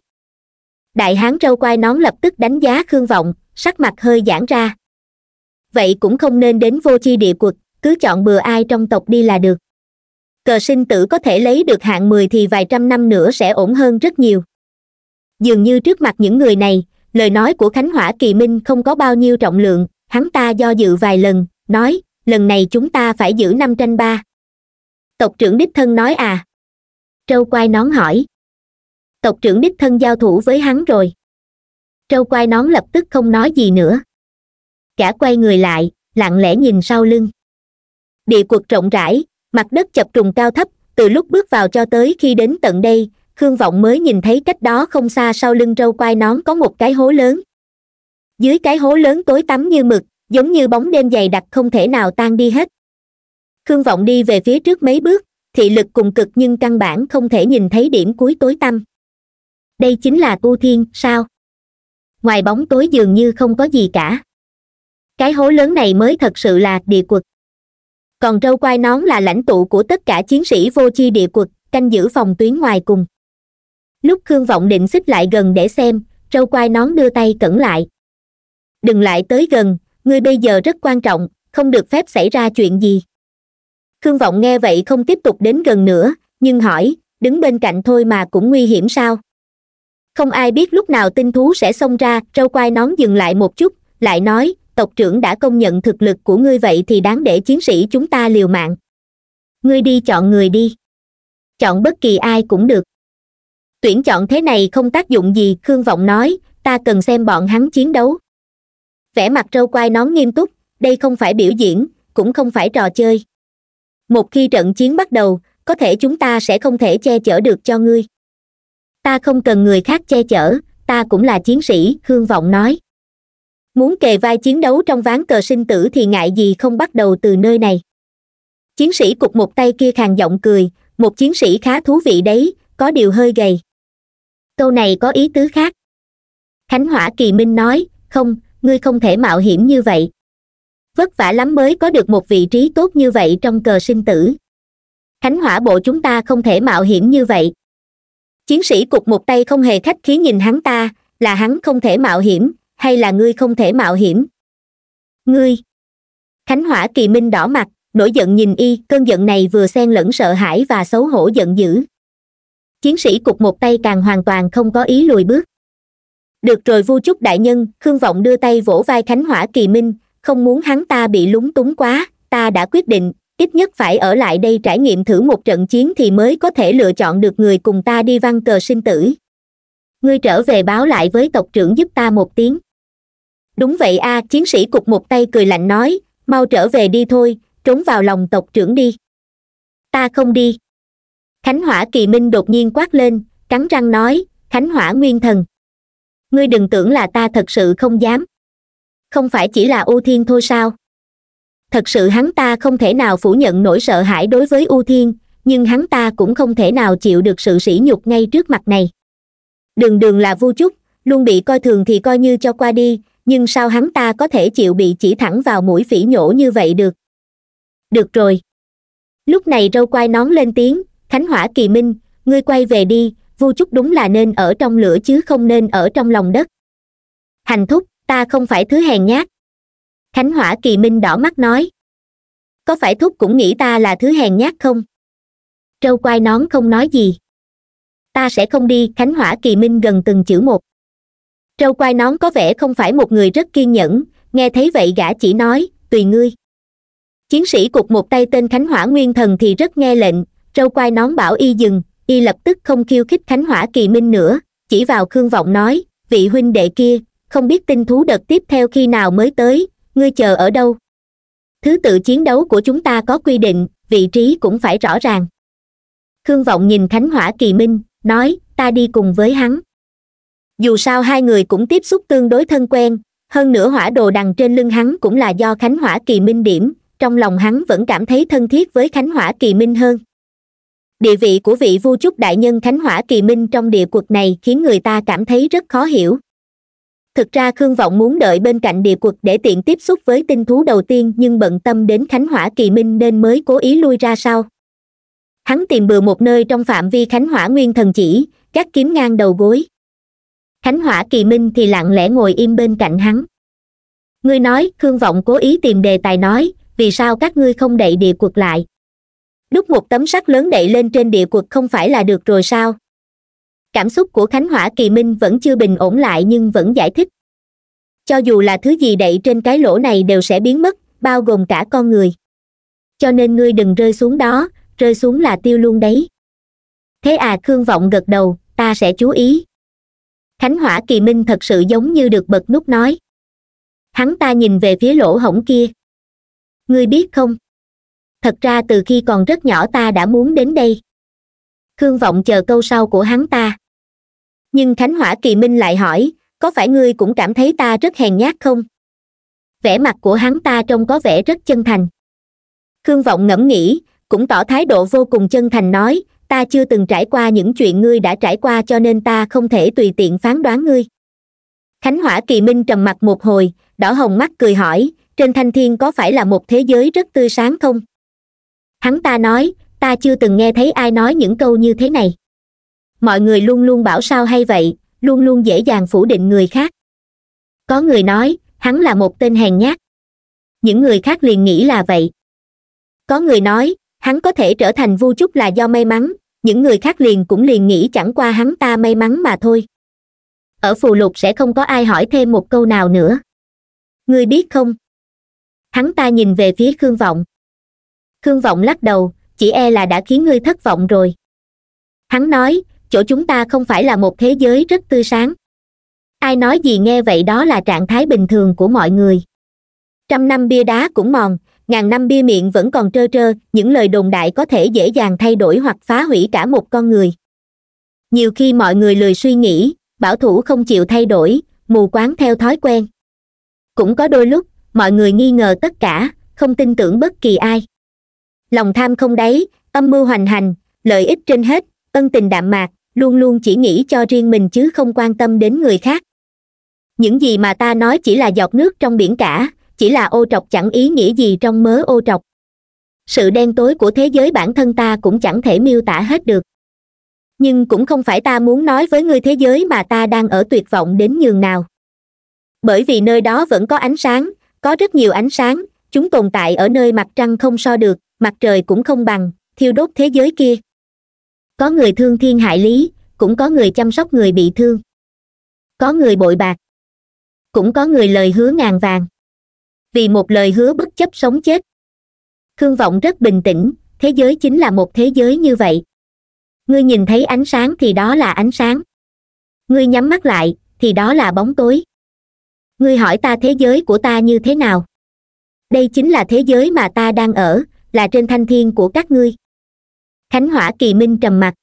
[SPEAKER 1] đại hán râu quai nón lập tức đánh giá khương vọng sắc mặt hơi giãn ra vậy cũng không nên đến vô chi địa quật cứ chọn bừa ai trong tộc đi là được cờ sinh tử có thể lấy được hạng mười thì vài trăm năm nữa sẽ ổn hơn rất nhiều dường như trước mặt những người này lời nói của khánh hỏa kỳ minh không có bao nhiêu trọng lượng hắn ta do dự vài lần nói lần này chúng ta phải giữ năm tranh ba tộc trưởng đích thân nói à trâu quai nón hỏi tộc trưởng đích thân giao thủ với hắn rồi trâu quai nón lập tức không nói gì nữa cả quay người lại lặng lẽ nhìn sau lưng địa cuộc rộng rãi mặt đất chập trùng cao thấp từ lúc bước vào cho tới khi đến tận đây khương vọng mới nhìn thấy cách đó không xa sau lưng trâu quai nón có một cái hố lớn dưới cái hố lớn tối tắm như mực giống như bóng đêm dày đặc không thể nào tan đi hết khương vọng đi về phía trước mấy bước thị lực cùng cực nhưng căn bản không thể nhìn thấy điểm cuối tối tăm đây chính là tu thiên sao ngoài bóng tối dường như không có gì cả cái hố lớn này mới thật sự là địa quật còn râu quai nón là lãnh tụ của tất cả chiến sĩ vô chi địa quật canh giữ phòng tuyến ngoài cùng lúc khương vọng định xích lại gần để xem râu quai nón đưa tay cẩn lại đừng lại tới gần ngươi bây giờ rất quan trọng không được phép xảy ra chuyện gì khương vọng nghe vậy không tiếp tục đến gần nữa nhưng hỏi đứng bên cạnh thôi mà cũng nguy hiểm sao không ai biết lúc nào tinh thú sẽ xông ra trâu quai nón dừng lại một chút lại nói tộc trưởng đã công nhận thực lực của ngươi vậy thì đáng để chiến sĩ chúng ta liều mạng ngươi đi chọn người đi chọn bất kỳ ai cũng được tuyển chọn thế này không tác dụng gì khương vọng nói ta cần xem bọn hắn chiến đấu vẻ mặt trâu quai nón nghiêm túc đây không phải biểu diễn cũng không phải trò chơi một khi trận chiến bắt đầu có thể chúng ta sẽ không thể che chở được cho ngươi ta không cần người khác che chở ta cũng là chiến sĩ hương vọng nói muốn kề vai chiến đấu trong ván cờ sinh tử thì ngại gì không bắt đầu từ nơi này chiến sĩ cục một tay kia khàn giọng cười một chiến sĩ khá thú vị đấy có điều hơi gầy câu này có ý tứ khác khánh hỏa kỳ minh nói không ngươi không thể mạo hiểm như vậy vất vả lắm mới có được một vị trí tốt như vậy trong cờ sinh tử khánh hỏa bộ chúng ta không thể mạo hiểm như vậy chiến sĩ cục một tay không hề khách khí nhìn hắn ta là hắn không thể mạo hiểm hay là ngươi không thể mạo hiểm ngươi khánh hỏa kỳ minh đỏ mặt nổi giận nhìn y cơn giận này vừa xen lẫn sợ hãi và xấu hổ giận dữ chiến sĩ cục một tay càng hoàn toàn không có ý lùi bước được rồi vu chúc đại nhân khương vọng đưa tay vỗ vai khánh hỏa kỳ minh không muốn hắn ta bị lúng túng quá ta đã quyết định ít nhất phải ở lại đây trải nghiệm thử một trận chiến thì mới có thể lựa chọn được người cùng ta đi văn cờ sinh tử ngươi trở về báo lại với tộc trưởng giúp ta một tiếng đúng vậy a à, chiến sĩ cục một tay cười lạnh nói mau trở về đi thôi trốn vào lòng tộc trưởng đi ta không đi khánh hỏa kỳ minh đột nhiên quát lên cắn răng nói khánh hỏa nguyên thần ngươi đừng tưởng là ta thật sự không dám không phải chỉ là u thiên thôi sao thật sự hắn ta không thể nào phủ nhận nỗi sợ hãi đối với u thiên nhưng hắn ta cũng không thể nào chịu được sự sỉ nhục ngay trước mặt này đường đường là vu chúc luôn bị coi thường thì coi như cho qua đi nhưng sao hắn ta có thể chịu bị chỉ thẳng vào mũi phỉ nhổ như vậy được được rồi lúc này râu quai nón lên tiếng khánh hỏa kỳ minh ngươi quay về đi vu trúc đúng là nên ở trong lửa chứ không nên ở trong lòng đất hành thúc ta không phải thứ hèn nhát khánh hỏa kỳ minh đỏ mắt nói có phải thúc cũng nghĩ ta là thứ hèn nhát không trâu quai nón không nói gì ta sẽ không đi khánh hỏa kỳ minh gần từng chữ một trâu quai nón có vẻ không phải một người rất kiên nhẫn nghe thấy vậy gã chỉ nói tùy ngươi chiến sĩ cục một tay tên khánh hỏa nguyên thần thì rất nghe lệnh trâu quai nón bảo y dừng y lập tức không khiêu khích khánh hỏa kỳ minh nữa chỉ vào khương vọng nói vị huynh đệ kia không biết tinh thú đợt tiếp theo khi nào mới tới ngươi chờ ở đâu thứ tự chiến đấu của chúng ta có quy định vị trí cũng phải rõ ràng khương vọng nhìn khánh hỏa kỳ minh nói ta đi cùng với hắn dù sao hai người cũng tiếp xúc tương đối thân quen hơn nữa hỏa đồ đằng trên lưng hắn cũng là do khánh hỏa kỳ minh điểm trong lòng hắn vẫn cảm thấy thân thiết với khánh hỏa kỳ minh hơn địa vị của vị vua trúc đại nhân khánh hỏa kỳ minh trong địa quật này khiến người ta cảm thấy rất khó hiểu thực ra khương vọng muốn đợi bên cạnh địa quật để tiện tiếp xúc với tinh thú đầu tiên nhưng bận tâm đến khánh hỏa kỳ minh nên mới cố ý lui ra sau hắn tìm bừa một nơi trong phạm vi khánh hỏa nguyên thần chỉ các kiếm ngang đầu gối khánh hỏa kỳ minh thì lặng lẽ ngồi im bên cạnh hắn người nói khương vọng cố ý tìm đề tài nói vì sao các ngươi không đậy địa quật lại đúc một tấm sắt lớn đậy lên trên địa quật không phải là được rồi sao cảm xúc của khánh hỏa kỳ minh vẫn chưa bình ổn lại nhưng vẫn giải thích cho dù là thứ gì đậy trên cái lỗ này đều sẽ biến mất bao gồm cả con người cho nên ngươi đừng rơi xuống đó rơi xuống là tiêu luôn đấy thế à khương vọng gật đầu ta sẽ chú ý khánh hỏa kỳ minh thật sự giống như được bật nút nói hắn ta nhìn về phía lỗ hổng kia ngươi biết không thật ra từ khi còn rất nhỏ ta đã muốn đến đây khương vọng chờ câu sau của hắn ta nhưng khánh hỏa kỳ minh lại hỏi có phải ngươi cũng cảm thấy ta rất hèn nhát không vẻ mặt của hắn ta trông có vẻ rất chân thành khương vọng ngẫm nghĩ cũng tỏ thái độ vô cùng chân thành nói ta chưa từng trải qua những chuyện ngươi đã trải qua cho nên ta không thể tùy tiện phán đoán ngươi khánh hỏa kỳ minh trầm mặt một hồi đỏ hồng mắt cười hỏi trên thanh thiên có phải là một thế giới rất tươi sáng không hắn ta nói ta chưa từng nghe thấy ai nói những câu như thế này mọi người luôn luôn bảo sao hay vậy luôn luôn dễ dàng phủ định người khác có người nói hắn là một tên hèn nhát những người khác liền nghĩ là vậy có người nói hắn có thể trở thành vua chúc là do may mắn những người khác liền cũng liền nghĩ chẳng qua hắn ta may mắn mà thôi ở phù lục sẽ không có ai hỏi thêm một câu nào nữa ngươi biết không hắn ta nhìn về phía khương vọng khương vọng lắc đầu chỉ e là đã khiến ngươi thất vọng rồi hắn nói chỗ chúng ta không phải là một thế giới rất tươi sáng ai nói gì nghe vậy đó là trạng thái bình thường của mọi người trăm năm bia đá cũng mòn ngàn năm bia miệng vẫn còn trơ trơ những lời đồn đại có thể dễ dàng thay đổi hoặc phá hủy cả một con người nhiều khi mọi người lười suy nghĩ bảo thủ không chịu thay đổi mù quáng theo thói quen cũng có đôi lúc mọi người nghi ngờ tất cả không tin tưởng bất kỳ ai lòng tham không đáy âm mưu hoành hành lợi ích trên hết ân tình đạm mạc luôn luôn chỉ nghĩ cho riêng mình chứ không quan tâm đến người khác những gì mà ta nói chỉ là giọt nước trong biển cả chỉ là ô trọc chẳng ý nghĩa gì trong mớ ô trọc sự đen tối của thế giới bản thân ta cũng chẳng thể miêu tả hết được nhưng cũng không phải ta muốn nói với ngươi thế giới mà ta đang ở tuyệt vọng đến nhường nào bởi vì nơi đó vẫn có ánh sáng có rất nhiều ánh sáng chúng tồn tại ở nơi mặt trăng không so được mặt trời cũng không bằng thiêu đốt thế giới kia có người thương thiên hại lý cũng có người chăm sóc người bị thương có người bội bạc cũng có người lời hứa ngàn vàng vì một lời hứa bất chấp sống chết khương vọng rất bình tĩnh thế giới chính là một thế giới như vậy ngươi nhìn thấy ánh sáng thì đó là ánh sáng ngươi nhắm mắt lại thì đó là bóng tối ngươi hỏi ta thế giới của ta như thế nào đây chính là thế giới mà ta đang ở là trên thanh thiên của các ngươi khánh hỏa kỳ minh trầm mặc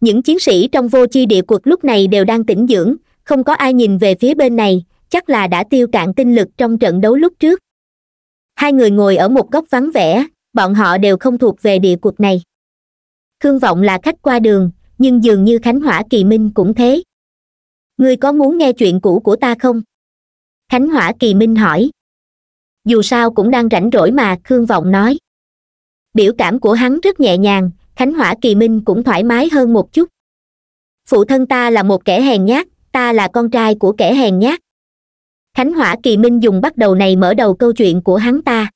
[SPEAKER 1] những chiến sĩ trong vô chi địa cuộc lúc này đều đang tĩnh dưỡng không có ai nhìn về phía bên này chắc là đã tiêu cạn tinh lực trong trận đấu lúc trước hai người ngồi ở một góc vắng vẻ bọn họ đều không thuộc về địa cuộc này khương vọng là khách qua đường nhưng dường như khánh hỏa kỳ minh cũng thế ngươi có muốn nghe chuyện cũ của ta không khánh hỏa kỳ minh hỏi dù sao cũng đang rảnh rỗi mà khương vọng nói biểu cảm của hắn rất nhẹ nhàng khánh hỏa kỳ minh cũng thoải mái hơn một chút phụ thân ta là một kẻ hèn nhát ta là con trai của kẻ hèn nhát khánh hỏa kỳ minh dùng bắt đầu này mở đầu câu chuyện của hắn ta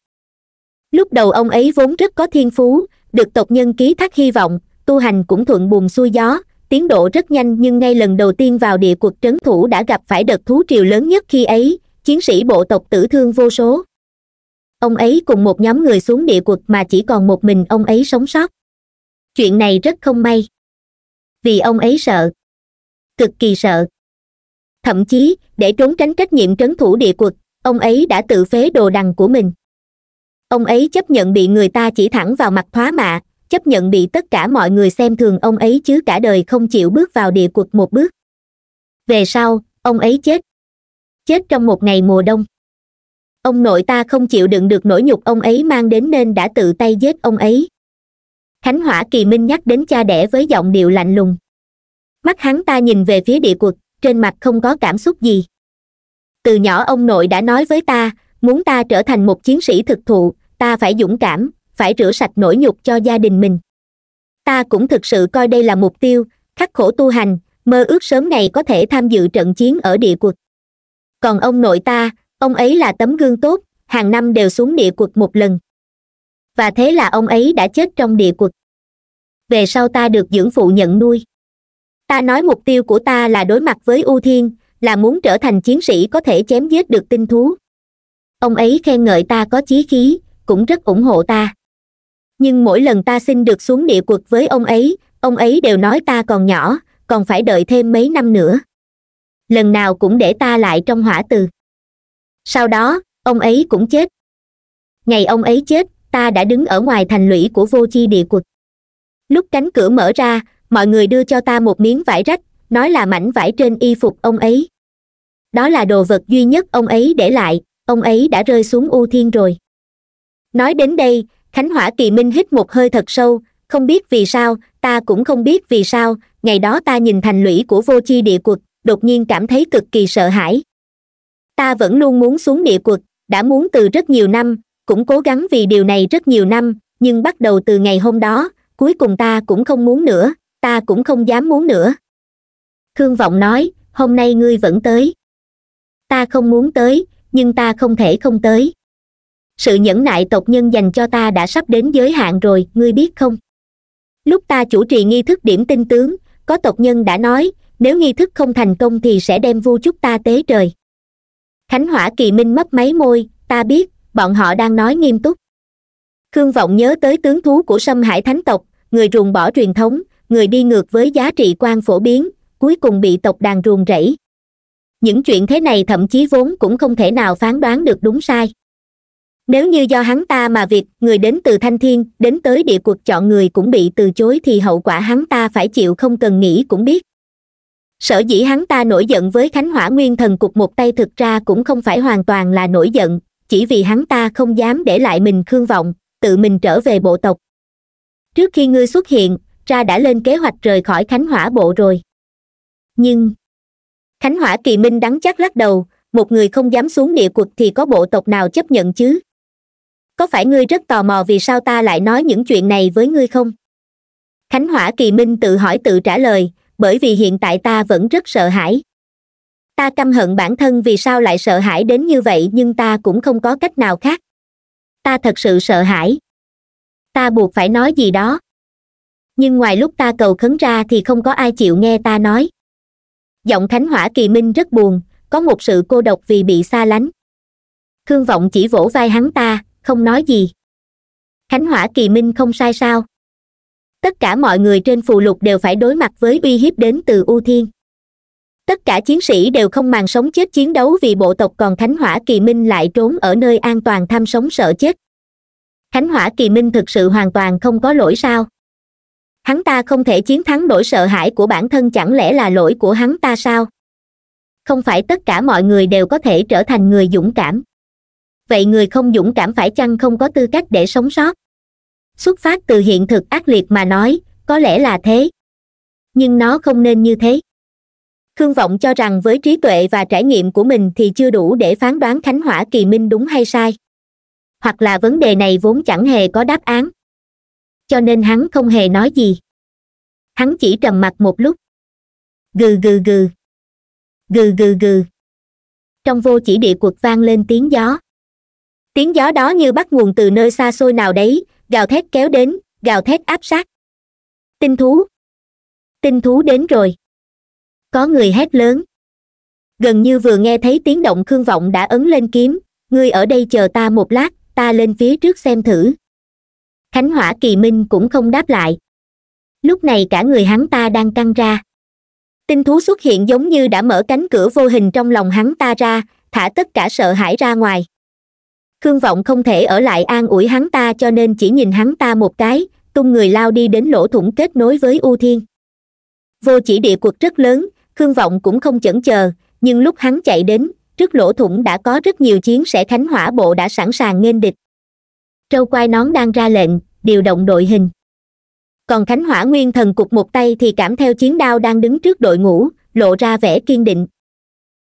[SPEAKER 1] lúc đầu ông ấy vốn rất có thiên phú được tộc nhân ký thác hy vọng tu hành cũng thuận buồm xuôi gió tiến độ rất nhanh nhưng ngay lần đầu tiên vào địa cuộc trấn thủ đã gặp phải đợt thú triều lớn nhất khi ấy chiến sĩ bộ tộc tử thương vô số ông ấy cùng một nhóm người xuống địa quật mà chỉ còn một mình ông ấy sống sót chuyện này rất không may vì ông ấy sợ cực kỳ sợ thậm chí để trốn tránh trách nhiệm trấn thủ địa quật ông ấy đã tự phế đồ đằng của mình ông ấy chấp nhận bị người ta chỉ thẳng vào mặt thoá mạ chấp nhận bị tất cả mọi người xem thường ông ấy chứ cả đời không chịu bước vào địa quật một bước về sau ông ấy chết chết trong một ngày mùa đông ông nội ta không chịu đựng được nỗi nhục ông ấy mang đến nên đã tự tay giết ông ấy khánh hỏa kỳ minh nhắc đến cha đẻ với giọng điệu lạnh lùng mắt hắn ta nhìn về phía địa cuộc trên mặt không có cảm xúc gì từ nhỏ ông nội đã nói với ta muốn ta trở thành một chiến sĩ thực thụ ta phải dũng cảm phải rửa sạch nỗi nhục cho gia đình mình ta cũng thực sự coi đây là mục tiêu khắc khổ tu hành mơ ước sớm ngày có thể tham dự trận chiến ở địa cuộc còn ông nội ta ông ấy là tấm gương tốt hàng năm đều xuống địa cuộc một lần và thế là ông ấy đã chết trong địa cuộc về sau ta được dưỡng phụ nhận nuôi ta nói mục tiêu của ta là đối mặt với ưu thiên là muốn trở thành chiến sĩ có thể chém giết được tinh thú ông ấy khen ngợi ta có chí khí cũng rất ủng hộ ta nhưng mỗi lần ta xin được xuống địa cuộc với ông ấy ông ấy đều nói ta còn nhỏ còn phải đợi thêm mấy năm nữa lần nào cũng để ta lại trong hỏa từ sau đó ông ấy cũng chết ngày ông ấy chết ta đã đứng ở ngoài thành lũy của vô chi địa quật lúc cánh cửa mở ra mọi người đưa cho ta một miếng vải rách nói là mảnh vải trên y phục ông ấy đó là đồ vật duy nhất ông ấy để lại ông ấy đã rơi xuống u thiên rồi nói đến đây khánh hỏa kỳ minh hít một hơi thật sâu không biết vì sao ta cũng không biết vì sao ngày đó ta nhìn thành lũy của vô chi địa quật đột nhiên cảm thấy cực kỳ sợ hãi ta vẫn luôn muốn xuống địa quật đã muốn từ rất nhiều năm cũng cố gắng vì điều này rất nhiều năm nhưng bắt đầu từ ngày hôm đó cuối cùng ta cũng không muốn nữa ta cũng không dám muốn nữa thương vọng nói hôm nay ngươi vẫn tới ta không muốn tới nhưng ta không thể không tới sự nhẫn nại tộc nhân dành cho ta đã sắp đến giới hạn rồi ngươi biết không lúc ta chủ trì nghi thức điểm tinh tướng có tộc nhân đã nói nếu nghi thức không thành công thì sẽ đem vu chúc ta tế trời khánh hỏa kỳ minh mấp máy môi ta biết bọn họ đang nói nghiêm túc khương vọng nhớ tới tướng thú của sâm hải thánh tộc người ruồng bỏ truyền thống người đi ngược với giá trị quan phổ biến cuối cùng bị tộc đàn ruồng rẫy những chuyện thế này thậm chí vốn cũng không thể nào phán đoán được đúng sai nếu như do hắn ta mà việc người đến từ thanh thiên đến tới địa cuộc chọn người cũng bị từ chối thì hậu quả hắn ta phải chịu không cần nghĩ cũng biết sở dĩ hắn ta nổi giận với khánh hỏa nguyên thần cục một tay thực ra cũng không phải hoàn toàn là nổi giận chỉ vì hắn ta không dám để lại mình khương vọng tự mình trở về bộ tộc trước khi ngươi xuất hiện ra đã lên kế hoạch rời khỏi khánh hỏa bộ rồi nhưng khánh hỏa kỳ minh đắng chắc lắc đầu một người không dám xuống địa cuộc thì có bộ tộc nào chấp nhận chứ có phải ngươi rất tò mò vì sao ta lại nói những chuyện này với ngươi không khánh hỏa kỳ minh tự hỏi tự trả lời bởi vì hiện tại ta vẫn rất sợ hãi ta căm hận bản thân vì sao lại sợ hãi đến như vậy nhưng ta cũng không có cách nào khác ta thật sự sợ hãi ta buộc phải nói gì đó nhưng ngoài lúc ta cầu khấn ra thì không có ai chịu nghe ta nói giọng khánh hỏa kỳ minh rất buồn có một sự cô độc vì bị xa lánh khương vọng chỉ vỗ vai hắn ta không nói gì khánh hỏa kỳ minh không sai sao tất cả mọi người trên phù lục đều phải đối mặt với uy hiếp đến từ u thiên tất cả chiến sĩ đều không màng sống chết chiến đấu vì bộ tộc còn thánh hỏa kỳ minh lại trốn ở nơi an toàn tham sống sợ chết thánh hỏa kỳ minh thực sự hoàn toàn không có lỗi sao hắn ta không thể chiến thắng nỗi sợ hãi của bản thân chẳng lẽ là lỗi của hắn ta sao không phải tất cả mọi người đều có thể trở thành người dũng cảm vậy người không dũng cảm phải chăng không có tư cách để sống sót xuất phát từ hiện thực ác liệt mà nói có lẽ là thế nhưng nó không nên như thế khương vọng cho rằng với trí tuệ và trải nghiệm của mình thì chưa đủ để phán đoán khánh hỏa kỳ minh đúng hay sai hoặc là vấn đề này vốn chẳng hề có đáp án cho nên hắn không hề nói gì hắn chỉ trầm mặt một lúc gừ gừ gừ gừ gừ gừ trong vô chỉ địa cuộc vang lên tiếng gió tiếng gió đó như bắt nguồn từ nơi xa xôi nào đấy gào thét kéo đến gào thét áp sát tinh thú tinh thú đến rồi có người hét lớn gần như vừa nghe thấy tiếng động khương vọng đã ấn lên kiếm ngươi ở đây chờ ta một lát ta lên phía trước xem thử khánh hỏa kỳ minh cũng không đáp lại lúc này cả người hắn ta đang căng ra tinh thú xuất hiện giống như đã mở cánh cửa vô hình trong lòng hắn ta ra thả tất cả sợ hãi ra ngoài khương vọng không thể ở lại an ủi hắn ta cho nên chỉ nhìn hắn ta một cái tung người lao đi đến lỗ thủng kết nối với u thiên vô chỉ địa cuộc rất lớn khương vọng cũng không chẫn chờ nhưng lúc hắn chạy đến trước lỗ thủng đã có rất nhiều chiến sẽ khánh hỏa bộ đã sẵn sàng nghênh địch trâu quai nón đang ra lệnh điều động đội hình còn khánh hỏa nguyên thần cục một tay thì cảm theo chiến đao đang đứng trước đội ngũ lộ ra vẻ kiên định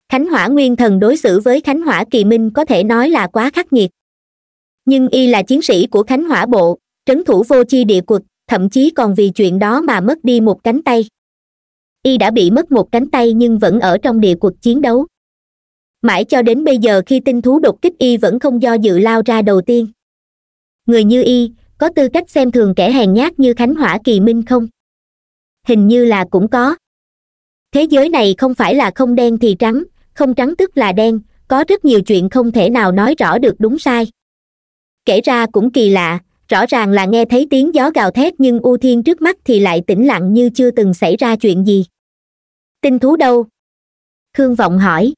[SPEAKER 1] khánh hỏa nguyên thần đối xử với khánh hỏa kỳ minh có thể nói là quá khắc nghiệt nhưng y là chiến sĩ của khánh hỏa bộ trấn thủ vô chi địa quật thậm chí còn vì chuyện đó mà mất đi một cánh tay y đã bị mất một cánh tay nhưng vẫn ở trong địa cuộc chiến đấu mãi cho đến bây giờ khi tinh thú đột kích y vẫn không do dự lao ra đầu tiên người như y có tư cách xem thường kẻ hèn nhát như khánh hỏa kỳ minh không hình như là cũng có thế giới này không phải là không đen thì trắng không trắng tức là đen có rất nhiều chuyện không thể nào nói rõ được đúng sai kể ra cũng kỳ lạ rõ ràng là nghe thấy tiếng gió gào thét nhưng u thiên trước mắt thì lại tĩnh lặng như chưa từng xảy ra chuyện gì tinh thú đâu khương vọng hỏi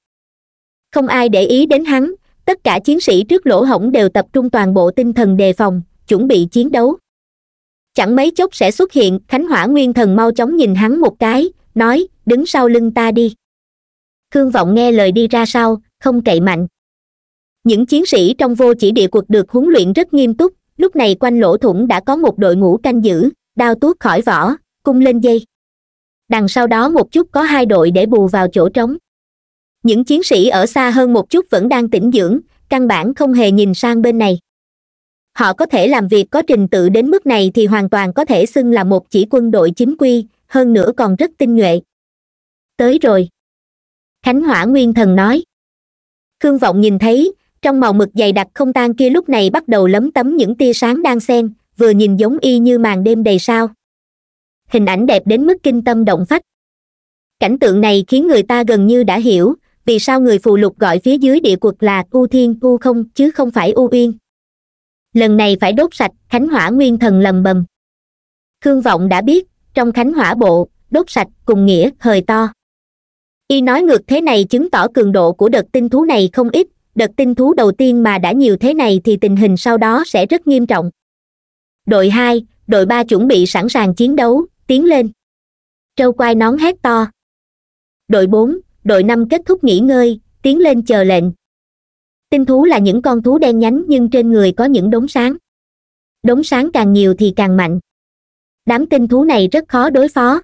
[SPEAKER 1] không ai để ý đến hắn tất cả chiến sĩ trước lỗ hổng đều tập trung toàn bộ tinh thần đề phòng chuẩn bị chiến đấu chẳng mấy chốc sẽ xuất hiện khánh hỏa nguyên thần mau chóng nhìn hắn một cái nói đứng sau lưng ta đi khương vọng nghe lời đi ra sau không cậy mạnh những chiến sĩ trong vô chỉ địa quật được huấn luyện rất nghiêm túc lúc này quanh lỗ thủng đã có một đội ngũ canh giữ đao tuốt khỏi vỏ cung lên dây đằng sau đó một chút có hai đội để bù vào chỗ trống những chiến sĩ ở xa hơn một chút vẫn đang tĩnh dưỡng căn bản không hề nhìn sang bên này họ có thể làm việc có trình tự đến mức này thì hoàn toàn có thể xưng là một chỉ quân đội chính quy hơn nữa còn rất tinh nhuệ tới rồi khánh hỏa nguyên thần nói khương vọng nhìn thấy trong màu mực dày đặc không tan kia lúc này bắt đầu lấm tấm những tia sáng đang xen vừa nhìn giống y như màn đêm đầy sao hình ảnh đẹp đến mức kinh tâm động phách cảnh tượng này khiến người ta gần như đã hiểu vì sao người phù lục gọi phía dưới địa quật là u thiên u không chứ không phải u uyên lần này phải đốt sạch khánh hỏa nguyên thần lầm bầm khương vọng đã biết trong khánh hỏa bộ đốt sạch cùng nghĩa hời to y nói ngược thế này chứng tỏ cường độ của đợt tinh thú này không ít đợt tinh thú đầu tiên mà đã nhiều thế này thì tình hình sau đó sẽ rất nghiêm trọng đội hai đội ba chuẩn bị sẵn sàng chiến đấu tiến lên trâu quai nón hét to đội bốn đội năm kết thúc nghỉ ngơi tiến lên chờ lệnh tinh thú là những con thú đen nhánh nhưng trên người có những đống sáng đống sáng càng nhiều thì càng mạnh đám tinh thú này rất khó đối phó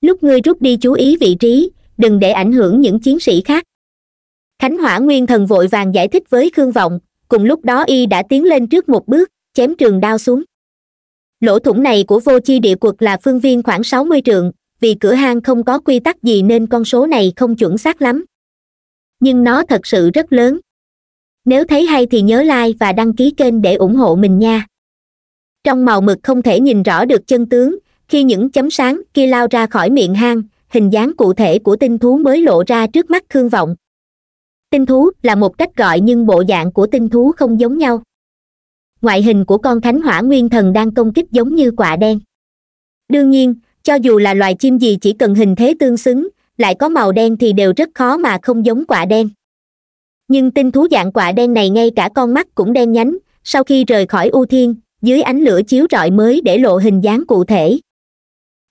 [SPEAKER 1] lúc ngươi rút đi chú ý vị trí đừng để ảnh hưởng những chiến sĩ khác khánh hỏa nguyên thần vội vàng giải thích với khương vọng cùng lúc đó y đã tiến lên trước một bước chém trường đao xuống lỗ thủng này của vô chi địa quật là phương viên khoảng sáu mươi trượng vì cửa hang không có quy tắc gì nên con số này không chuẩn xác lắm nhưng nó thật sự rất lớn nếu thấy hay thì nhớ like và đăng ký kênh để ủng hộ mình nha trong màu mực không thể nhìn rõ được chân tướng khi những chấm sáng kia lao ra khỏi miệng hang hình dáng cụ thể của tinh thú mới lộ ra trước mắt khương vọng tinh thú là một cách gọi nhưng bộ dạng của tinh thú không giống nhau ngoại hình của con thánh hỏa nguyên thần đang công kích giống như quả đen đương nhiên cho dù là loài chim gì chỉ cần hình thế tương xứng lại có màu đen thì đều rất khó mà không giống quả đen nhưng tinh thú dạng quả đen này ngay cả con mắt cũng đen nhánh sau khi rời khỏi ưu thiên dưới ánh lửa chiếu rọi mới để lộ hình dáng cụ thể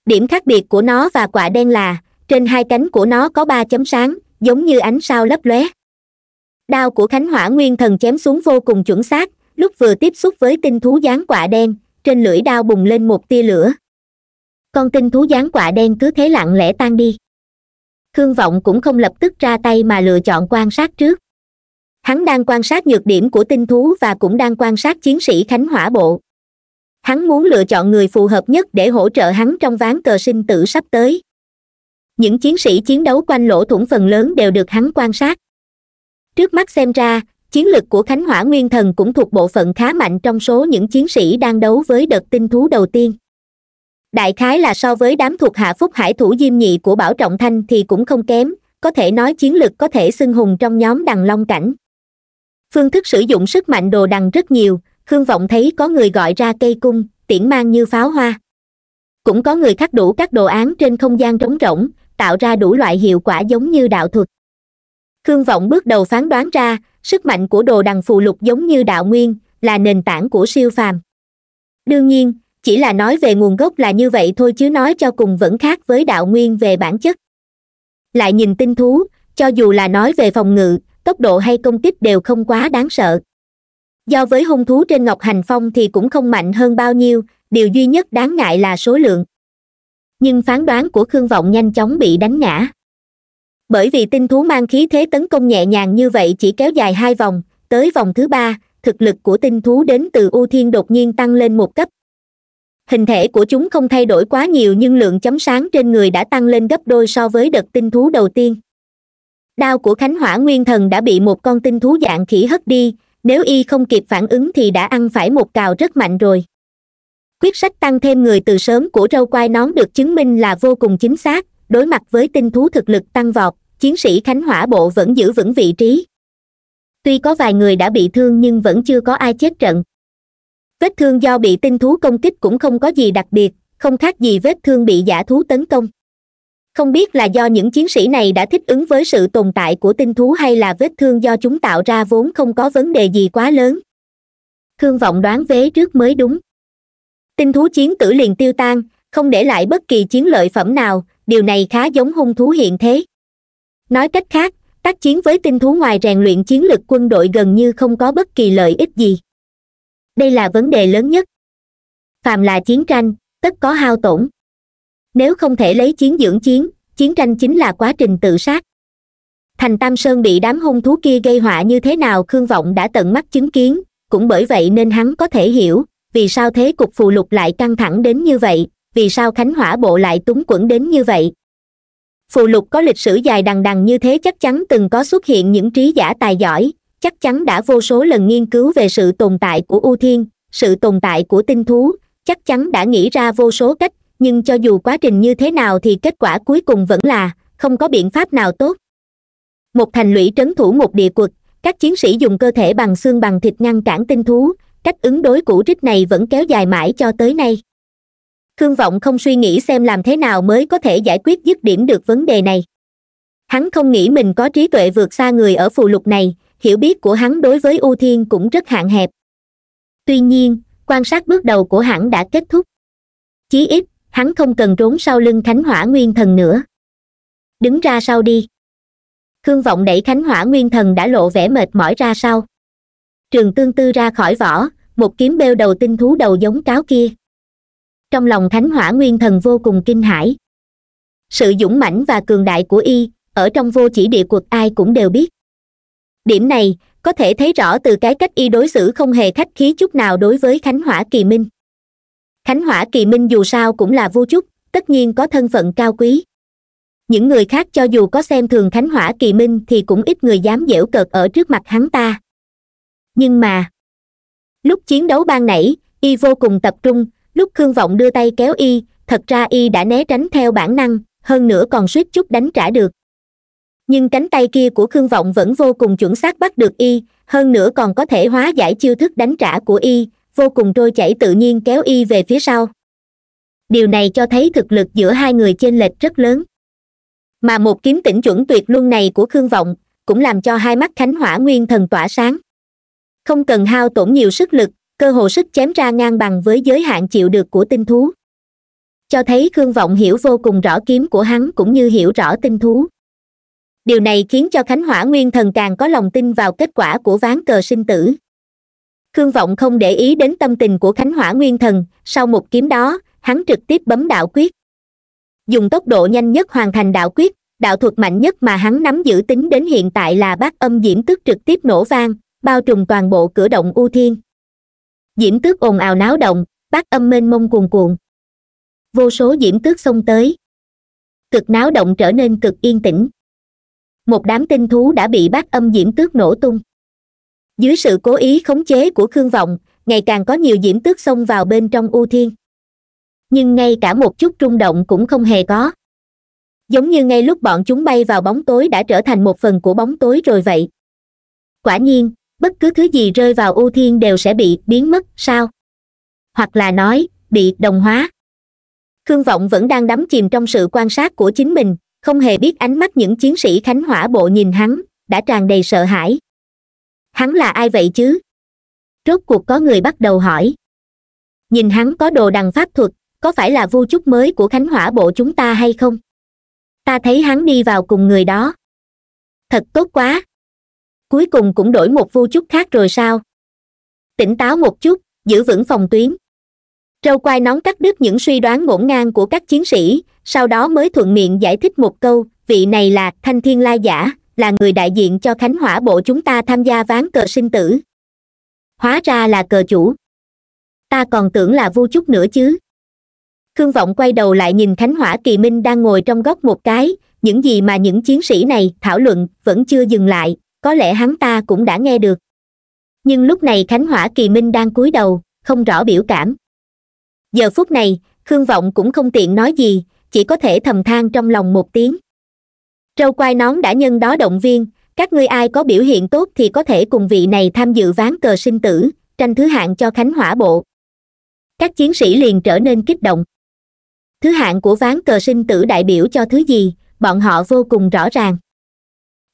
[SPEAKER 1] điểm khác biệt của nó và quả đen là trên hai cánh của nó có ba chấm sáng giống như ánh sao lấp lóe đao của khánh hỏa nguyên thần chém xuống vô cùng chuẩn xác lúc vừa tiếp xúc với tinh thú gián quả đen trên lưỡi đao bùng lên một tia lửa con tinh thú gián quả đen cứ thế lặng lẽ tan đi khương vọng cũng không lập tức ra tay mà lựa chọn quan sát trước hắn đang quan sát nhược điểm của tinh thú và cũng đang quan sát chiến sĩ khánh hỏa bộ hắn muốn lựa chọn người phù hợp nhất để hỗ trợ hắn trong ván cờ sinh tử sắp tới những chiến sĩ chiến đấu quanh lỗ thủng phần lớn đều được hắn quan sát trước mắt xem ra chiến lực của khánh hỏa nguyên thần cũng thuộc bộ phận khá mạnh trong số những chiến sĩ đang đấu với đợt tinh thú đầu tiên đại khái là so với đám thuộc hạ phúc hải thủ diêm nhị của bảo trọng thanh thì cũng không kém có thể nói chiến lực có thể xưng hùng trong nhóm đằng long cảnh phương thức sử dụng sức mạnh đồ đằng rất nhiều khương vọng thấy có người gọi ra cây cung tiễn mang như pháo hoa cũng có người khắc đủ các đồ án trên không gian trống rỗng tạo ra đủ loại hiệu quả giống như đạo thuật khương vọng bước đầu phán đoán ra sức mạnh của đồ đằng phù lục giống như đạo nguyên là nền tảng của siêu phàm đương nhiên chỉ là nói về nguồn gốc là như vậy thôi chứ nói cho cùng vẫn khác với đạo nguyên về bản chất lại nhìn tinh thú cho dù là nói về phòng ngự tốc độ hay công kích đều không quá đáng sợ do với hung thú trên ngọc hành phong thì cũng không mạnh hơn bao nhiêu điều duy nhất đáng ngại là số lượng nhưng phán đoán của khương vọng nhanh chóng bị đánh ngã bởi vì tinh thú mang khí thế tấn công nhẹ nhàng như vậy chỉ kéo dài hai vòng tới vòng thứ ba thực lực của tinh thú đến từ ưu thiên đột nhiên tăng lên một cấp hình thể của chúng không thay đổi quá nhiều nhưng lượng chấm sáng trên người đã tăng lên gấp đôi so với đợt tinh thú đầu tiên đao của khánh hỏa nguyên thần đã bị một con tinh thú dạng khỉ hất đi nếu y không kịp phản ứng thì đã ăn phải một cào rất mạnh rồi quyết sách tăng thêm người từ sớm của râu quai nón được chứng minh là vô cùng chính xác đối mặt với tinh thú thực lực tăng vọt chiến sĩ khánh hỏa bộ vẫn giữ vững vị trí tuy có vài người đã bị thương nhưng vẫn chưa có ai chết trận vết thương do bị tinh thú công kích cũng không có gì đặc biệt không khác gì vết thương bị giả thú tấn công không biết là do những chiến sĩ này đã thích ứng với sự tồn tại của tinh thú hay là vết thương do chúng tạo ra vốn không có vấn đề gì quá lớn thương vọng đoán vế trước mới đúng tinh thú chiến tử liền tiêu tan không để lại bất kỳ chiến lợi phẩm nào điều này khá giống hung thú hiện thế nói cách khác tác chiến với tinh thú ngoài rèn luyện chiến lực quân đội gần như không có bất kỳ lợi ích gì đây là vấn đề lớn nhất phàm là chiến tranh tất có hao tổn nếu không thể lấy chiến dưỡng chiến chiến tranh chính là quá trình tự sát thành tam sơn bị đám hung thú kia gây họa như thế nào khương vọng đã tận mắt chứng kiến cũng bởi vậy nên hắn có thể hiểu vì sao thế cục phù lục lại căng thẳng đến như vậy vì sao khánh hỏa bộ lại túng quẫn đến như vậy phù lục có lịch sử dài đằng đằng như thế chắc chắn từng có xuất hiện những trí giả tài giỏi chắc chắn đã vô số lần nghiên cứu về sự tồn tại của ưu thiên sự tồn tại của tinh thú chắc chắn đã nghĩ ra vô số cách nhưng cho dù quá trình như thế nào thì kết quả cuối cùng vẫn là không có biện pháp nào tốt một thành lũy trấn thủ một địa quật các chiến sĩ dùng cơ thể bằng xương bằng thịt ngăn cản tinh thú cách ứng đối cũ trích này vẫn kéo dài mãi cho tới nay khương vọng không suy nghĩ xem làm thế nào mới có thể giải quyết dứt điểm được vấn đề này hắn không nghĩ mình có trí tuệ vượt xa người ở phù lục này hiểu biết của hắn đối với ưu thiên cũng rất hạn hẹp tuy nhiên quan sát bước đầu của hắn đã kết thúc chí ít hắn không cần trốn sau lưng khánh hỏa nguyên thần nữa đứng ra sau đi khương vọng đẩy khánh hỏa nguyên thần đã lộ vẻ mệt mỏi ra sau trường tương tư ra khỏi vỏ một kiếm bêu đầu tinh thú đầu giống cáo kia trong lòng thánh hỏa nguyên thần vô cùng kinh hãi sự dũng mãnh và cường đại của y ở trong vô chỉ địa cuộc ai cũng đều biết điểm này có thể thấy rõ từ cái cách y đối xử không hề khách khí chút nào đối với khánh hỏa kỳ minh khánh hỏa kỳ minh dù sao cũng là vua chúc, tất nhiên có thân phận cao quý những người khác cho dù có xem thường khánh hỏa kỳ minh thì cũng ít người dám dễu cợt ở trước mặt hắn ta nhưng mà lúc chiến đấu ban nãy y vô cùng tập trung lúc khương vọng đưa tay kéo y thật ra y đã né tránh theo bản năng hơn nữa còn suýt chút đánh trả được nhưng cánh tay kia của khương vọng vẫn vô cùng chuẩn xác bắt được y hơn nữa còn có thể hóa giải chiêu thức đánh trả của y vô cùng trôi chảy tự nhiên kéo y về phía sau điều này cho thấy thực lực giữa hai người chênh lệch rất lớn mà một kiếm tỉnh chuẩn tuyệt luân này của khương vọng cũng làm cho hai mắt khánh hỏa nguyên thần tỏa sáng không cần hao tổn nhiều sức lực cơ hồ sức chém ra ngang bằng với giới hạn chịu được của tinh thú cho thấy khương vọng hiểu vô cùng rõ kiếm của hắn cũng như hiểu rõ tinh thú điều này khiến cho khánh hỏa nguyên thần càng có lòng tin vào kết quả của ván cờ sinh tử khương vọng không để ý đến tâm tình của khánh hỏa nguyên thần sau một kiếm đó hắn trực tiếp bấm đạo quyết dùng tốc độ nhanh nhất hoàn thành đạo quyết đạo thuật mạnh nhất mà hắn nắm giữ tính đến hiện tại là bát âm diễm tức trực tiếp nổ vang bao trùm toàn bộ cửa động u thiên diễm tước ồn ào náo động bát âm mênh mông cuồn cuộn vô số diễm tước xông tới cực náo động trở nên cực yên tĩnh một đám tinh thú đã bị bát âm diễm tước nổ tung dưới sự cố ý khống chế của khương vọng ngày càng có nhiều diễm tước xông vào bên trong u thiên nhưng ngay cả một chút rung động cũng không hề có giống như ngay lúc bọn chúng bay vào bóng tối đã trở thành một phần của bóng tối rồi vậy quả nhiên bất cứ thứ gì rơi vào u thiên đều sẽ bị biến mất sao hoặc là nói bị đồng hóa khương vọng vẫn đang đắm chìm trong sự quan sát của chính mình không hề biết ánh mắt những chiến sĩ khánh hỏa bộ nhìn hắn đã tràn đầy sợ hãi hắn là ai vậy chứ rốt cuộc có người bắt đầu hỏi nhìn hắn có đồ đằng pháp thuật có phải là vu chúc mới của khánh hỏa bộ chúng ta hay không ta thấy hắn đi vào cùng người đó thật tốt quá cuối cùng cũng đổi một vu chúc khác rồi sao tỉnh táo một chút giữ vững phòng tuyến râu quai nón cắt đứt những suy đoán ngổn ngang của các chiến sĩ sau đó mới thuận miệng giải thích một câu vị này là thanh thiên la giả là người đại diện cho khánh hỏa bộ chúng ta tham gia ván cờ sinh tử hóa ra là cờ chủ ta còn tưởng là vu chút nữa chứ khương vọng quay đầu lại nhìn khánh hỏa kỳ minh đang ngồi trong góc một cái những gì mà những chiến sĩ này thảo luận vẫn chưa dừng lại có lẽ hắn ta cũng đã nghe được nhưng lúc này khánh hỏa kỳ minh đang cúi đầu không rõ biểu cảm giờ phút này khương vọng cũng không tiện nói gì chỉ có thể thầm than trong lòng một tiếng râu quai nón đã nhân đó động viên các ngươi ai có biểu hiện tốt thì có thể cùng vị này tham dự ván cờ sinh tử tranh thứ hạng cho khánh hỏa bộ các chiến sĩ liền trở nên kích động thứ hạng của ván cờ sinh tử đại biểu cho thứ gì bọn họ vô cùng rõ ràng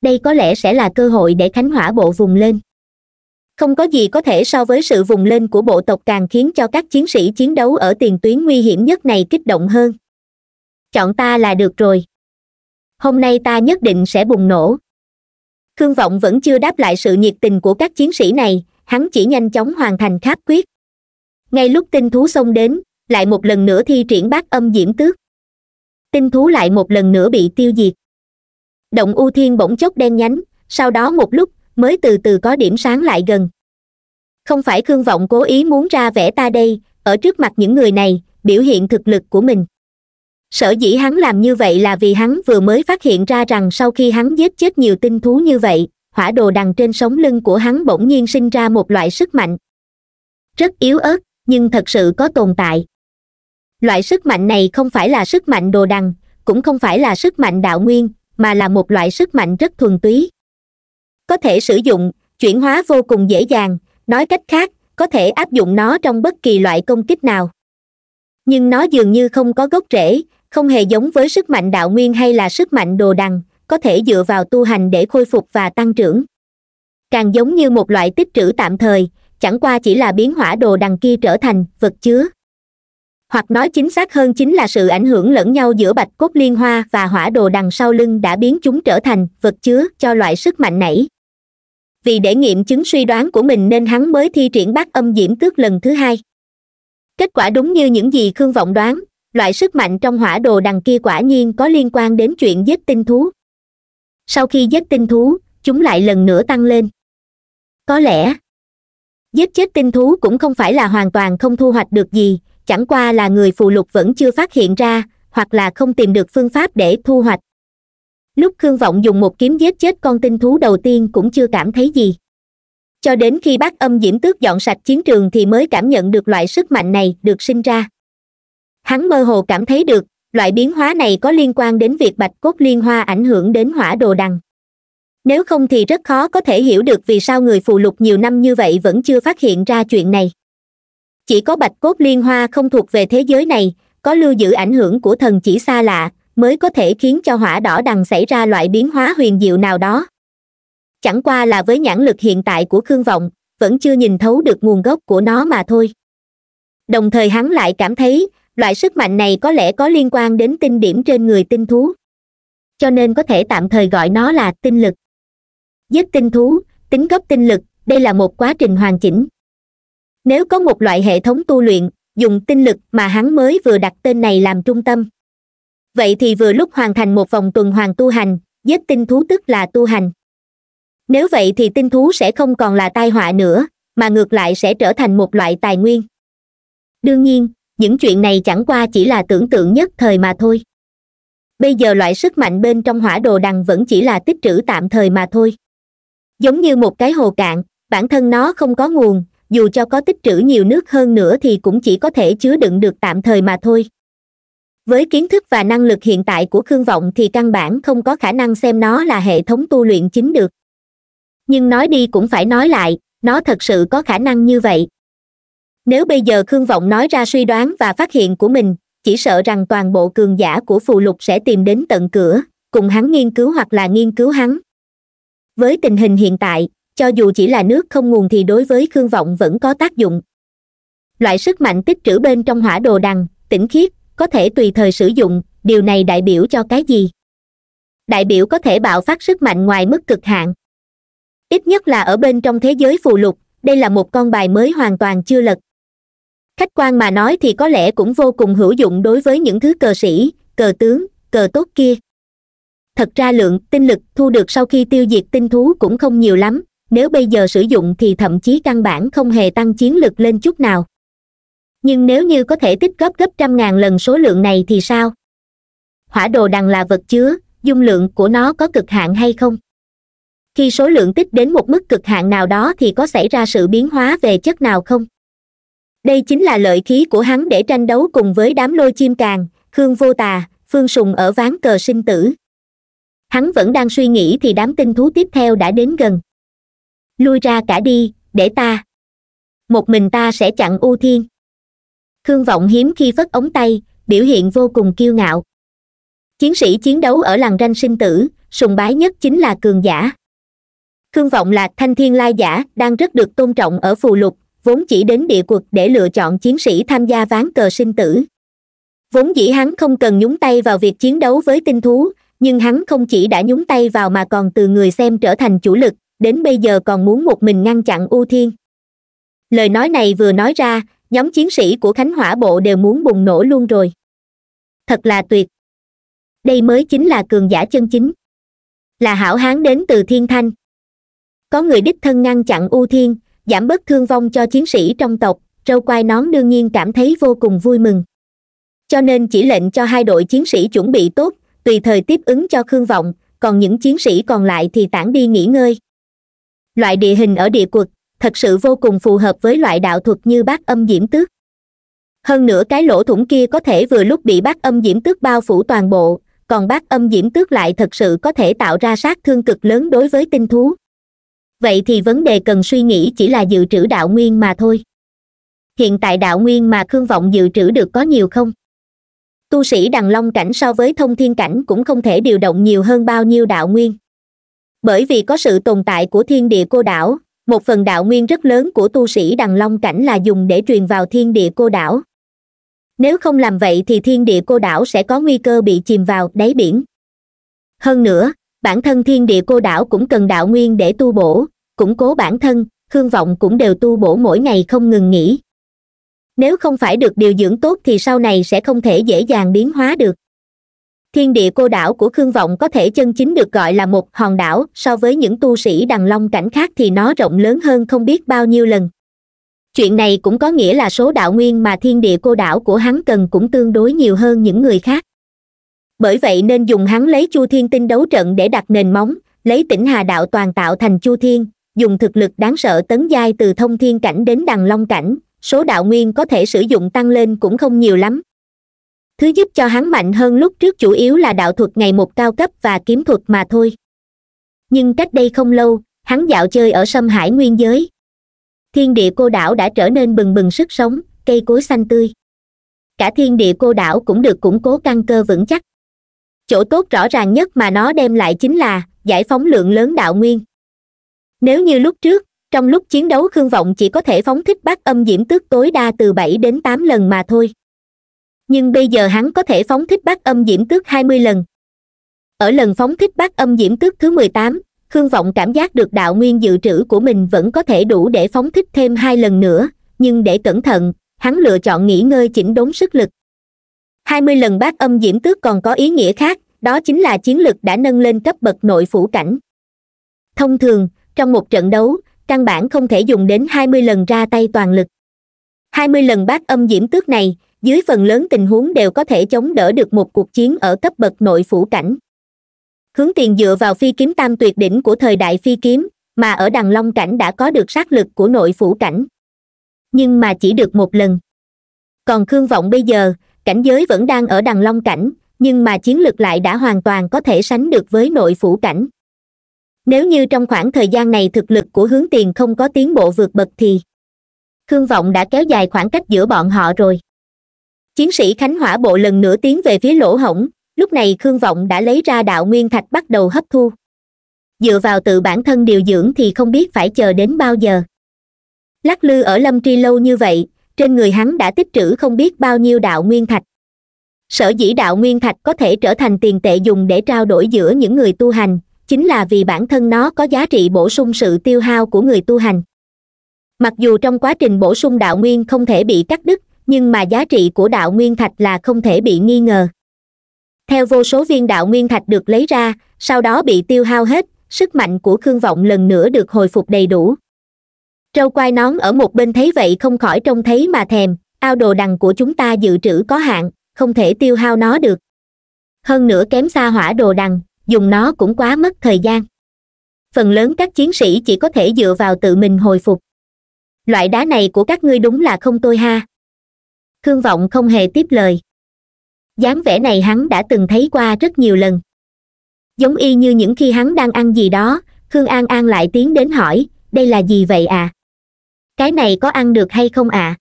[SPEAKER 1] đây có lẽ sẽ là cơ hội để khánh hỏa bộ vùng lên không có gì có thể so với sự vùng lên của bộ tộc càng khiến cho các chiến sĩ chiến đấu ở tiền tuyến nguy hiểm nhất này kích động hơn chọn ta là được rồi hôm nay ta nhất định sẽ bùng nổ khương vọng vẫn chưa đáp lại sự nhiệt tình của các chiến sĩ này hắn chỉ nhanh chóng hoàn thành khát quyết ngay lúc tinh thú xông đến lại một lần nữa thi triển bát âm diễm tước tinh thú lại một lần nữa bị tiêu diệt động u thiên bỗng chốc đen nhánh sau đó một lúc mới từ từ có điểm sáng lại gần không phải khương vọng cố ý muốn ra vẽ ta đây ở trước mặt những người này biểu hiện thực lực của mình sở dĩ hắn làm như vậy là vì hắn vừa mới phát hiện ra rằng sau khi hắn giết chết nhiều tinh thú như vậy hỏa đồ đằng trên sống lưng của hắn bỗng nhiên sinh ra một loại sức mạnh rất yếu ớt nhưng thật sự có tồn tại loại sức mạnh này không phải là sức mạnh đồ đằng cũng không phải là sức mạnh đạo nguyên mà là một loại sức mạnh rất thuần túy có thể sử dụng chuyển hóa vô cùng dễ dàng nói cách khác có thể áp dụng nó trong bất kỳ loại công kích nào nhưng nó dường như không có gốc rễ không hề giống với sức mạnh đạo nguyên hay là sức mạnh đồ đằng có thể dựa vào tu hành để khôi phục và tăng trưởng càng giống như một loại tích trữ tạm thời chẳng qua chỉ là biến hỏa đồ đằng kia trở thành vật chứa hoặc nói chính xác hơn chính là sự ảnh hưởng lẫn nhau giữa bạch cốt liên hoa và hỏa đồ đằng sau lưng đã biến chúng trở thành vật chứa cho loại sức mạnh nảy vì để nghiệm chứng suy đoán của mình nên hắn mới thi triển bát âm diễm tước lần thứ hai kết quả đúng như những gì khương vọng đoán loại sức mạnh trong hỏa đồ đằng kia quả nhiên có liên quan đến chuyện giết tinh thú sau khi giết tinh thú chúng lại lần nữa tăng lên có lẽ giết chết tinh thú cũng không phải là hoàn toàn không thu hoạch được gì chẳng qua là người phù lục vẫn chưa phát hiện ra hoặc là không tìm được phương pháp để thu hoạch lúc khương vọng dùng một kiếm giết chết con tinh thú đầu tiên cũng chưa cảm thấy gì cho đến khi bác âm diễm tước dọn sạch chiến trường thì mới cảm nhận được loại sức mạnh này được sinh ra hắn mơ hồ cảm thấy được loại biến hóa này có liên quan đến việc bạch cốt liên hoa ảnh hưởng đến hỏa đồ đằng nếu không thì rất khó có thể hiểu được vì sao người phù lục nhiều năm như vậy vẫn chưa phát hiện ra chuyện này chỉ có bạch cốt liên hoa không thuộc về thế giới này có lưu giữ ảnh hưởng của thần chỉ xa lạ mới có thể khiến cho hỏa đỏ đằng xảy ra loại biến hóa huyền diệu nào đó chẳng qua là với nhãn lực hiện tại của khương vọng vẫn chưa nhìn thấu được nguồn gốc của nó mà thôi đồng thời hắn lại cảm thấy loại sức mạnh này có lẽ có liên quan đến tinh điểm trên người tinh thú cho nên có thể tạm thời gọi nó là tinh lực giết tinh thú tính cấp tinh lực đây là một quá trình hoàn chỉnh nếu có một loại hệ thống tu luyện dùng tinh lực mà hắn mới vừa đặt tên này làm trung tâm vậy thì vừa lúc hoàn thành một vòng tuần hoàn tu hành giết tinh thú tức là tu hành nếu vậy thì tinh thú sẽ không còn là tai họa nữa mà ngược lại sẽ trở thành một loại tài nguyên đương nhiên những chuyện này chẳng qua chỉ là tưởng tượng nhất thời mà thôi bây giờ loại sức mạnh bên trong hỏa đồ đằng vẫn chỉ là tích trữ tạm thời mà thôi giống như một cái hồ cạn bản thân nó không có nguồn dù cho có tích trữ nhiều nước hơn nữa thì cũng chỉ có thể chứa đựng được tạm thời mà thôi với kiến thức và năng lực hiện tại của khương vọng thì căn bản không có khả năng xem nó là hệ thống tu luyện chính được nhưng nói đi cũng phải nói lại nó thật sự có khả năng như vậy nếu bây giờ khương vọng nói ra suy đoán và phát hiện của mình chỉ sợ rằng toàn bộ cường giả của phù lục sẽ tìm đến tận cửa cùng hắn nghiên cứu hoặc là nghiên cứu hắn với tình hình hiện tại cho dù chỉ là nước không nguồn thì đối với khương vọng vẫn có tác dụng loại sức mạnh tích trữ bên trong hỏa đồ đằng tĩnh khiết có thể tùy thời sử dụng điều này đại biểu cho cái gì đại biểu có thể bạo phát sức mạnh ngoài mức cực hạn ít nhất là ở bên trong thế giới phù lục đây là một con bài mới hoàn toàn chưa lật khách quan mà nói thì có lẽ cũng vô cùng hữu dụng đối với những thứ cờ sĩ cờ tướng cờ tốt kia thật ra lượng tinh lực thu được sau khi tiêu diệt tinh thú cũng không nhiều lắm nếu bây giờ sử dụng thì thậm chí căn bản không hề tăng chiến lực lên chút nào nhưng nếu như có thể tích góp gấp trăm ngàn lần số lượng này thì sao hỏa đồ đằng là vật chứa dung lượng của nó có cực hạn hay không khi số lượng tích đến một mức cực hạn nào đó thì có xảy ra sự biến hóa về chất nào không đây chính là lợi khí của hắn để tranh đấu cùng với đám lôi chim càng khương vô tà phương sùng ở ván cờ sinh tử hắn vẫn đang suy nghĩ thì đám tinh thú tiếp theo đã đến gần lui ra cả đi để ta một mình ta sẽ chặn u thiên khương vọng hiếm khi phất ống tay biểu hiện vô cùng kiêu ngạo chiến sĩ chiến đấu ở làng ranh sinh tử sùng bái nhất chính là cường giả khương vọng là thanh thiên lai giả đang rất được tôn trọng ở phù lục vốn chỉ đến địa quật để lựa chọn chiến sĩ tham gia ván cờ sinh tử vốn dĩ hắn không cần nhúng tay vào việc chiến đấu với tinh thú nhưng hắn không chỉ đã nhúng tay vào mà còn từ người xem trở thành chủ lực đến bây giờ còn muốn một mình ngăn chặn u thiên lời nói này vừa nói ra nhóm chiến sĩ của khánh hỏa bộ đều muốn bùng nổ luôn rồi thật là tuyệt đây mới chính là cường giả chân chính là hảo hán đến từ thiên thanh có người đích thân ngăn chặn u thiên giảm bớt thương vong cho chiến sĩ trong tộc râu quai nón đương nhiên cảm thấy vô cùng vui mừng cho nên chỉ lệnh cho hai đội chiến sĩ chuẩn bị tốt tùy thời tiếp ứng cho khương vọng còn những chiến sĩ còn lại thì tản đi nghỉ ngơi loại địa hình ở địa quật thật sự vô cùng phù hợp với loại đạo thuật như bát âm diễm tước hơn nữa cái lỗ thủng kia có thể vừa lúc bị bát âm diễm tước bao phủ toàn bộ còn bát âm diễm tước lại thật sự có thể tạo ra sát thương cực lớn đối với tinh thú vậy thì vấn đề cần suy nghĩ chỉ là dự trữ đạo nguyên mà thôi hiện tại đạo nguyên mà khương vọng dự trữ được có nhiều không tu sĩ đằng long cảnh so với thông thiên cảnh cũng không thể điều động nhiều hơn bao nhiêu đạo nguyên bởi vì có sự tồn tại của thiên địa cô đảo một phần đạo nguyên rất lớn của tu sĩ đằng long cảnh là dùng để truyền vào thiên địa cô đảo nếu không làm vậy thì thiên địa cô đảo sẽ có nguy cơ bị chìm vào đáy biển hơn nữa bản thân thiên địa cô đảo cũng cần đạo nguyên để tu bổ củng cố bản thân hương vọng cũng đều tu bổ mỗi ngày không ngừng nghỉ nếu không phải được điều dưỡng tốt thì sau này sẽ không thể dễ dàng biến hóa được thiên địa cô đảo của khương vọng có thể chân chính được gọi là một hòn đảo so với những tu sĩ đằng long cảnh khác thì nó rộng lớn hơn không biết bao nhiêu lần chuyện này cũng có nghĩa là số đạo nguyên mà thiên địa cô đảo của hắn cần cũng tương đối nhiều hơn những người khác bởi vậy nên dùng hắn lấy chu thiên tinh đấu trận để đặt nền móng lấy tỉnh hà đạo toàn tạo thành chu thiên dùng thực lực đáng sợ tấn giai từ thông thiên cảnh đến đằng long cảnh số đạo nguyên có thể sử dụng tăng lên cũng không nhiều lắm thứ giúp cho hắn mạnh hơn lúc trước chủ yếu là đạo thuật ngày một cao cấp và kiếm thuật mà thôi nhưng cách đây không lâu hắn dạo chơi ở sâm hải nguyên giới thiên địa cô đảo đã trở nên bừng bừng sức sống cây cối xanh tươi cả thiên địa cô đảo cũng được củng cố căn cơ vững chắc chỗ tốt rõ ràng nhất mà nó đem lại chính là giải phóng lượng lớn đạo nguyên nếu như lúc trước trong lúc chiến đấu khương vọng chỉ có thể phóng thích bát âm diễm tước tối đa từ bảy đến tám lần mà thôi nhưng bây giờ hắn có thể phóng thích bát âm diễm tước hai mươi lần ở lần phóng thích bát âm diễm tước thứ mười tám khương vọng cảm giác được đạo nguyên dự trữ của mình vẫn có thể đủ để phóng thích thêm hai lần nữa nhưng để cẩn thận hắn lựa chọn nghỉ ngơi chỉnh đốn sức lực hai mươi lần bát âm diễm tước còn có ý nghĩa khác đó chính là chiến lực đã nâng lên cấp bậc nội phủ cảnh thông thường trong một trận đấu căn bản không thể dùng đến hai mươi lần ra tay toàn lực hai mươi lần bát âm diễm tước này dưới phần lớn tình huống đều có thể chống đỡ được một cuộc chiến ở cấp bậc nội phủ cảnh hướng tiền dựa vào phi kiếm tam tuyệt đỉnh của thời đại phi kiếm mà ở đằng long cảnh đã có được sát lực của nội phủ cảnh nhưng mà chỉ được một lần còn khương vọng bây giờ cảnh giới vẫn đang ở đằng long cảnh nhưng mà chiến lược lại đã hoàn toàn có thể sánh được với nội phủ cảnh nếu như trong khoảng thời gian này thực lực của hướng tiền không có tiến bộ vượt bậc thì khương vọng đã kéo dài khoảng cách giữa bọn họ rồi chiến sĩ khánh hỏa bộ lần nữa tiến về phía lỗ hổng lúc này khương vọng đã lấy ra đạo nguyên thạch bắt đầu hấp thu dựa vào tự bản thân điều dưỡng thì không biết phải chờ đến bao giờ lắc lư ở lâm tri lâu như vậy trên người hắn đã tích trữ không biết bao nhiêu đạo nguyên thạch sở dĩ đạo nguyên thạch có thể trở thành tiền tệ dùng để trao đổi giữa những người tu hành chính là vì bản thân nó có giá trị bổ sung sự tiêu hao của người tu hành mặc dù trong quá trình bổ sung đạo nguyên không thể bị cắt đứt nhưng mà giá trị của đạo nguyên thạch là không thể bị nghi ngờ theo vô số viên đạo nguyên thạch được lấy ra sau đó bị tiêu hao hết sức mạnh của khương vọng lần nữa được hồi phục đầy đủ trâu quai nón ở một bên thấy vậy không khỏi trông thấy mà thèm ao đồ đằng của chúng ta dự trữ có hạn không thể tiêu hao nó được hơn nữa kém xa hỏa đồ đằng dùng nó cũng quá mất thời gian phần lớn các chiến sĩ chỉ có thể dựa vào tự mình hồi phục loại đá này của các ngươi đúng là không tôi ha khương vọng không hề tiếp lời dáng vẻ này hắn đã từng thấy qua rất nhiều lần giống y như những khi hắn đang ăn gì đó khương an an lại tiến đến hỏi đây là gì vậy à cái này có ăn được hay không ạ à?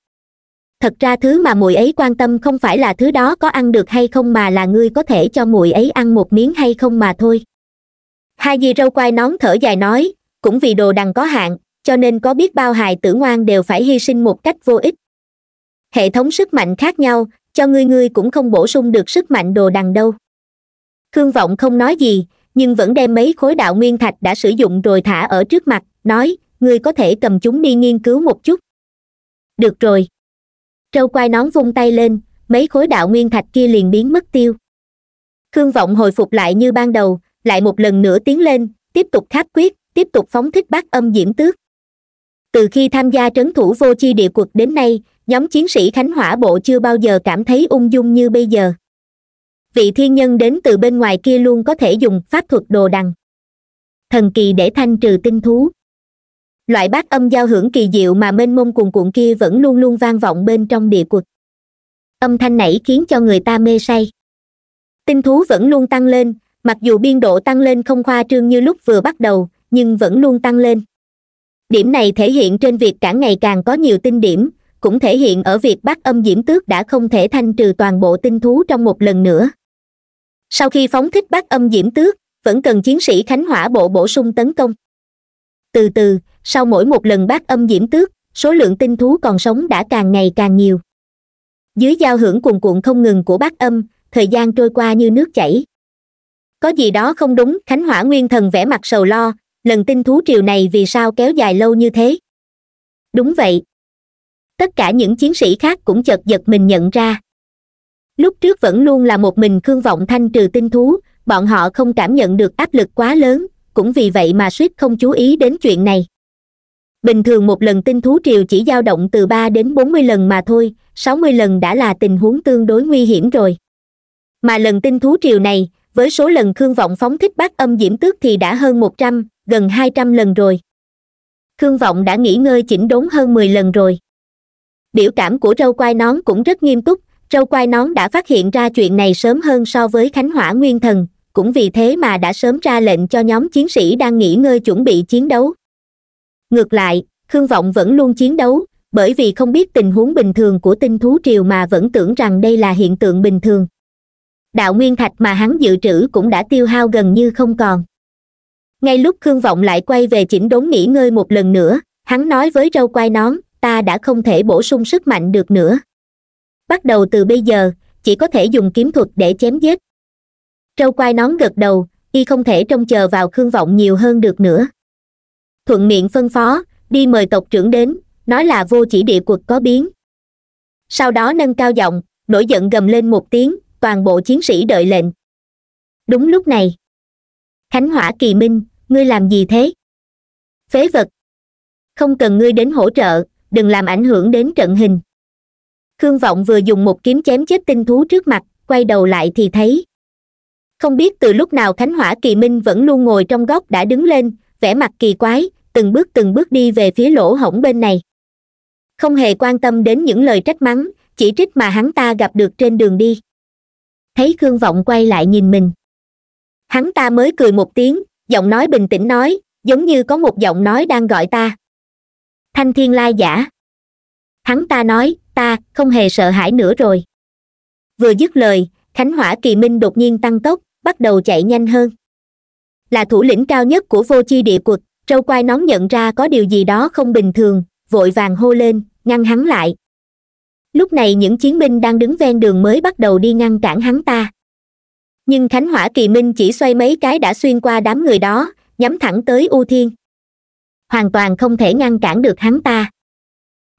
[SPEAKER 1] thật ra thứ mà muội ấy quan tâm không phải là thứ đó có ăn được hay không mà là ngươi có thể cho muội ấy ăn một miếng hay không mà thôi hai di râu quai nón thở dài nói cũng vì đồ đằng có hạn cho nên có biết bao hài tử ngoan đều phải hy sinh một cách vô ích hệ thống sức mạnh khác nhau cho ngươi ngươi cũng không bổ sung được sức mạnh đồ đằng đâu khương vọng không nói gì nhưng vẫn đem mấy khối đạo nguyên thạch đã sử dụng rồi thả ở trước mặt nói ngươi có thể cầm chúng đi nghiên cứu một chút được rồi trâu quai nón vung tay lên mấy khối đạo nguyên thạch kia liền biến mất tiêu khương vọng hồi phục lại như ban đầu lại một lần nữa tiến lên tiếp tục khát quyết tiếp tục phóng thích bát âm diễm tước từ khi tham gia trấn thủ vô chi địa quật đến nay nhóm chiến sĩ khánh hỏa bộ chưa bao giờ cảm thấy ung dung như bây giờ vị thiên nhân đến từ bên ngoài kia luôn có thể dùng pháp thuật đồ đằng thần kỳ để thanh trừ tinh thú loại bát âm giao hưởng kỳ diệu mà mênh mông cuồn cuộn kia vẫn luôn luôn vang vọng bên trong địa quật âm thanh nảy khiến cho người ta mê say tinh thú vẫn luôn tăng lên mặc dù biên độ tăng lên không khoa trương như lúc vừa bắt đầu nhưng vẫn luôn tăng lên điểm này thể hiện trên việc càng ngày càng có nhiều tinh điểm cũng thể hiện ở việc bát âm diễm tước đã không thể thanh trừ toàn bộ tinh thú trong một lần nữa sau khi phóng thích bát âm diễm tước vẫn cần chiến sĩ khánh hỏa bộ bổ sung tấn công từ từ sau mỗi một lần bác âm diễm tước số lượng tinh thú còn sống đã càng ngày càng nhiều dưới giao hưởng cuồn cuộn không ngừng của bác âm thời gian trôi qua như nước chảy có gì đó không đúng khánh hỏa nguyên thần vẽ mặt sầu lo lần tinh thú triều này vì sao kéo dài lâu như thế đúng vậy tất cả những chiến sĩ khác cũng chợt giật mình nhận ra lúc trước vẫn luôn là một mình khương vọng thanh trừ tinh thú bọn họ không cảm nhận được áp lực quá lớn cũng vì vậy mà suýt không chú ý đến chuyện này bình thường một lần tinh thú triều chỉ dao động từ ba đến bốn mươi lần mà thôi sáu mươi lần đã là tình huống tương đối nguy hiểm rồi mà lần tinh thú triều này với số lần khương vọng phóng thích bát âm diễm tước thì đã hơn một trăm gần hai trăm lần rồi khương vọng đã nghỉ ngơi chỉnh đốn hơn mười lần rồi biểu cảm của râu quai nón cũng rất nghiêm túc râu quai nón đã phát hiện ra chuyện này sớm hơn so với khánh hỏa nguyên thần cũng vì thế mà đã sớm ra lệnh cho nhóm chiến sĩ đang nghỉ ngơi chuẩn bị chiến đấu ngược lại khương vọng vẫn luôn chiến đấu bởi vì không biết tình huống bình thường của tinh thú triều mà vẫn tưởng rằng đây là hiện tượng bình thường đạo nguyên thạch mà hắn dự trữ cũng đã tiêu hao gần như không còn ngay lúc khương vọng lại quay về chỉnh đốn nghỉ ngơi một lần nữa hắn nói với râu quai nón ta đã không thể bổ sung sức mạnh được nữa bắt đầu từ bây giờ chỉ có thể dùng kiếm thuật để chém giết râu quai nón gật đầu y không thể trông chờ vào khương vọng nhiều hơn được nữa thuận miệng phân phó đi mời tộc trưởng đến nói là vô chỉ địa quật có biến sau đó nâng cao giọng nổi giận gầm lên một tiếng toàn bộ chiến sĩ đợi lệnh đúng lúc này khánh hỏa kỳ minh ngươi làm gì thế phế vật không cần ngươi đến hỗ trợ đừng làm ảnh hưởng đến trận hình khương vọng vừa dùng một kiếm chém chết tinh thú trước mặt quay đầu lại thì thấy không biết từ lúc nào khánh hỏa kỳ minh vẫn luôn ngồi trong góc đã đứng lên vẻ mặt kỳ quái từng bước từng bước đi về phía lỗ hổng bên này không hề quan tâm đến những lời trách mắng chỉ trích mà hắn ta gặp được trên đường đi thấy khương vọng quay lại nhìn mình hắn ta mới cười một tiếng giọng nói bình tĩnh nói giống như có một giọng nói đang gọi ta thanh thiên lai giả hắn ta nói ta không hề sợ hãi nữa rồi vừa dứt lời khánh hỏa kỳ minh đột nhiên tăng tốc bắt đầu chạy nhanh hơn là thủ lĩnh cao nhất của vô chi địa quật Trâu quai nón nhận ra có điều gì đó không bình thường vội vàng hô lên ngăn hắn lại lúc này những chiến binh đang đứng ven đường mới bắt đầu đi ngăn cản hắn ta nhưng khánh hỏa kỳ minh chỉ xoay mấy cái đã xuyên qua đám người đó nhắm thẳng tới u thiên hoàn toàn không thể ngăn cản được hắn ta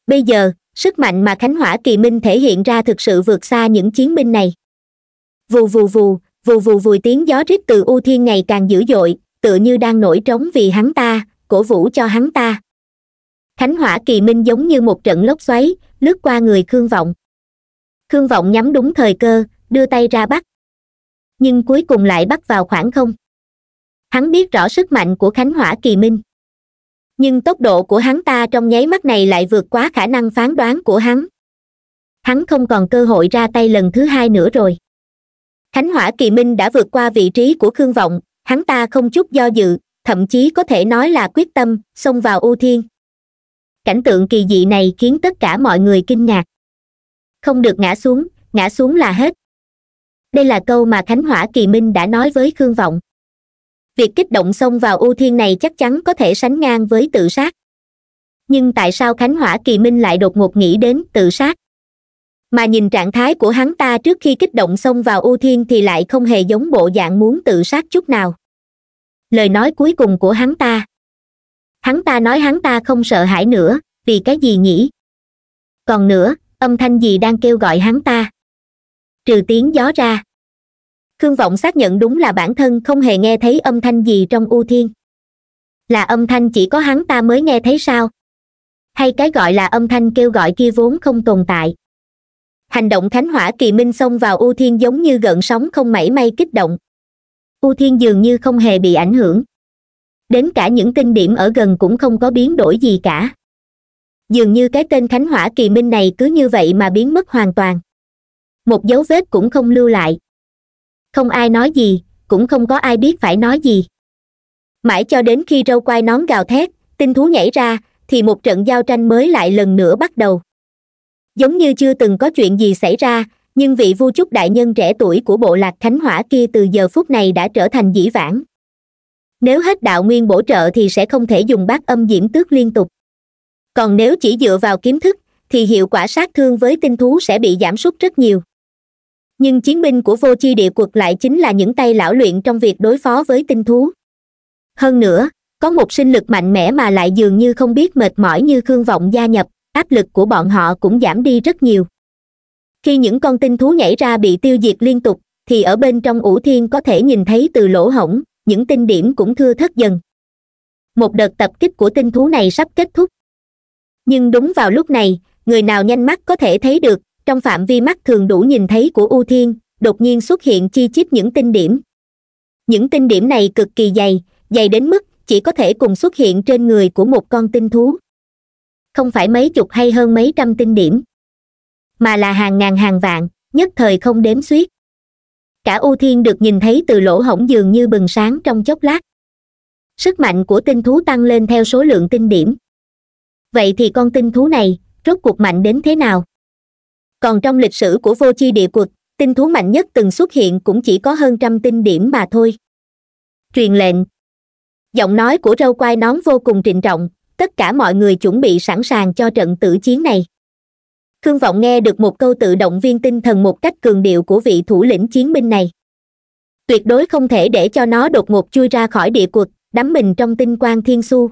[SPEAKER 1] bây giờ sức mạnh mà khánh hỏa kỳ minh thể hiện ra thực sự vượt xa những chiến binh này vù vù vù vù vù vùi tiếng gió rít từ u thiên ngày càng dữ dội tựa như đang nổi trống vì hắn ta cổ vũ cho hắn ta khánh hỏa kỳ minh giống như một trận lốc xoáy lướt qua người khương vọng khương vọng nhắm đúng thời cơ đưa tay ra bắt nhưng cuối cùng lại bắt vào khoảng không hắn biết rõ sức mạnh của khánh hỏa kỳ minh nhưng tốc độ của hắn ta trong nháy mắt này lại vượt quá khả năng phán đoán của hắn hắn không còn cơ hội ra tay lần thứ hai nữa rồi khánh hỏa kỳ minh đã vượt qua vị trí của khương vọng hắn ta không chút do dự thậm chí có thể nói là quyết tâm xông vào ô thiên cảnh tượng kỳ dị này khiến tất cả mọi người kinh ngạc không được ngã xuống ngã xuống là hết đây là câu mà khánh hỏa kỳ minh đã nói với khương vọng việc kích động xông vào ô thiên này chắc chắn có thể sánh ngang với tự sát nhưng tại sao khánh hỏa kỳ minh lại đột ngột nghĩ đến tự sát mà nhìn trạng thái của hắn ta trước khi kích động xông vào ưu thiên thì lại không hề giống bộ dạng muốn tự sát chút nào lời nói cuối cùng của hắn ta hắn ta nói hắn ta không sợ hãi nữa vì cái gì nhỉ còn nữa âm thanh gì đang kêu gọi hắn ta trừ tiếng gió ra khương vọng xác nhận đúng là bản thân không hề nghe thấy âm thanh gì trong ưu thiên là âm thanh chỉ có hắn ta mới nghe thấy sao hay cái gọi là âm thanh kêu gọi kia vốn không tồn tại hành động thánh hỏa kỳ minh xông vào u thiên giống như gợn sóng không mảy may kích động u thiên dường như không hề bị ảnh hưởng đến cả những tinh điểm ở gần cũng không có biến đổi gì cả dường như cái tên thánh hỏa kỳ minh này cứ như vậy mà biến mất hoàn toàn một dấu vết cũng không lưu lại không ai nói gì cũng không có ai biết phải nói gì mãi cho đến khi râu quai nón gào thét tinh thú nhảy ra thì một trận giao tranh mới lại lần nữa bắt đầu giống như chưa từng có chuyện gì xảy ra nhưng vị vua chúc đại nhân trẻ tuổi của bộ lạc thánh hỏa kia từ giờ phút này đã trở thành dĩ vãng nếu hết đạo nguyên bổ trợ thì sẽ không thể dùng bát âm diễm tước liên tục còn nếu chỉ dựa vào kiến thức thì hiệu quả sát thương với tinh thú sẽ bị giảm sút rất nhiều nhưng chiến binh của vô chi địa quật lại chính là những tay lão luyện trong việc đối phó với tinh thú hơn nữa có một sinh lực mạnh mẽ mà lại dường như không biết mệt mỏi như khương vọng gia nhập áp lực của bọn họ cũng giảm đi rất nhiều khi những con tinh thú nhảy ra bị tiêu diệt liên tục thì ở bên trong ủ thiên có thể nhìn thấy từ lỗ hổng những tinh điểm cũng thưa thất dần một đợt tập kích của tinh thú này sắp kết thúc nhưng đúng vào lúc này người nào nhanh mắt có thể thấy được trong phạm vi mắt thường đủ nhìn thấy của ưu thiên đột nhiên xuất hiện chi chít những tinh điểm những tinh điểm này cực kỳ dày dày đến mức chỉ có thể cùng xuất hiện trên người của một con tinh thú không phải mấy chục hay hơn mấy trăm tinh điểm mà là hàng ngàn hàng vạn nhất thời không đếm suýt cả u thiên được nhìn thấy từ lỗ hổng dường như bừng sáng trong chốc lát sức mạnh của tinh thú tăng lên theo số lượng tinh điểm vậy thì con tinh thú này rốt cuộc mạnh đến thế nào còn trong lịch sử của vô chi địa quật tinh thú mạnh nhất từng xuất hiện cũng chỉ có hơn trăm tinh điểm mà thôi truyền lệnh giọng nói của râu quai nón vô cùng trịnh trọng tất cả mọi người chuẩn bị sẵn sàng cho trận tử chiến này khương vọng nghe được một câu tự động viên tinh thần một cách cường điệu của vị thủ lĩnh chiến binh này tuyệt đối không thể để cho nó đột ngột chui ra khỏi địa cuộc đắm mình trong tinh quang thiên su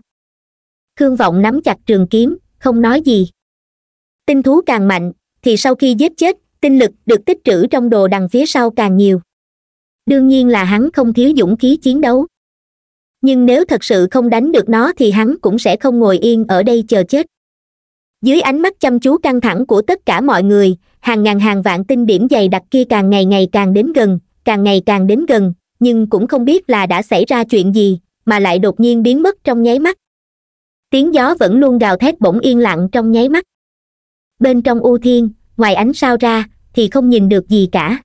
[SPEAKER 1] khương vọng nắm chặt trường kiếm không nói gì tinh thú càng mạnh thì sau khi giết chết tinh lực được tích trữ trong đồ đằng phía sau càng nhiều đương nhiên là hắn không thiếu dũng khí chiến đấu nhưng nếu thật sự không đánh được nó thì hắn cũng sẽ không ngồi yên ở đây chờ chết dưới ánh mắt chăm chú căng thẳng của tất cả mọi người hàng ngàn hàng vạn tinh điểm dày đặc kia càng ngày ngày càng đến gần càng ngày càng đến gần nhưng cũng không biết là đã xảy ra chuyện gì mà lại đột nhiên biến mất trong nháy mắt tiếng gió vẫn luôn gào thét bỗng yên lặng trong nháy mắt bên trong u thiên ngoài ánh sao ra thì không nhìn được gì cả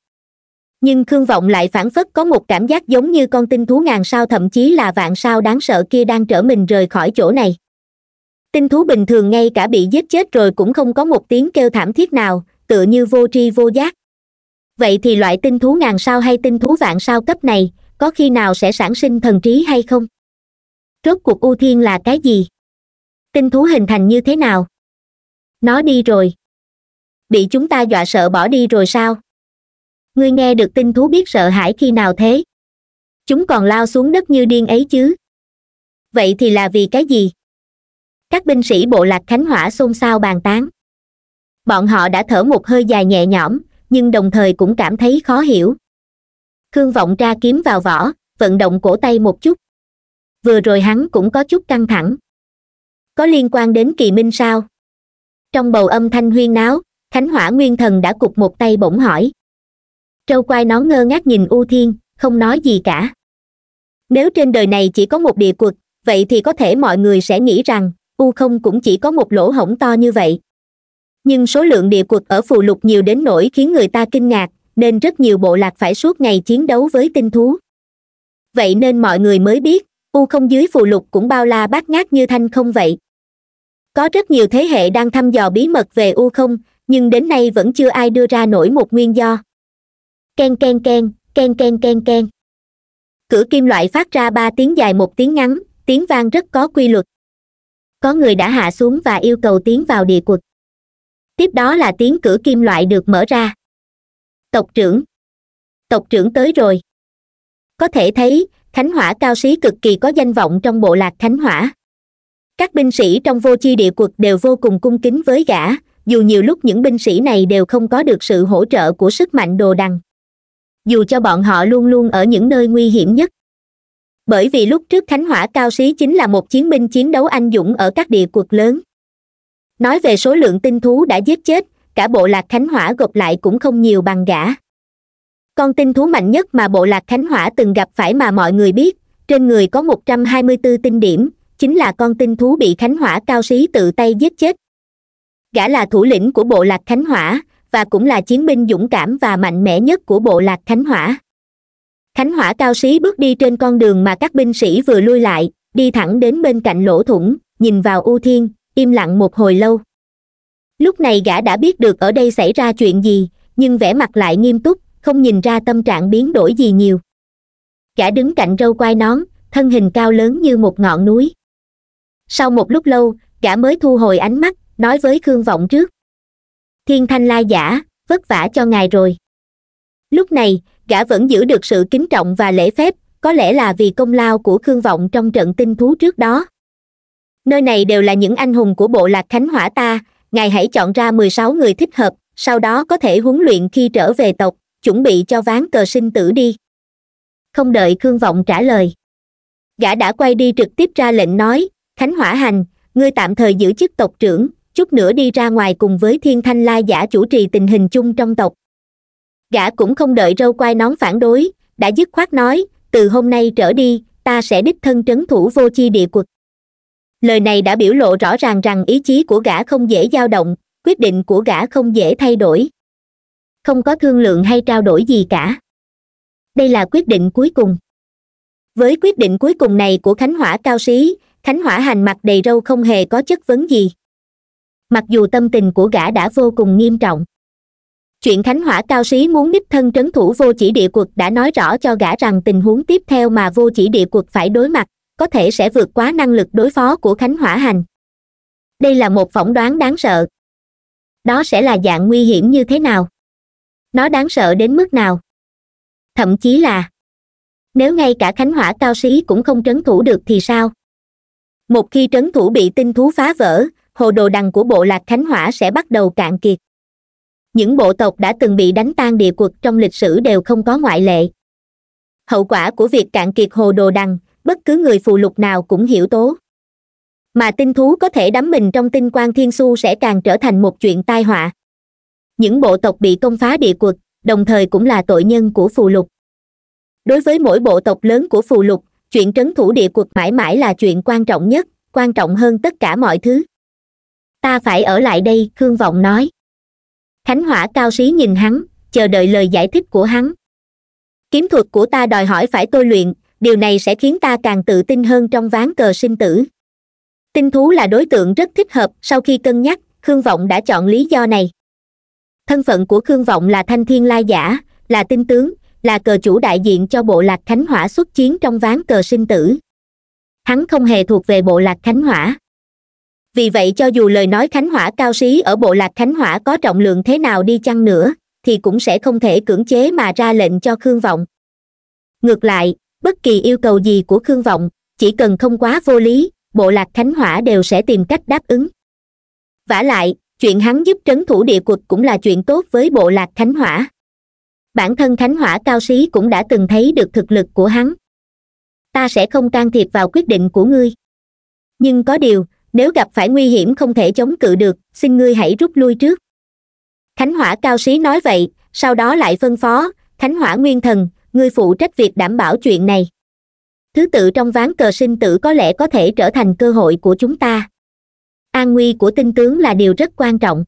[SPEAKER 1] nhưng khương vọng lại phản phất có một cảm giác giống như con tinh thú ngàn sao thậm chí là vạn sao đáng sợ kia đang trở mình rời khỏi chỗ này tinh thú bình thường ngay cả bị giết chết rồi cũng không có một tiếng kêu thảm thiết nào tựa như vô tri vô giác vậy thì loại tinh thú ngàn sao hay tinh thú vạn sao cấp này có khi nào sẽ sản sinh thần trí hay không rốt cuộc ưu thiên là cái gì tinh thú hình thành như thế nào nó đi rồi bị chúng ta dọa sợ bỏ đi rồi sao ngươi nghe được tin thú biết sợ hãi khi nào thế chúng còn lao xuống đất như điên ấy chứ vậy thì là vì cái gì các binh sĩ bộ lạc khánh hỏa xôn xao bàn tán bọn họ đã thở một hơi dài nhẹ nhõm nhưng đồng thời cũng cảm thấy khó hiểu khương vọng tra kiếm vào vỏ vận động cổ tay một chút vừa rồi hắn cũng có chút căng thẳng có liên quan đến kỳ minh sao trong bầu âm thanh huyên náo khánh hỏa nguyên thần đã cụp một tay bỗng hỏi trâu quai nó ngơ ngác nhìn u thiên không nói gì cả nếu trên đời này chỉ có một địa cuộc vậy thì có thể mọi người sẽ nghĩ rằng u không cũng chỉ có một lỗ hổng to như vậy nhưng số lượng địa cuộc ở phù lục nhiều đến nỗi khiến người ta kinh ngạc nên rất nhiều bộ lạc phải suốt ngày chiến đấu với tinh thú vậy nên mọi người mới biết u không dưới phù lục cũng bao la bát ngát như thanh không vậy có rất nhiều thế hệ đang thăm dò bí mật về u không nhưng đến nay vẫn chưa ai đưa ra nổi một nguyên do ken ken ken ken ken ken ken cửa kim loại phát ra ba tiếng dài một tiếng ngắn tiếng vang rất có quy luật có người đã hạ xuống và yêu cầu tiến vào địa cục tiếp đó là tiếng cửa kim loại được mở ra tộc trưởng tộc trưởng tới rồi có thể thấy khánh hỏa cao sĩ cực kỳ có danh vọng trong bộ lạc khánh hỏa các binh sĩ trong vô chi địa quật đều vô cùng cung kính với gã dù nhiều lúc những binh sĩ này đều không có được sự hỗ trợ của sức mạnh đồ đằng dù cho bọn họ luôn luôn ở những nơi nguy hiểm nhất bởi vì lúc trước khánh hỏa cao sĩ chính là một chiến binh chiến đấu anh dũng ở các địa cuộc lớn nói về số lượng tinh thú đã giết chết cả bộ lạc khánh hỏa gộp lại cũng không nhiều bằng gã con tinh thú mạnh nhất mà bộ lạc khánh hỏa từng gặp phải mà mọi người biết trên người có một trăm hai mươi bốn tinh điểm chính là con tinh thú bị khánh hỏa cao sĩ tự tay giết chết gã là thủ lĩnh của bộ lạc khánh hỏa và cũng là chiến binh dũng cảm và mạnh mẽ nhất của bộ lạc khánh hỏa khánh hỏa cao xí bước đi trên con đường mà các binh sĩ vừa lui lại đi thẳng đến bên cạnh lỗ thủng nhìn vào u thiên im lặng một hồi lâu lúc này gã đã biết được ở đây xảy ra chuyện gì nhưng vẻ mặt lại nghiêm túc không nhìn ra tâm trạng biến đổi gì nhiều gã đứng cạnh râu quai nón thân hình cao lớn như một ngọn núi sau một lúc lâu gã mới thu hồi ánh mắt nói với khương vọng trước thiên thanh La giả vất vả cho ngài rồi lúc này gã vẫn giữ được sự kính trọng và lễ phép có lẽ là vì công lao của khương vọng trong trận tinh thú trước đó nơi này đều là những anh hùng của bộ lạc khánh hỏa ta ngài hãy chọn ra mười sáu người thích hợp sau đó có thể huấn luyện khi trở về tộc chuẩn bị cho ván cờ sinh tử đi không đợi khương vọng trả lời gã đã quay đi trực tiếp ra lệnh nói khánh hỏa hành ngươi tạm thời giữ chức tộc trưởng chút nữa đi ra ngoài cùng với thiên thanh lai giả chủ trì tình hình chung trong tộc gã cũng không đợi râu quai nón phản đối đã dứt khoát nói từ hôm nay trở đi ta sẽ đích thân trấn thủ vô chi địa quật lời này đã biểu lộ rõ ràng rằng ý chí của gã không dễ dao động quyết định của gã không dễ thay đổi không có thương lượng hay trao đổi gì cả đây là quyết định cuối cùng với quyết định cuối cùng này của khánh hỏa cao sĩ khánh hỏa hành mặt đầy râu không hề có chất vấn gì mặc dù tâm tình của gã đã vô cùng nghiêm trọng chuyện khánh hỏa cao sĩ muốn đích thân trấn thủ vô chỉ địa quật đã nói rõ cho gã rằng tình huống tiếp theo mà vô chỉ địa quật phải đối mặt có thể sẽ vượt quá năng lực đối phó của khánh hỏa hành đây là một phỏng đoán đáng sợ đó sẽ là dạng nguy hiểm như thế nào nó đáng sợ đến mức nào thậm chí là nếu ngay cả khánh hỏa cao sĩ cũng không trấn thủ được thì sao một khi trấn thủ bị tinh thú phá vỡ hồ đồ đằng của bộ lạc khánh hỏa sẽ bắt đầu cạn kiệt những bộ tộc đã từng bị đánh tan địa quật trong lịch sử đều không có ngoại lệ hậu quả của việc cạn kiệt hồ đồ đằng bất cứ người phù lục nào cũng hiểu tố mà tinh thú có thể đắm mình trong tinh quang thiên su sẽ càng trở thành một chuyện tai họa những bộ tộc bị công phá địa quật đồng thời cũng là tội nhân của phù lục đối với mỗi bộ tộc lớn của phù lục chuyện trấn thủ địa quật mãi mãi là chuyện quan trọng nhất quan trọng hơn tất cả mọi thứ ta phải ở lại đây khương vọng nói khánh hỏa cao sĩ nhìn hắn chờ đợi lời giải thích của hắn kiếm thuật của ta đòi hỏi phải tôi luyện điều này sẽ khiến ta càng tự tin hơn trong ván cờ sinh tử tinh thú là đối tượng rất thích hợp sau khi cân nhắc khương vọng đã chọn lý do này thân phận của khương vọng là thanh thiên la giả là tinh tướng là cờ chủ đại diện cho bộ lạc khánh hỏa xuất chiến trong ván cờ sinh tử hắn không hề thuộc về bộ lạc khánh hỏa vì vậy cho dù lời nói khánh hỏa cao sĩ ở bộ lạc khánh hỏa có trọng lượng thế nào đi chăng nữa thì cũng sẽ không thể cưỡng chế mà ra lệnh cho khương vọng ngược lại bất kỳ yêu cầu gì của khương vọng chỉ cần không quá vô lý bộ lạc khánh hỏa đều sẽ tìm cách đáp ứng vả lại chuyện hắn giúp trấn thủ địa quật cũng là chuyện tốt với bộ lạc khánh hỏa bản thân khánh hỏa cao sĩ cũng đã từng thấy được thực lực của hắn ta sẽ không can thiệp vào quyết định của ngươi nhưng có điều nếu gặp phải nguy hiểm không thể chống cự được xin ngươi hãy rút lui trước khánh hỏa cao sĩ nói vậy sau đó lại phân phó khánh hỏa nguyên thần ngươi phụ trách việc đảm bảo chuyện này thứ tự trong ván cờ sinh tử có lẽ có thể trở thành cơ hội của chúng ta an nguy của tinh tướng là điều rất quan trọng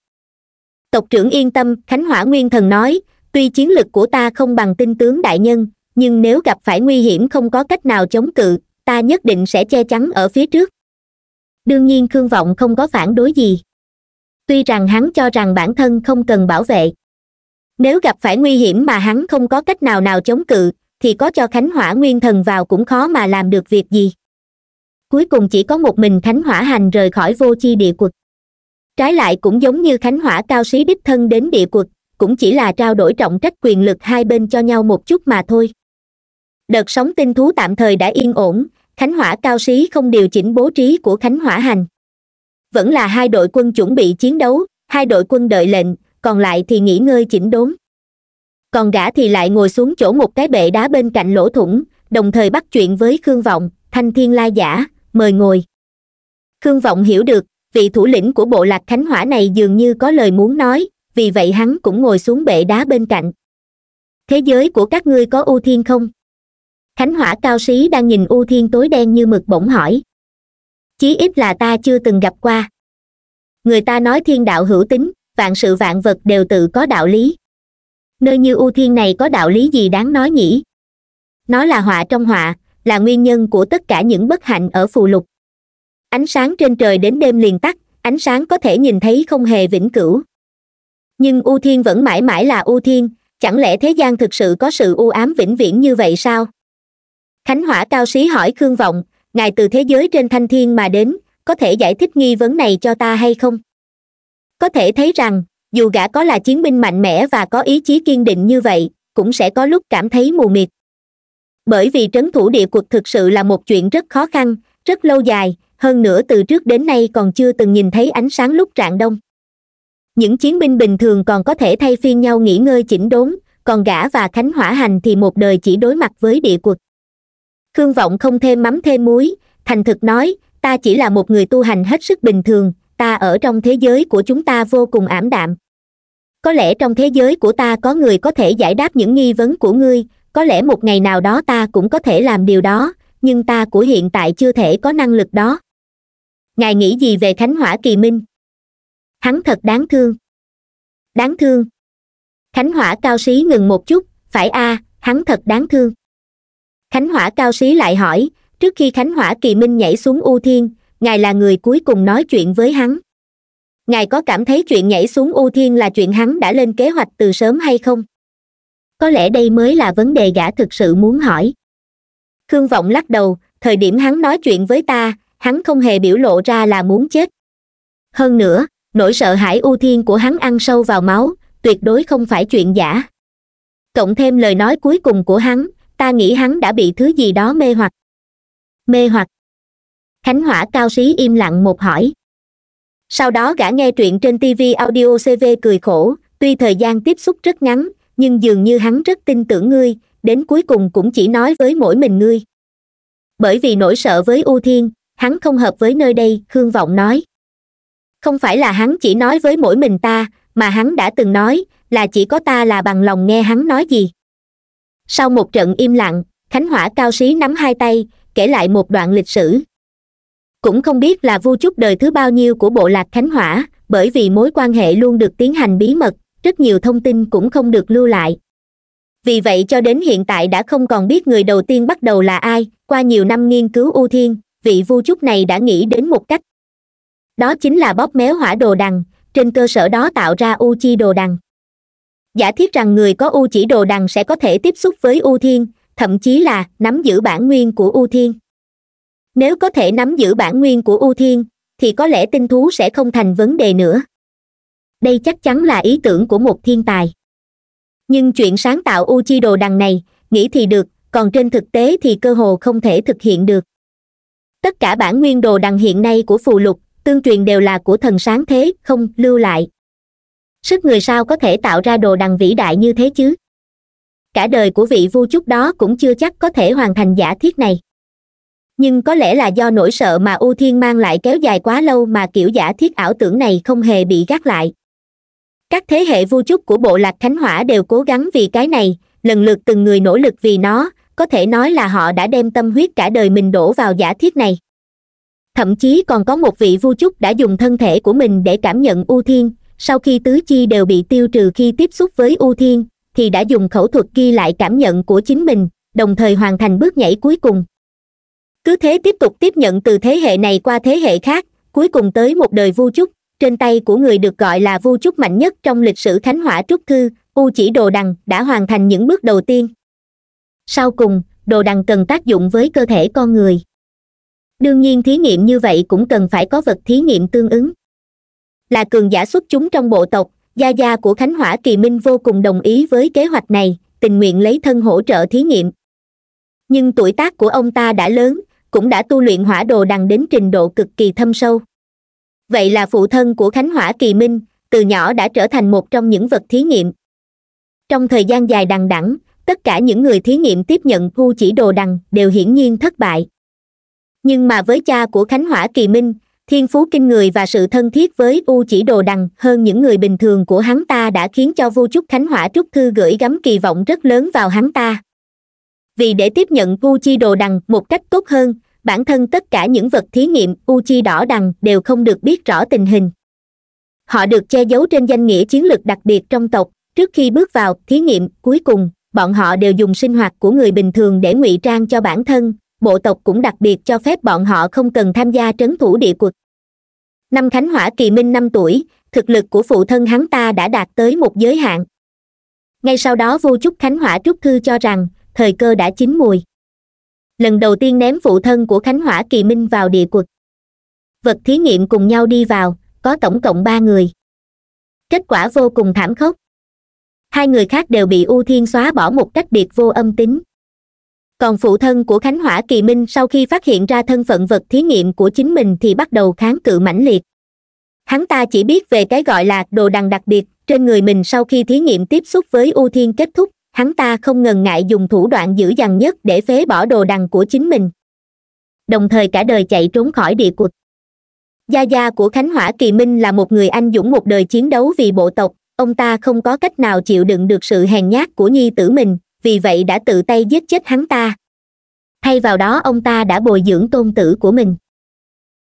[SPEAKER 1] tộc trưởng yên tâm khánh hỏa nguyên thần nói tuy chiến lực của ta không bằng tinh tướng đại nhân nhưng nếu gặp phải nguy hiểm không có cách nào chống cự ta nhất định sẽ che chắn ở phía trước đương nhiên khương vọng không có phản đối gì tuy rằng hắn cho rằng bản thân không cần bảo vệ nếu gặp phải nguy hiểm mà hắn không có cách nào nào chống cự thì có cho khánh hỏa nguyên thần vào cũng khó mà làm được việc gì cuối cùng chỉ có một mình khánh hỏa hành rời khỏi vô chi địa quật trái lại cũng giống như khánh hỏa cao xí đích thân đến địa quật cũng chỉ là trao đổi trọng trách quyền lực hai bên cho nhau một chút mà thôi đợt sóng tinh thú tạm thời đã yên ổn khánh hỏa cao sĩ không điều chỉnh bố trí của khánh hỏa hành vẫn là hai đội quân chuẩn bị chiến đấu hai đội quân đợi lệnh còn lại thì nghỉ ngơi chỉnh đốn còn gã thì lại ngồi xuống chỗ một cái bệ đá bên cạnh lỗ thủng đồng thời bắt chuyện với khương vọng thanh thiên la giả mời ngồi khương vọng hiểu được vị thủ lĩnh của bộ lạc khánh hỏa này dường như có lời muốn nói vì vậy hắn cũng ngồi xuống bệ đá bên cạnh thế giới của các ngươi có ưu thiên không Khánh hỏa cao xí đang nhìn u thiên tối đen như mực bỗng hỏi chí ít là ta chưa từng gặp qua người ta nói thiên đạo hữu tính vạn sự vạn vật đều tự có đạo lý nơi như u thiên này có đạo lý gì đáng nói nhỉ nó là họa trong họa là nguyên nhân của tất cả những bất hạnh ở phù lục ánh sáng trên trời đến đêm liền tắt ánh sáng có thể nhìn thấy không hề vĩnh cửu nhưng u thiên vẫn mãi mãi là u thiên chẳng lẽ thế gian thực sự có sự u ám vĩnh viễn như vậy sao thánh hỏa cao sĩ hỏi khương vọng ngài từ thế giới trên thanh thiên mà đến có thể giải thích nghi vấn này cho ta hay không có thể thấy rằng dù gã có là chiến binh mạnh mẽ và có ý chí kiên định như vậy cũng sẽ có lúc cảm thấy mù mịt bởi vì trấn thủ địa cuộc thực sự là một chuyện rất khó khăn rất lâu dài hơn nữa từ trước đến nay còn chưa từng nhìn thấy ánh sáng lúc trạng đông những chiến binh bình thường còn có thể thay phiên nhau nghỉ ngơi chỉnh đốn còn gã và khánh hỏa hành thì một đời chỉ đối mặt với địa cuộc khương vọng không thêm mắm thêm muối thành thực nói ta chỉ là một người tu hành hết sức bình thường ta ở trong thế giới của chúng ta vô cùng ảm đạm có lẽ trong thế giới của ta có người có thể giải đáp những nghi vấn của ngươi có lẽ một ngày nào đó ta cũng có thể làm điều đó nhưng ta của hiện tại chưa thể có năng lực đó ngài nghĩ gì về khánh hỏa kỳ minh hắn thật đáng thương đáng thương khánh hỏa cao sĩ ngừng một chút phải a à, hắn thật đáng thương khánh hỏa cao sĩ lại hỏi trước khi khánh hỏa kỳ minh nhảy xuống u thiên ngài là người cuối cùng nói chuyện với hắn ngài có cảm thấy chuyện nhảy xuống u thiên là chuyện hắn đã lên kế hoạch từ sớm hay không có lẽ đây mới là vấn đề gã thực sự muốn hỏi khương vọng lắc đầu thời điểm hắn nói chuyện với ta hắn không hề biểu lộ ra là muốn chết hơn nữa nỗi sợ hãi U thiên của hắn ăn sâu vào máu tuyệt đối không phải chuyện giả cộng thêm lời nói cuối cùng của hắn ta nghĩ hắn đã bị thứ gì đó mê hoặc mê hoặc khánh hỏa cao sĩ im lặng một hỏi sau đó gã nghe truyện trên tv audio cv cười khổ tuy thời gian tiếp xúc rất ngắn nhưng dường như hắn rất tin tưởng ngươi đến cuối cùng cũng chỉ nói với mỗi mình ngươi bởi vì nỗi sợ với u thiên hắn không hợp với nơi đây khương vọng nói không phải là hắn chỉ nói với mỗi mình ta mà hắn đã từng nói là chỉ có ta là bằng lòng nghe hắn nói gì sau một trận im lặng khánh hỏa cao xí nắm hai tay kể lại một đoạn lịch sử cũng không biết là vu chúc đời thứ bao nhiêu của bộ lạc khánh hỏa bởi vì mối quan hệ luôn được tiến hành bí mật rất nhiều thông tin cũng không được lưu lại vì vậy cho đến hiện tại đã không còn biết người đầu tiên bắt đầu là ai qua nhiều năm nghiên cứu ưu thiên vị vu chúc này đã nghĩ đến một cách đó chính là bóp méo hỏa đồ đằng trên cơ sở đó tạo ra u chi đồ đằng giả thiết rằng người có u chỉ đồ đằng sẽ có thể tiếp xúc với u thiên thậm chí là nắm giữ bản nguyên của u thiên nếu có thể nắm giữ bản nguyên của u thiên thì có lẽ tinh thú sẽ không thành vấn đề nữa đây chắc chắn là ý tưởng của một thiên tài nhưng chuyện sáng tạo u chi đồ đằng này nghĩ thì được còn trên thực tế thì cơ hồ không thể thực hiện được tất cả bản nguyên đồ đằng hiện nay của phù lục tương truyền đều là của thần sáng thế không lưu lại sức người sao có thể tạo ra đồ đằng vĩ đại như thế chứ cả đời của vị vua chúc đó cũng chưa chắc có thể hoàn thành giả thiết này nhưng có lẽ là do nỗi sợ mà u thiên mang lại kéo dài quá lâu mà kiểu giả thiết ảo tưởng này không hề bị gác lại các thế hệ vua chúc của bộ lạc khánh hỏa đều cố gắng vì cái này lần lượt từng người nỗ lực vì nó có thể nói là họ đã đem tâm huyết cả đời mình đổ vào giả thiết này thậm chí còn có một vị vua chúc đã dùng thân thể của mình để cảm nhận u thiên sau khi tứ chi đều bị tiêu trừ khi tiếp xúc với u thiên thì đã dùng khẩu thuật ghi lại cảm nhận của chính mình đồng thời hoàn thành bước nhảy cuối cùng cứ thế tiếp tục tiếp nhận từ thế hệ này qua thế hệ khác cuối cùng tới một đời vu trúc trên tay của người được gọi là vu trúc mạnh nhất trong lịch sử Thánh hỏa trúc thư u chỉ đồ đằng đã hoàn thành những bước đầu tiên sau cùng đồ đằng cần tác dụng với cơ thể con người đương nhiên thí nghiệm như vậy cũng cần phải có vật thí nghiệm tương ứng là cường giả xuất chúng trong bộ tộc gia gia của khánh hỏa kỳ minh vô cùng đồng ý với kế hoạch này tình nguyện lấy thân hỗ trợ thí nghiệm nhưng tuổi tác của ông ta đã lớn cũng đã tu luyện hỏa đồ đằng đến trình độ cực kỳ thâm sâu vậy là phụ thân của khánh hỏa kỳ minh từ nhỏ đã trở thành một trong những vật thí nghiệm trong thời gian dài đằng đẵng tất cả những người thí nghiệm tiếp nhận thu chỉ đồ đằng đều hiển nhiên thất bại nhưng mà với cha của khánh hỏa kỳ minh thiên phú kinh người và sự thân thiết với u chỉ đồ đằng hơn những người bình thường của hắn ta đã khiến cho vua trúc khánh hỏa trúc thư gửi gắm kỳ vọng rất lớn vào hắn ta vì để tiếp nhận u chi đồ đằng một cách tốt hơn bản thân tất cả những vật thí nghiệm u chi đỏ đằng đều không được biết rõ tình hình họ được che giấu trên danh nghĩa chiến lược đặc biệt trong tộc trước khi bước vào thí nghiệm cuối cùng bọn họ đều dùng sinh hoạt của người bình thường để ngụy trang cho bản thân bộ tộc cũng đặc biệt cho phép bọn họ không cần tham gia trấn thủ địa cuộc năm khánh hỏa kỳ minh năm tuổi thực lực của phụ thân hắn ta đã đạt tới một giới hạn ngay sau đó vô chúc khánh hỏa trúc thư cho rằng thời cơ đã chín mùi lần đầu tiên ném phụ thân của khánh hỏa kỳ minh vào địa cuộc vật thí nghiệm cùng nhau đi vào có tổng cộng ba người kết quả vô cùng thảm khốc hai người khác đều bị u thiên xóa bỏ một cách biệt vô âm tính còn phụ thân của khánh hỏa kỳ minh sau khi phát hiện ra thân phận vật thí nghiệm của chính mình thì bắt đầu kháng cự mãnh liệt hắn ta chỉ biết về cái gọi là đồ đằng đặc biệt trên người mình sau khi thí nghiệm tiếp xúc với ưu thiên kết thúc hắn ta không ngần ngại dùng thủ đoạn dữ dằn nhất để phế bỏ đồ đằng của chính mình đồng thời cả đời chạy trốn khỏi địa cục gia gia của khánh hỏa kỳ minh là một người anh dũng một đời chiến đấu vì bộ tộc ông ta không có cách nào chịu đựng được sự hèn nhát của nhi tử mình vì vậy đã tự tay giết chết hắn ta thay vào đó ông ta đã bồi dưỡng tôn tử của mình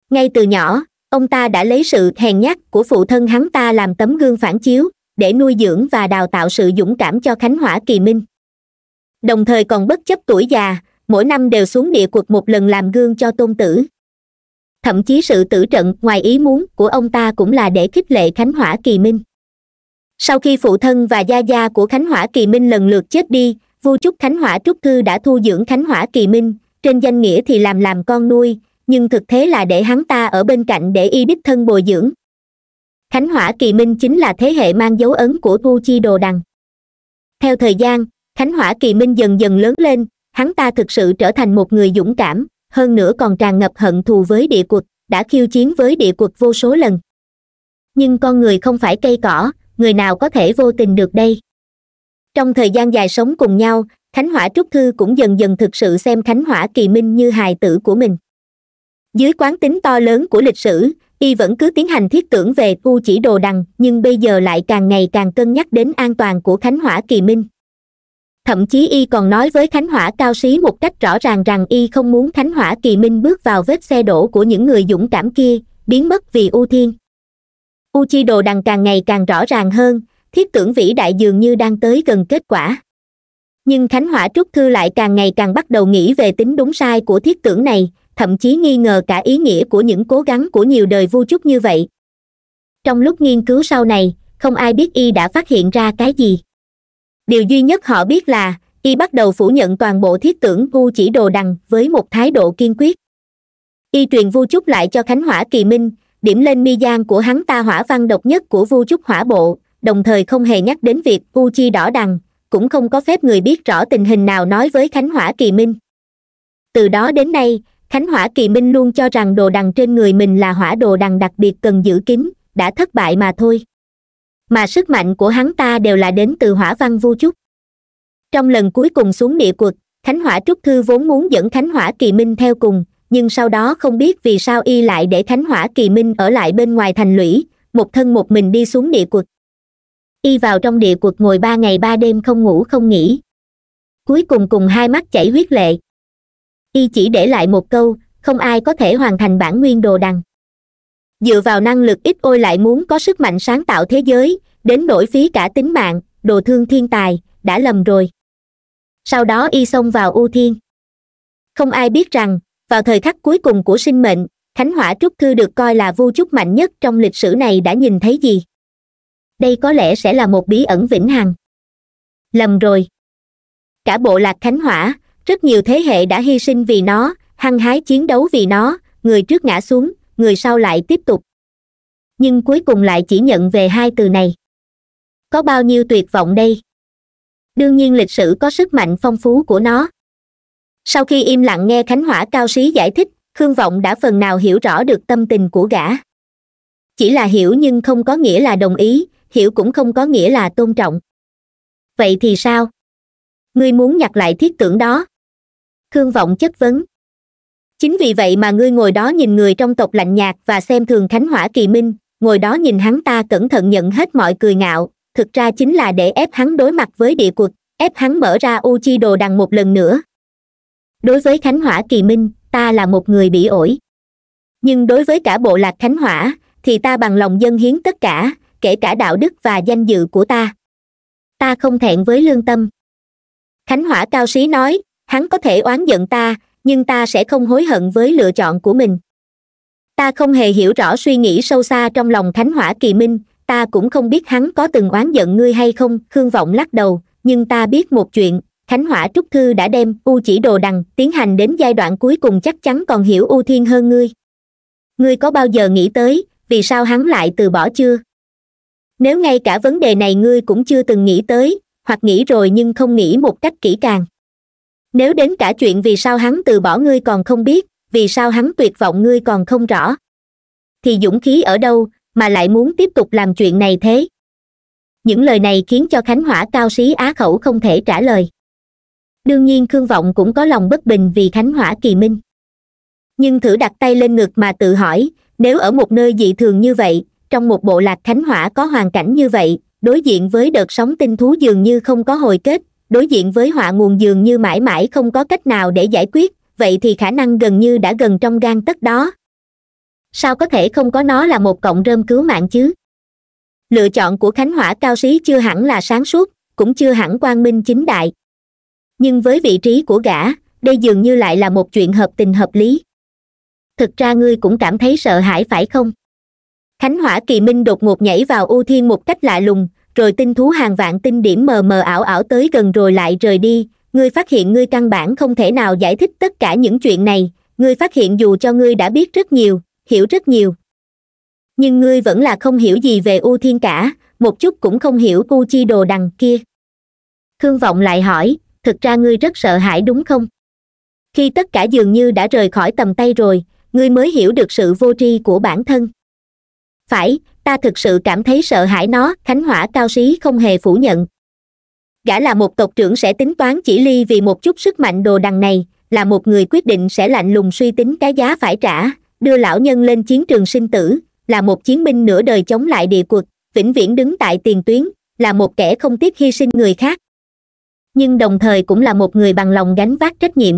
[SPEAKER 1] ngay từ nhỏ ông ta đã lấy sự hèn nhát của phụ thân hắn ta làm tấm gương phản chiếu để nuôi dưỡng và đào tạo sự dũng cảm cho khánh hỏa kỳ minh đồng thời còn bất chấp tuổi già mỗi năm đều xuống địa cuộc một lần làm gương cho tôn tử thậm chí sự tử trận ngoài ý muốn của ông ta cũng là để khích lệ khánh hỏa kỳ minh sau khi phụ thân và gia gia của khánh hỏa kỳ minh lần lượt chết đi vua trúc khánh hỏa trúc thư đã thu dưỡng khánh hỏa kỳ minh trên danh nghĩa thì làm làm con nuôi nhưng thực thế là để hắn ta ở bên cạnh để y đích thân bồi dưỡng khánh hỏa kỳ minh chính là thế hệ mang dấu ấn của thu chi đồ đằng theo thời gian khánh hỏa kỳ minh dần dần lớn lên hắn ta thực sự trở thành một người dũng cảm hơn nữa còn tràn ngập hận thù với địa cuộc đã khiêu chiến với địa cuộc vô số lần nhưng con người không phải cây cỏ người nào có thể vô tình được đây trong thời gian dài sống cùng nhau khánh hỏa trúc thư cũng dần dần thực sự xem khánh hỏa kỳ minh như hài tử của mình dưới quán tính to lớn của lịch sử y vẫn cứ tiến hành thiết tưởng về tu chỉ đồ đằng nhưng bây giờ lại càng ngày càng cân nhắc đến an toàn của khánh hỏa kỳ minh thậm chí y còn nói với khánh hỏa cao xí một cách rõ ràng rằng y không muốn khánh hỏa kỳ minh bước vào vết xe đổ của những người dũng cảm kia biến mất vì ưu thiên uchi đồ đằng càng ngày càng rõ ràng hơn thiết tưởng vĩ đại dường như đang tới gần kết quả nhưng khánh hỏa trúc thư lại càng ngày càng bắt đầu nghĩ về tính đúng sai của thiết tưởng này thậm chí nghi ngờ cả ý nghĩa của những cố gắng của nhiều đời vu trúc như vậy trong lúc nghiên cứu sau này không ai biết y đã phát hiện ra cái gì điều duy nhất họ biết là y bắt đầu phủ nhận toàn bộ thiết tưởng u chỉ đồ đằng với một thái độ kiên quyết y truyền vu trúc lại cho khánh hỏa kỳ minh điểm lên mi gian của hắn ta hỏa văn độc nhất của vu trúc hỏa bộ đồng thời không hề nhắc đến việc u chi đỏ đằng cũng không có phép người biết rõ tình hình nào nói với khánh hỏa kỳ minh từ đó đến nay khánh hỏa kỳ minh luôn cho rằng đồ đằng trên người mình là hỏa đồ đằng đặc biệt cần giữ kín đã thất bại mà thôi mà sức mạnh của hắn ta đều là đến từ hỏa văn vu trúc trong lần cuối cùng xuống địa cuộc khánh hỏa trúc thư vốn muốn dẫn khánh hỏa kỳ minh theo cùng nhưng sau đó không biết vì sao y lại để thánh hỏa kỳ minh ở lại bên ngoài thành lũy một thân một mình đi xuống địa quật y vào trong địa quật ngồi ba ngày ba đêm không ngủ không nghỉ cuối cùng cùng hai mắt chảy huyết lệ y chỉ để lại một câu không ai có thể hoàn thành bản nguyên đồ đằng dựa vào năng lực ít ôi lại muốn có sức mạnh sáng tạo thế giới đến đổi phí cả tính mạng đồ thương thiên tài đã lầm rồi sau đó y xông vào u thiên không ai biết rằng vào thời khắc cuối cùng của sinh mệnh khánh hỏa trúc thư được coi là vu trúc mạnh nhất trong lịch sử này đã nhìn thấy gì đây có lẽ sẽ là một bí ẩn vĩnh hằng lầm rồi cả bộ lạc khánh hỏa rất nhiều thế hệ đã hy sinh vì nó hăng hái chiến đấu vì nó người trước ngã xuống người sau lại tiếp tục nhưng cuối cùng lại chỉ nhận về hai từ này có bao nhiêu tuyệt vọng đây đương nhiên lịch sử có sức mạnh phong phú của nó sau khi im lặng nghe khánh hỏa cao sĩ giải thích khương vọng đã phần nào hiểu rõ được tâm tình của gã chỉ là hiểu nhưng không có nghĩa là đồng ý hiểu cũng không có nghĩa là tôn trọng vậy thì sao ngươi muốn nhặt lại thiết tưởng đó khương vọng chất vấn chính vì vậy mà ngươi ngồi đó nhìn người trong tộc lạnh nhạt và xem thường khánh hỏa kỳ minh ngồi đó nhìn hắn ta cẩn thận nhận hết mọi cười ngạo thực ra chính là để ép hắn đối mặt với địa cuộc ép hắn mở ra u chi đồ đằng một lần nữa đối với khánh hỏa kỳ minh ta là một người bị ổi nhưng đối với cả bộ lạc khánh hỏa thì ta bằng lòng dân hiến tất cả kể cả đạo đức và danh dự của ta ta không thẹn với lương tâm khánh hỏa cao sĩ nói hắn có thể oán giận ta nhưng ta sẽ không hối hận với lựa chọn của mình ta không hề hiểu rõ suy nghĩ sâu xa trong lòng khánh hỏa kỳ minh ta cũng không biết hắn có từng oán giận ngươi hay không khương vọng lắc đầu nhưng ta biết một chuyện khánh hỏa trúc thư đã đem u chỉ đồ đằng tiến hành đến giai đoạn cuối cùng chắc chắn còn hiểu u thiên hơn ngươi ngươi có bao giờ nghĩ tới vì sao hắn lại từ bỏ chưa nếu ngay cả vấn đề này ngươi cũng chưa từng nghĩ tới hoặc nghĩ rồi nhưng không nghĩ một cách kỹ càng nếu đến cả chuyện vì sao hắn từ bỏ ngươi còn không biết vì sao hắn tuyệt vọng ngươi còn không rõ thì dũng khí ở đâu mà lại muốn tiếp tục làm chuyện này thế những lời này khiến cho khánh hỏa cao xí á khẩu không thể trả lời đương nhiên khương vọng cũng có lòng bất bình vì khánh hỏa kỳ minh nhưng thử đặt tay lên ngực mà tự hỏi nếu ở một nơi dị thường như vậy trong một bộ lạc khánh hỏa có hoàn cảnh như vậy đối diện với đợt sóng tinh thú dường như không có hồi kết đối diện với họa nguồn dường như mãi mãi không có cách nào để giải quyết vậy thì khả năng gần như đã gần trong gan tất đó sao có thể không có nó là một cộng rơm cứu mạng chứ lựa chọn của khánh hỏa cao xí chưa hẳn là sáng suốt cũng chưa hẳn quang minh chính đại nhưng với vị trí của gã đây dường như lại là một chuyện hợp tình hợp lý thực ra ngươi cũng cảm thấy sợ hãi phải không khánh hỏa kỳ minh đột ngột nhảy vào ưu thiên một cách lạ lùng rồi tinh thú hàng vạn tinh điểm mờ mờ ảo ảo tới gần rồi lại rời đi ngươi phát hiện ngươi căn bản không thể nào giải thích tất cả những chuyện này ngươi phát hiện dù cho ngươi đã biết rất nhiều hiểu rất nhiều nhưng ngươi vẫn là không hiểu gì về ưu thiên cả một chút cũng không hiểu cu chi đồ đằng kia khương vọng lại hỏi thực ra ngươi rất sợ hãi đúng không khi tất cả dường như đã rời khỏi tầm tay rồi ngươi mới hiểu được sự vô tri của bản thân phải ta thực sự cảm thấy sợ hãi nó khánh hỏa cao xí không hề phủ nhận gã là một tộc trưởng sẽ tính toán chỉ ly vì một chút sức mạnh đồ đằng này là một người quyết định sẽ lạnh lùng suy tính cái giá phải trả đưa lão nhân lên chiến trường sinh tử là một chiến binh nửa đời chống lại địa cuộc vĩnh viễn đứng tại tiền tuyến là một kẻ không tiếc hy sinh người khác nhưng đồng thời cũng là một người bằng lòng gánh vác trách nhiệm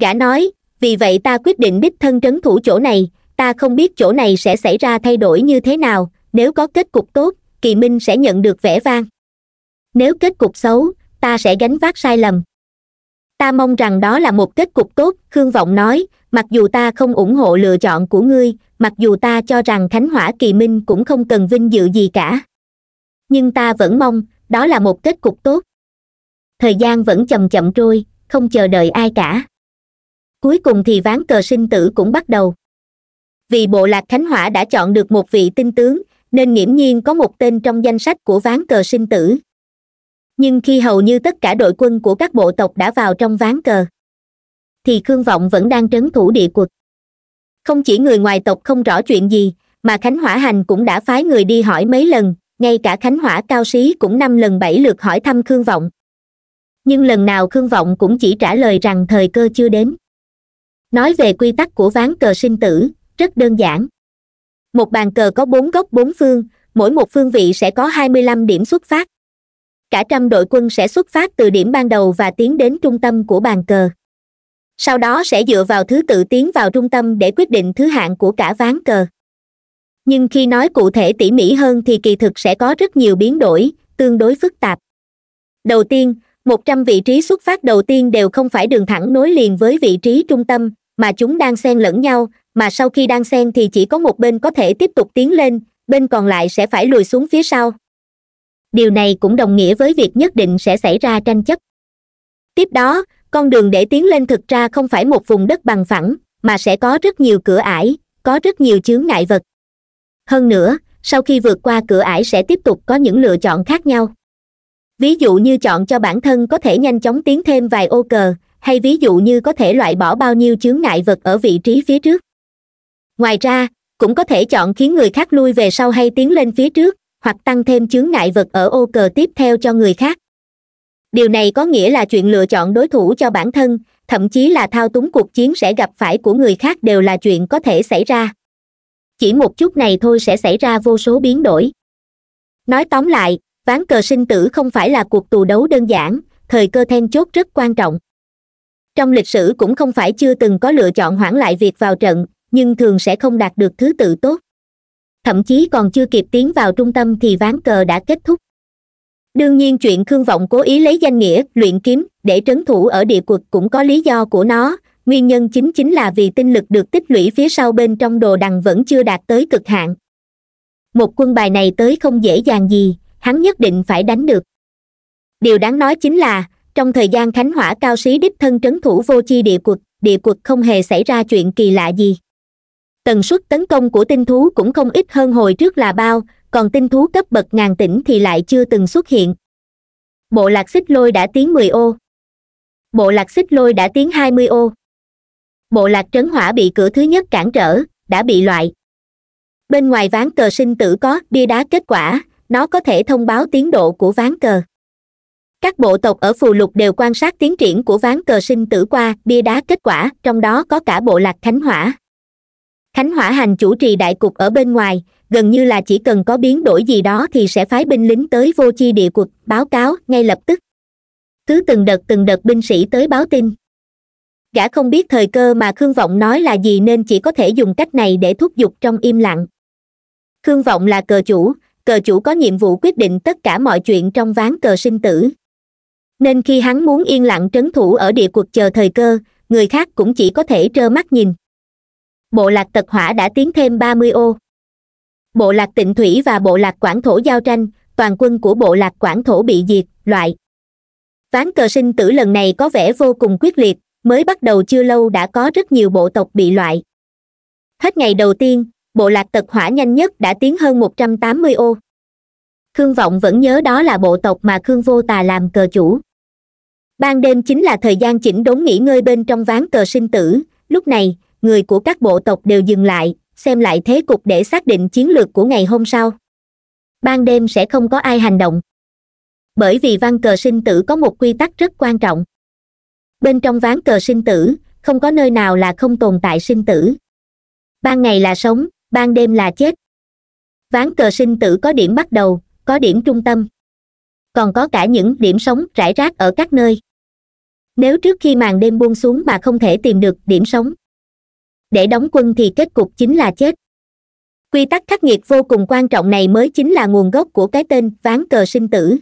[SPEAKER 1] gã nói vì vậy ta quyết định đích thân trấn thủ chỗ này ta không biết chỗ này sẽ xảy ra thay đổi như thế nào nếu có kết cục tốt kỳ minh sẽ nhận được vẻ vang nếu kết cục xấu ta sẽ gánh vác sai lầm ta mong rằng đó là một kết cục tốt khương vọng nói mặc dù ta không ủng hộ lựa chọn của ngươi mặc dù ta cho rằng khánh hỏa kỳ minh cũng không cần vinh dự gì cả nhưng ta vẫn mong đó là một kết cục tốt thời gian vẫn chậm chậm trôi không chờ đợi ai cả cuối cùng thì ván cờ sinh tử cũng bắt đầu vì bộ lạc khánh hỏa đã chọn được một vị tinh tướng nên nghiễm nhiên có một tên trong danh sách của ván cờ sinh tử nhưng khi hầu như tất cả đội quân của các bộ tộc đã vào trong ván cờ thì khương vọng vẫn đang trấn thủ địa quật không chỉ người ngoài tộc không rõ chuyện gì mà khánh hỏa hành cũng đã phái người đi hỏi mấy lần ngay cả khánh hỏa cao sĩ cũng năm lần bảy lượt hỏi thăm khương vọng nhưng lần nào khương vọng cũng chỉ trả lời rằng thời cơ chưa đến nói về quy tắc của ván cờ sinh tử rất đơn giản một bàn cờ có bốn góc bốn phương mỗi một phương vị sẽ có hai mươi lăm điểm xuất phát cả trăm đội quân sẽ xuất phát từ điểm ban đầu và tiến đến trung tâm của bàn cờ sau đó sẽ dựa vào thứ tự tiến vào trung tâm để quyết định thứ hạng của cả ván cờ nhưng khi nói cụ thể tỉ mỉ hơn thì kỳ thực sẽ có rất nhiều biến đổi tương đối phức tạp đầu tiên một trăm vị trí xuất phát đầu tiên đều không phải đường thẳng nối liền với vị trí trung tâm mà chúng đang xen lẫn nhau mà sau khi đang xen thì chỉ có một bên có thể tiếp tục tiến lên bên còn lại sẽ phải lùi xuống phía sau điều này cũng đồng nghĩa với việc nhất định sẽ xảy ra tranh chấp tiếp đó con đường để tiến lên thực ra không phải một vùng đất bằng phẳng mà sẽ có rất nhiều cửa ải có rất nhiều chướng ngại vật hơn nữa sau khi vượt qua cửa ải sẽ tiếp tục có những lựa chọn khác nhau ví dụ như chọn cho bản thân có thể nhanh chóng tiến thêm vài ô cờ hay ví dụ như có thể loại bỏ bao nhiêu chướng ngại vật ở vị trí phía trước ngoài ra cũng có thể chọn khiến người khác lui về sau hay tiến lên phía trước hoặc tăng thêm chướng ngại vật ở ô cờ tiếp theo cho người khác điều này có nghĩa là chuyện lựa chọn đối thủ cho bản thân thậm chí là thao túng cuộc chiến sẽ gặp phải của người khác đều là chuyện có thể xảy ra chỉ một chút này thôi sẽ xảy ra vô số biến đổi nói tóm lại ván cờ sinh tử không phải là cuộc tù đấu đơn giản thời cơ then chốt rất quan trọng trong lịch sử cũng không phải chưa từng có lựa chọn hoãn lại việc vào trận nhưng thường sẽ không đạt được thứ tự tốt thậm chí còn chưa kịp tiến vào trung tâm thì ván cờ đã kết thúc đương nhiên chuyện khương vọng cố ý lấy danh nghĩa luyện kiếm để trấn thủ ở địa cuộc cũng có lý do của nó nguyên nhân chính chính là vì tinh lực được tích lũy phía sau bên trong đồ đằng vẫn chưa đạt tới cực hạn một quân bài này tới không dễ dàng gì hắn nhất định phải đánh được điều đáng nói chính là trong thời gian khánh hỏa cao xí đích thân trấn thủ vô chi địa quật địa quật không hề xảy ra chuyện kỳ lạ gì tần suất tấn công của tinh thú cũng không ít hơn hồi trước là bao còn tinh thú cấp bậc ngàn tỉnh thì lại chưa từng xuất hiện bộ lạc xích lôi đã tiến mười ô bộ lạc xích lôi đã tiến hai mươi ô bộ lạc trấn hỏa bị cửa thứ nhất cản trở đã bị loại bên ngoài ván cờ sinh tử có bia đá kết quả nó có thể thông báo tiến độ của ván cờ các bộ tộc ở phù lục đều quan sát tiến triển của ván cờ sinh tử qua bia đá kết quả trong đó có cả bộ lạc khánh hỏa khánh hỏa hành chủ trì đại cục ở bên ngoài gần như là chỉ cần có biến đổi gì đó thì sẽ phái binh lính tới vô chi địa cuộc báo cáo ngay lập tức cứ từng đợt từng đợt binh sĩ tới báo tin gã không biết thời cơ mà khương vọng nói là gì nên chỉ có thể dùng cách này để thúc giục trong im lặng khương vọng là cờ chủ cờ chủ có nhiệm vụ quyết định tất cả mọi chuyện trong ván cờ sinh tử nên khi hắn muốn yên lặng trấn thủ ở địa cuộc chờ thời cơ người khác cũng chỉ có thể trơ mắt nhìn bộ lạc tật hỏa đã tiến thêm ba mươi ô bộ lạc tịnh thủy và bộ lạc quảng thổ giao tranh toàn quân của bộ lạc quảng thổ bị diệt loại ván cờ sinh tử lần này có vẻ vô cùng quyết liệt mới bắt đầu chưa lâu đã có rất nhiều bộ tộc bị loại hết ngày đầu tiên bộ lạc tật hỏa nhanh nhất đã tiến hơn một trăm tám mươi ô khương vọng vẫn nhớ đó là bộ tộc mà khương vô tà làm cờ chủ ban đêm chính là thời gian chỉnh đốn nghỉ ngơi bên trong ván cờ sinh tử lúc này người của các bộ tộc đều dừng lại xem lại thế cục để xác định chiến lược của ngày hôm sau ban đêm sẽ không có ai hành động bởi vì văn cờ sinh tử có một quy tắc rất quan trọng bên trong ván cờ sinh tử không có nơi nào là không tồn tại sinh tử ban ngày là sống ban đêm là chết ván cờ sinh tử có điểm bắt đầu có điểm trung tâm còn có cả những điểm sống rải rác ở các nơi nếu trước khi màn đêm buông xuống mà không thể tìm được điểm sống để đóng quân thì kết cục chính là chết quy tắc khắc nghiệt vô cùng quan trọng này mới chính là nguồn gốc của cái tên ván cờ sinh tử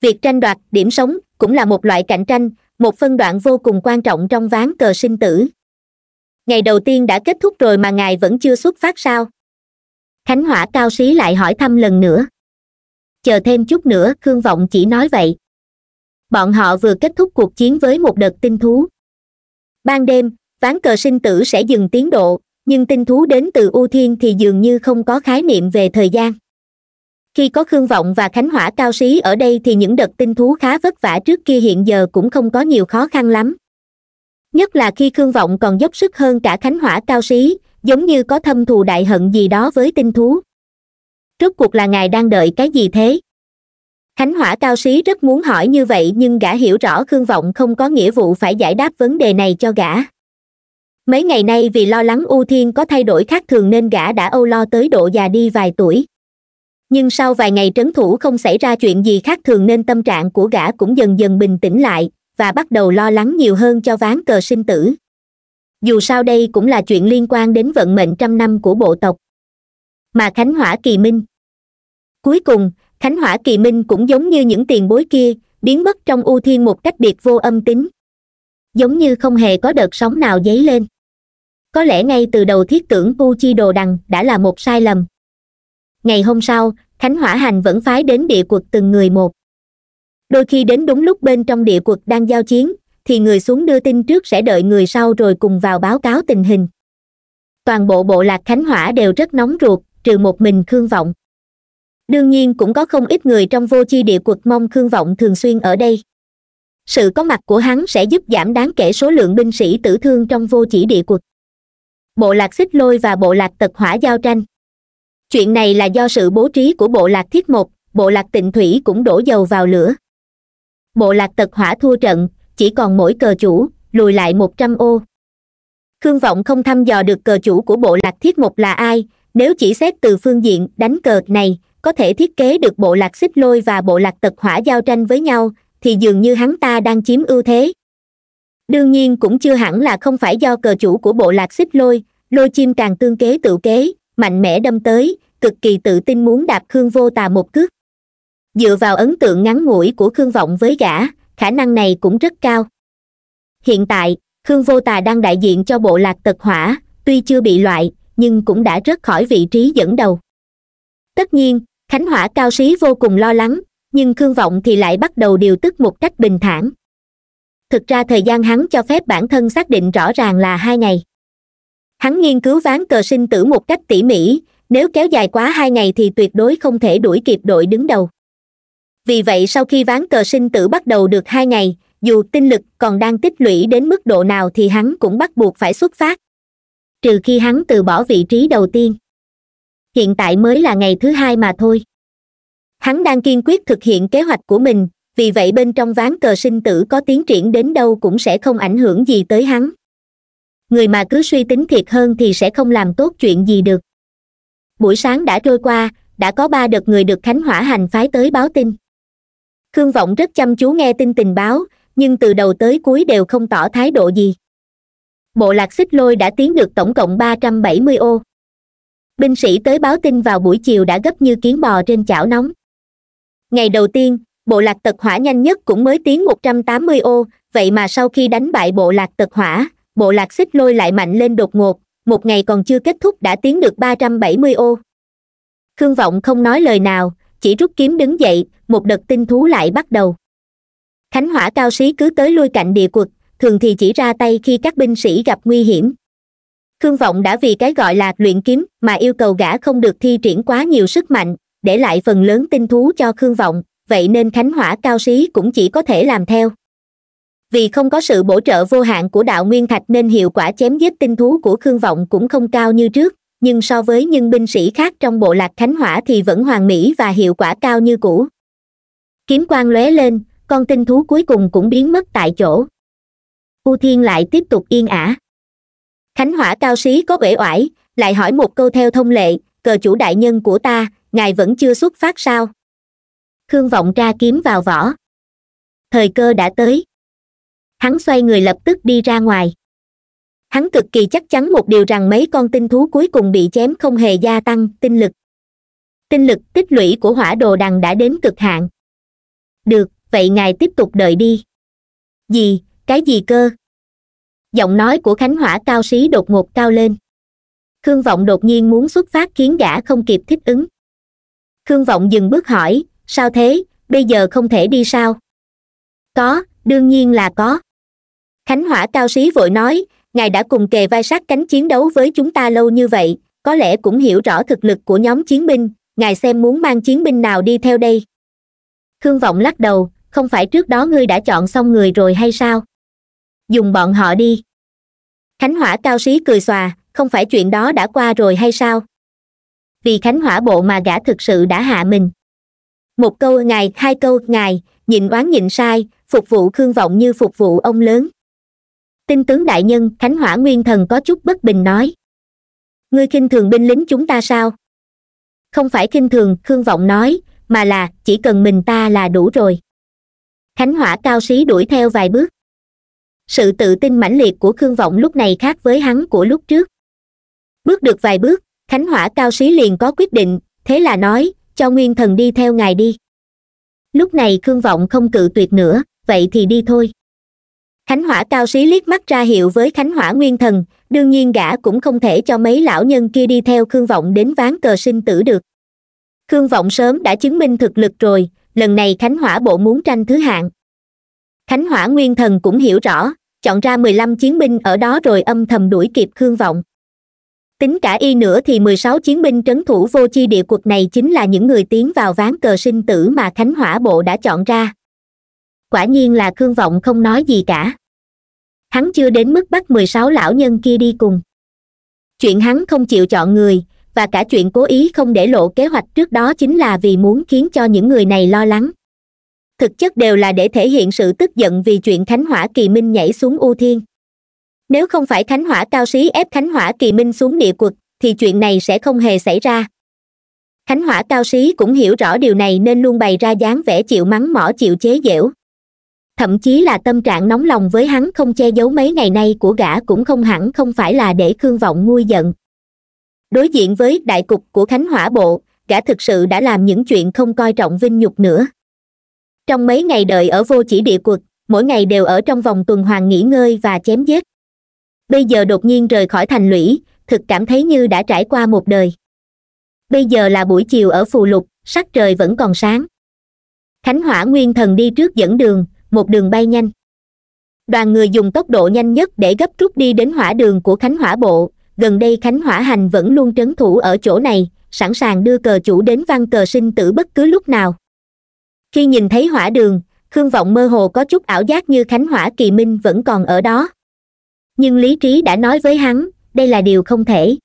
[SPEAKER 1] việc tranh đoạt điểm sống cũng là một loại cạnh tranh một phân đoạn vô cùng quan trọng trong ván cờ sinh tử ngày đầu tiên đã kết thúc rồi mà ngài vẫn chưa xuất phát sao khánh hỏa cao sĩ lại hỏi thăm lần nữa chờ thêm chút nữa khương vọng chỉ nói vậy bọn họ vừa kết thúc cuộc chiến với một đợt tinh thú ban đêm ván cờ sinh tử sẽ dừng tiến độ nhưng tinh thú đến từ u thiên thì dường như không có khái niệm về thời gian khi có khương vọng và khánh hỏa cao sĩ ở đây thì những đợt tinh thú khá vất vả trước kia hiện giờ cũng không có nhiều khó khăn lắm nhất là khi khương vọng còn dốc sức hơn cả khánh hỏa cao xí, giống như có thâm thù đại hận gì đó với tinh thú rốt cuộc là ngài đang đợi cái gì thế khánh hỏa cao xí rất muốn hỏi như vậy nhưng gã hiểu rõ khương vọng không có nghĩa vụ phải giải đáp vấn đề này cho gã mấy ngày nay vì lo lắng u thiên có thay đổi khác thường nên gã đã âu lo tới độ già đi vài tuổi nhưng sau vài ngày trấn thủ không xảy ra chuyện gì khác thường nên tâm trạng của gã cũng dần dần bình tĩnh lại và bắt đầu lo lắng nhiều hơn cho ván cờ sinh tử dù sao đây cũng là chuyện liên quan đến vận mệnh trăm năm của bộ tộc mà khánh hỏa kỳ minh cuối cùng khánh hỏa kỳ minh cũng giống như những tiền bối kia biến mất trong u thiên một cách biệt vô âm tính giống như không hề có đợt sóng nào dấy lên có lẽ ngay từ đầu thiết tưởng u chi đồ đằng đã là một sai lầm ngày hôm sau khánh hỏa hành vẫn phái đến địa cuộc từng người một đôi khi đến đúng lúc bên trong địa quật đang giao chiến thì người xuống đưa tin trước sẽ đợi người sau rồi cùng vào báo cáo tình hình toàn bộ bộ lạc khánh hỏa đều rất nóng ruột trừ một mình khương vọng đương nhiên cũng có không ít người trong vô chi địa quật mong khương vọng thường xuyên ở đây sự có mặt của hắn sẽ giúp giảm đáng kể số lượng binh sĩ tử thương trong vô chỉ địa quật bộ lạc xích lôi và bộ lạc tật hỏa giao tranh chuyện này là do sự bố trí của bộ lạc thiết một bộ lạc tịnh thủy cũng đổ dầu vào lửa bộ lạc tật hỏa thua trận chỉ còn mỗi cờ chủ lùi lại một trăm ô khương vọng không thăm dò được cờ chủ của bộ lạc thiết mục là ai nếu chỉ xét từ phương diện đánh cờ này có thể thiết kế được bộ lạc xích lôi và bộ lạc tật hỏa giao tranh với nhau thì dường như hắn ta đang chiếm ưu thế đương nhiên cũng chưa hẳn là không phải do cờ chủ của bộ lạc xích lôi lôi chim càng tương kế tự kế mạnh mẽ đâm tới cực kỳ tự tin muốn đạp khương vô tà một cước dựa vào ấn tượng ngắn ngủi của khương vọng với gã khả năng này cũng rất cao hiện tại khương vô tà đang đại diện cho bộ lạc tật hỏa tuy chưa bị loại nhưng cũng đã rớt khỏi vị trí dẫn đầu tất nhiên khánh hỏa cao xí vô cùng lo lắng nhưng khương vọng thì lại bắt đầu điều tức một cách bình thản thực ra thời gian hắn cho phép bản thân xác định rõ ràng là hai ngày hắn nghiên cứu ván cờ sinh tử một cách tỉ mỉ nếu kéo dài quá hai ngày thì tuyệt đối không thể đuổi kịp đội đứng đầu vì vậy sau khi ván cờ sinh tử bắt đầu được hai ngày dù tinh lực còn đang tích lũy đến mức độ nào thì hắn cũng bắt buộc phải xuất phát trừ khi hắn từ bỏ vị trí đầu tiên hiện tại mới là ngày thứ hai mà thôi hắn đang kiên quyết thực hiện kế hoạch của mình vì vậy bên trong ván cờ sinh tử có tiến triển đến đâu cũng sẽ không ảnh hưởng gì tới hắn người mà cứ suy tính thiệt hơn thì sẽ không làm tốt chuyện gì được buổi sáng đã trôi qua đã có ba đợt người được khánh hỏa hành phái tới báo tin khương vọng rất chăm chú nghe tin tình báo nhưng từ đầu tới cuối đều không tỏ thái độ gì bộ lạc xích lôi đã tiến được tổng cộng ba trăm bảy mươi ô binh sĩ tới báo tin vào buổi chiều đã gấp như kiến bò trên chảo nóng ngày đầu tiên bộ lạc tật hỏa nhanh nhất cũng mới tiến một trăm tám mươi ô vậy mà sau khi đánh bại bộ lạc tật hỏa bộ lạc xích lôi lại mạnh lên đột ngột một ngày còn chưa kết thúc đã tiến được ba trăm bảy mươi ô khương vọng không nói lời nào chỉ rút kiếm đứng dậy một đợt tinh thú lại bắt đầu khánh hỏa cao sĩ cứ tới lui cạnh địa quật thường thì chỉ ra tay khi các binh sĩ gặp nguy hiểm khương vọng đã vì cái gọi là luyện kiếm mà yêu cầu gã không được thi triển quá nhiều sức mạnh để lại phần lớn tinh thú cho khương vọng vậy nên khánh hỏa cao sĩ cũng chỉ có thể làm theo vì không có sự bổ trợ vô hạn của đạo nguyên thạch nên hiệu quả chém giết tinh thú của khương vọng cũng không cao như trước nhưng so với những binh sĩ khác trong bộ lạc khánh hỏa thì vẫn hoàn mỹ và hiệu quả cao như cũ kiếm quang lóe lên con tinh thú cuối cùng cũng biến mất tại chỗ u thiên lại tiếp tục yên ả khánh hỏa cao xí có vẻ oải lại hỏi một câu theo thông lệ cờ chủ đại nhân của ta ngài vẫn chưa xuất phát sao khương vọng ra kiếm vào vỏ thời cơ đã tới hắn xoay người lập tức đi ra ngoài hắn cực kỳ chắc chắn một điều rằng mấy con tinh thú cuối cùng bị chém không hề gia tăng tinh lực tinh lực tích lũy của hỏa đồ đằng đã đến cực hạn được vậy ngài tiếp tục đợi đi gì cái gì cơ giọng nói của khánh hỏa cao sĩ đột ngột cao lên khương vọng đột nhiên muốn xuất phát khiến gã không kịp thích ứng khương vọng dừng bước hỏi sao thế bây giờ không thể đi sao có đương nhiên là có khánh hỏa cao sĩ vội nói ngài đã cùng kề vai sát cánh chiến đấu với chúng ta lâu như vậy có lẽ cũng hiểu rõ thực lực của nhóm chiến binh ngài xem muốn mang chiến binh nào đi theo đây Khương vọng lắc đầu không phải trước đó ngươi đã chọn xong người rồi hay sao dùng bọn họ đi khánh hỏa cao sĩ cười xòa không phải chuyện đó đã qua rồi hay sao vì khánh hỏa bộ mà gã thực sự đã hạ mình một câu ngài hai câu ngài nhịn oán nhịn sai phục vụ khương vọng như phục vụ ông lớn tinh tướng đại nhân khánh hỏa nguyên thần có chút bất bình nói ngươi khinh thường binh lính chúng ta sao không phải khinh thường khương vọng nói mà là chỉ cần mình ta là đủ rồi khánh hỏa cao sĩ đuổi theo vài bước sự tự tin mãnh liệt của khương vọng lúc này khác với hắn của lúc trước bước được vài bước khánh hỏa cao sĩ liền có quyết định thế là nói cho nguyên thần đi theo ngài đi lúc này khương vọng không cự tuyệt nữa vậy thì đi thôi khánh hỏa cao sĩ liếc mắt ra hiệu với khánh hỏa nguyên thần đương nhiên gã cũng không thể cho mấy lão nhân kia đi theo khương vọng đến ván cờ sinh tử được khương vọng sớm đã chứng minh thực lực rồi lần này khánh hỏa bộ muốn tranh thứ hạng khánh hỏa nguyên thần cũng hiểu rõ chọn ra mười lăm chiến binh ở đó rồi âm thầm đuổi kịp khương vọng tính cả y nữa thì mười sáu chiến binh trấn thủ vô chi địa cuộc này chính là những người tiến vào ván cờ sinh tử mà khánh hỏa bộ đã chọn ra quả nhiên là khương vọng không nói gì cả hắn chưa đến mức bắt mười sáu lão nhân kia đi cùng chuyện hắn không chịu chọn người và cả chuyện cố ý không để lộ kế hoạch trước đó chính là vì muốn khiến cho những người này lo lắng thực chất đều là để thể hiện sự tức giận vì chuyện khánh hỏa kỳ minh nhảy xuống u thiên nếu không phải khánh hỏa cao xí ép khánh hỏa kỳ minh xuống địa quật thì chuyện này sẽ không hề xảy ra khánh hỏa cao xí cũng hiểu rõ điều này nên luôn bày ra dáng vẻ chịu mắng mỏ chịu chế dẻo thậm chí là tâm trạng nóng lòng với hắn không che giấu mấy ngày nay của gã cũng không hẳn không phải là để khương vọng nguôi giận đối diện với đại cục của khánh hỏa bộ gã thực sự đã làm những chuyện không coi trọng vinh nhục nữa trong mấy ngày đợi ở vô chỉ địa quật mỗi ngày đều ở trong vòng tuần hoàn nghỉ ngơi và chém giết bây giờ đột nhiên rời khỏi thành lũy thực cảm thấy như đã trải qua một đời bây giờ là buổi chiều ở phù lục sắc trời vẫn còn sáng khánh hỏa nguyên thần đi trước dẫn đường một đường bay nhanh đoàn người dùng tốc độ nhanh nhất để gấp rút đi đến hỏa đường của khánh hỏa bộ gần đây khánh hỏa hành vẫn luôn trấn thủ ở chỗ này sẵn sàng đưa cờ chủ đến văn cờ sinh tử bất cứ lúc nào khi nhìn thấy hỏa đường khương vọng mơ hồ có chút ảo giác như khánh hỏa kỳ minh vẫn còn ở đó nhưng lý trí đã nói với hắn đây là điều không thể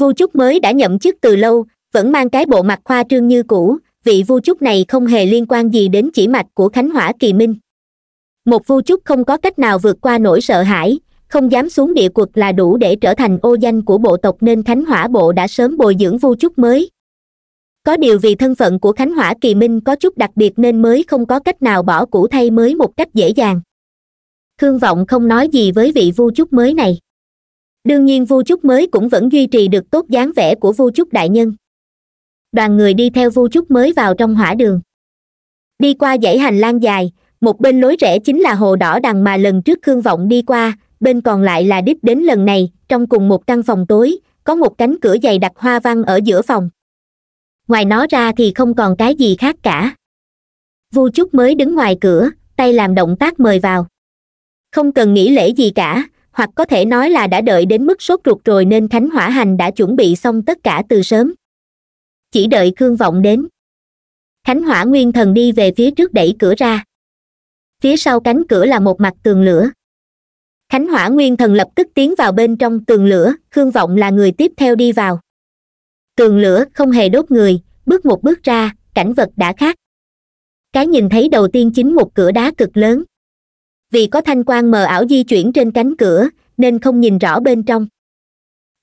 [SPEAKER 1] vu trúc mới đã nhậm chức từ lâu vẫn mang cái bộ mặt khoa trương như cũ vị vu trúc này không hề liên quan gì đến chỉ mạch của khánh hỏa kỳ minh một vu trúc không có cách nào vượt qua nỗi sợ hãi không dám xuống địa quật là đủ để trở thành ô danh của bộ tộc nên khánh hỏa bộ đã sớm bồi dưỡng vu trúc mới có điều vì thân phận của khánh hỏa kỳ minh có chút đặc biệt nên mới không có cách nào bỏ cũ thay mới một cách dễ dàng thương vọng không nói gì với vị vu trúc mới này đương nhiên vu trúc mới cũng vẫn duy trì được tốt dáng vẻ của vu trúc đại nhân đoàn người đi theo vu Chúc mới vào trong hỏa đường đi qua dãy hành lang dài một bên lối rẽ chính là hồ đỏ đằng mà lần trước khương vọng đi qua bên còn lại là đích đến lần này trong cùng một căn phòng tối có một cánh cửa dày đặc hoa văn ở giữa phòng ngoài nó ra thì không còn cái gì khác cả vu Chúc mới đứng ngoài cửa tay làm động tác mời vào không cần nghĩ lễ gì cả hoặc có thể nói là đã đợi đến mức sốt ruột rồi nên khánh hỏa hành đã chuẩn bị xong tất cả từ sớm chỉ đợi khương vọng đến khánh hỏa nguyên thần đi về phía trước đẩy cửa ra phía sau cánh cửa là một mặt tường lửa khánh hỏa nguyên thần lập tức tiến vào bên trong tường lửa khương vọng là người tiếp theo đi vào tường lửa không hề đốt người bước một bước ra cảnh vật đã khác cái nhìn thấy đầu tiên chính một cửa đá cực lớn vì có thanh quan mờ ảo di chuyển trên cánh cửa nên không nhìn rõ bên trong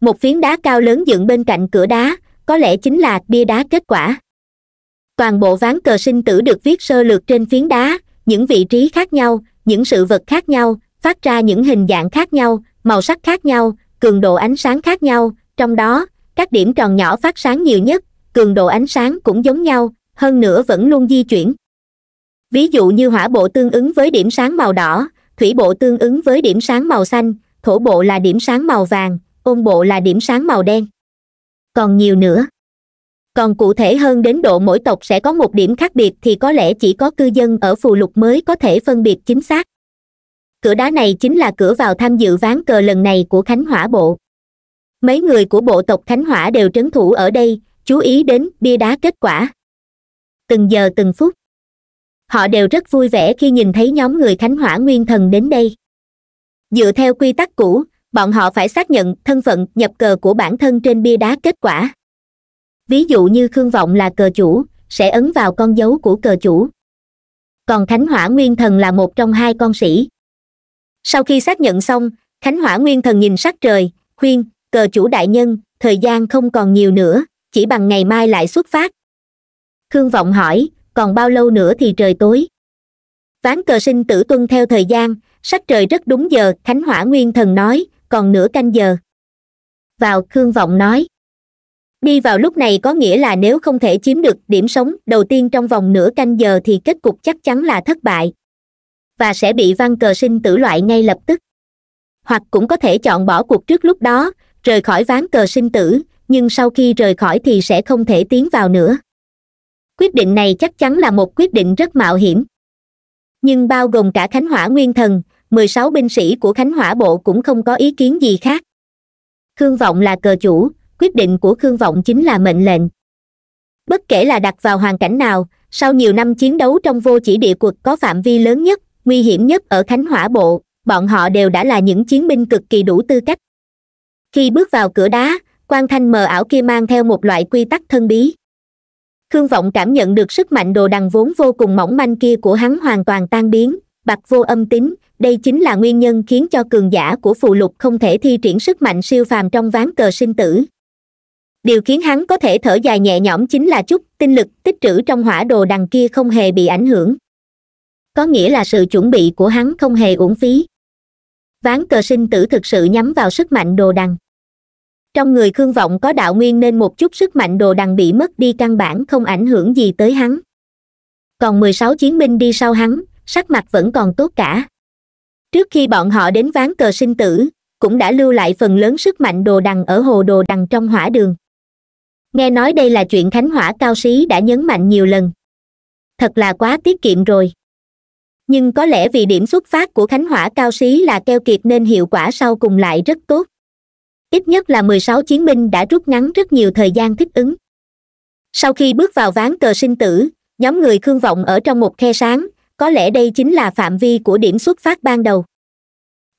[SPEAKER 1] một phiến đá cao lớn dựng bên cạnh cửa đá có lẽ chính là bia đá kết quả toàn bộ ván cờ sinh tử được viết sơ lược trên phiến đá những vị trí khác nhau những sự vật khác nhau phát ra những hình dạng khác nhau màu sắc khác nhau cường độ ánh sáng khác nhau trong đó các điểm tròn nhỏ phát sáng nhiều nhất cường độ ánh sáng cũng giống nhau hơn nữa vẫn luôn di chuyển ví dụ như hỏa bộ tương ứng với điểm sáng màu đỏ thủy bộ tương ứng với điểm sáng màu xanh thổ bộ là điểm sáng màu vàng ôn bộ là điểm sáng màu đen còn nhiều nữa còn cụ thể hơn đến độ mỗi tộc sẽ có một điểm khác biệt thì có lẽ chỉ có cư dân ở phù lục mới có thể phân biệt chính xác cửa đá này chính là cửa vào tham dự ván cờ lần này của khánh hỏa bộ mấy người của bộ tộc khánh hỏa đều trấn thủ ở đây chú ý đến bia đá kết quả từng giờ từng phút họ đều rất vui vẻ khi nhìn thấy nhóm người khánh hỏa nguyên thần đến đây dựa theo quy tắc cũ bọn họ phải xác nhận thân phận nhập cờ của bản thân trên bia đá kết quả ví dụ như khương vọng là cờ chủ sẽ ấn vào con dấu của cờ chủ còn khánh hỏa nguyên thần là một trong hai con sĩ sau khi xác nhận xong khánh hỏa nguyên thần nhìn sắc trời khuyên cờ chủ đại nhân thời gian không còn nhiều nữa chỉ bằng ngày mai lại xuất phát khương vọng hỏi còn bao lâu nữa thì trời tối ván cờ sinh tử tuân theo thời gian sắc trời rất đúng giờ khánh hỏa nguyên thần nói còn nửa canh giờ vào khương vọng nói đi vào lúc này có nghĩa là nếu không thể chiếm được điểm sống đầu tiên trong vòng nửa canh giờ thì kết cục chắc chắn là thất bại và sẽ bị văn cờ sinh tử loại ngay lập tức hoặc cũng có thể chọn bỏ cuộc trước lúc đó rời khỏi ván cờ sinh tử nhưng sau khi rời khỏi thì sẽ không thể tiến vào nữa quyết định này chắc chắn là một quyết định rất mạo hiểm nhưng bao gồm cả khánh hỏa nguyên thần mười sáu binh sĩ của khánh hỏa bộ cũng không có ý kiến gì khác khương vọng là cờ chủ quyết định của khương vọng chính là mệnh lệnh bất kể là đặt vào hoàn cảnh nào sau nhiều năm chiến đấu trong vô chỉ địa cuộc có phạm vi lớn nhất nguy hiểm nhất ở khánh hỏa bộ bọn họ đều đã là những chiến binh cực kỳ đủ tư cách khi bước vào cửa đá quan thanh mờ ảo kia mang theo một loại quy tắc thân bí khương vọng cảm nhận được sức mạnh đồ đằng vốn vô cùng mỏng manh kia của hắn hoàn toàn tan biến bạch vô âm tín đây chính là nguyên nhân khiến cho cường giả của phù lục không thể thi triển sức mạnh siêu phàm trong ván cờ sinh tử điều khiến hắn có thể thở dài nhẹ nhõm chính là chút tinh lực tích trữ trong hỏa đồ đằng kia không hề bị ảnh hưởng có nghĩa là sự chuẩn bị của hắn không hề uổng phí ván cờ sinh tử thực sự nhắm vào sức mạnh đồ đằng trong người khương vọng có đạo nguyên nên một chút sức mạnh đồ đằng bị mất đi căn bản không ảnh hưởng gì tới hắn còn mười sáu chiến binh đi sau hắn sắc mặt vẫn còn tốt cả trước khi bọn họ đến ván cờ sinh tử cũng đã lưu lại phần lớn sức mạnh đồ đằng ở hồ đồ đằng trong hỏa đường nghe nói đây là chuyện khánh hỏa cao xí đã nhấn mạnh nhiều lần thật là quá tiết kiệm rồi nhưng có lẽ vì điểm xuất phát của khánh hỏa cao xí là keo kiệt nên hiệu quả sau cùng lại rất tốt ít nhất là mười sáu chiến binh đã rút ngắn rất nhiều thời gian thích ứng sau khi bước vào ván cờ sinh tử nhóm người khương vọng ở trong một khe sáng có lẽ đây chính là phạm vi của điểm xuất phát ban đầu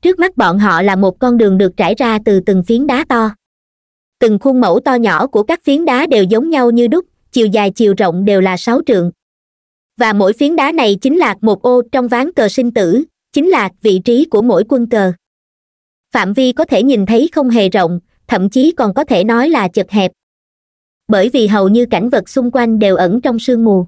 [SPEAKER 1] trước mắt bọn họ là một con đường được trải ra từ từng phiến đá to từng khuôn mẫu to nhỏ của các phiến đá đều giống nhau như đúc chiều dài chiều rộng đều là sáu trượng và mỗi phiến đá này chính là một ô trong ván cờ sinh tử chính là vị trí của mỗi quân cờ phạm vi có thể nhìn thấy không hề rộng thậm chí còn có thể nói là chật hẹp bởi vì hầu như cảnh vật xung quanh đều ẩn trong sương mù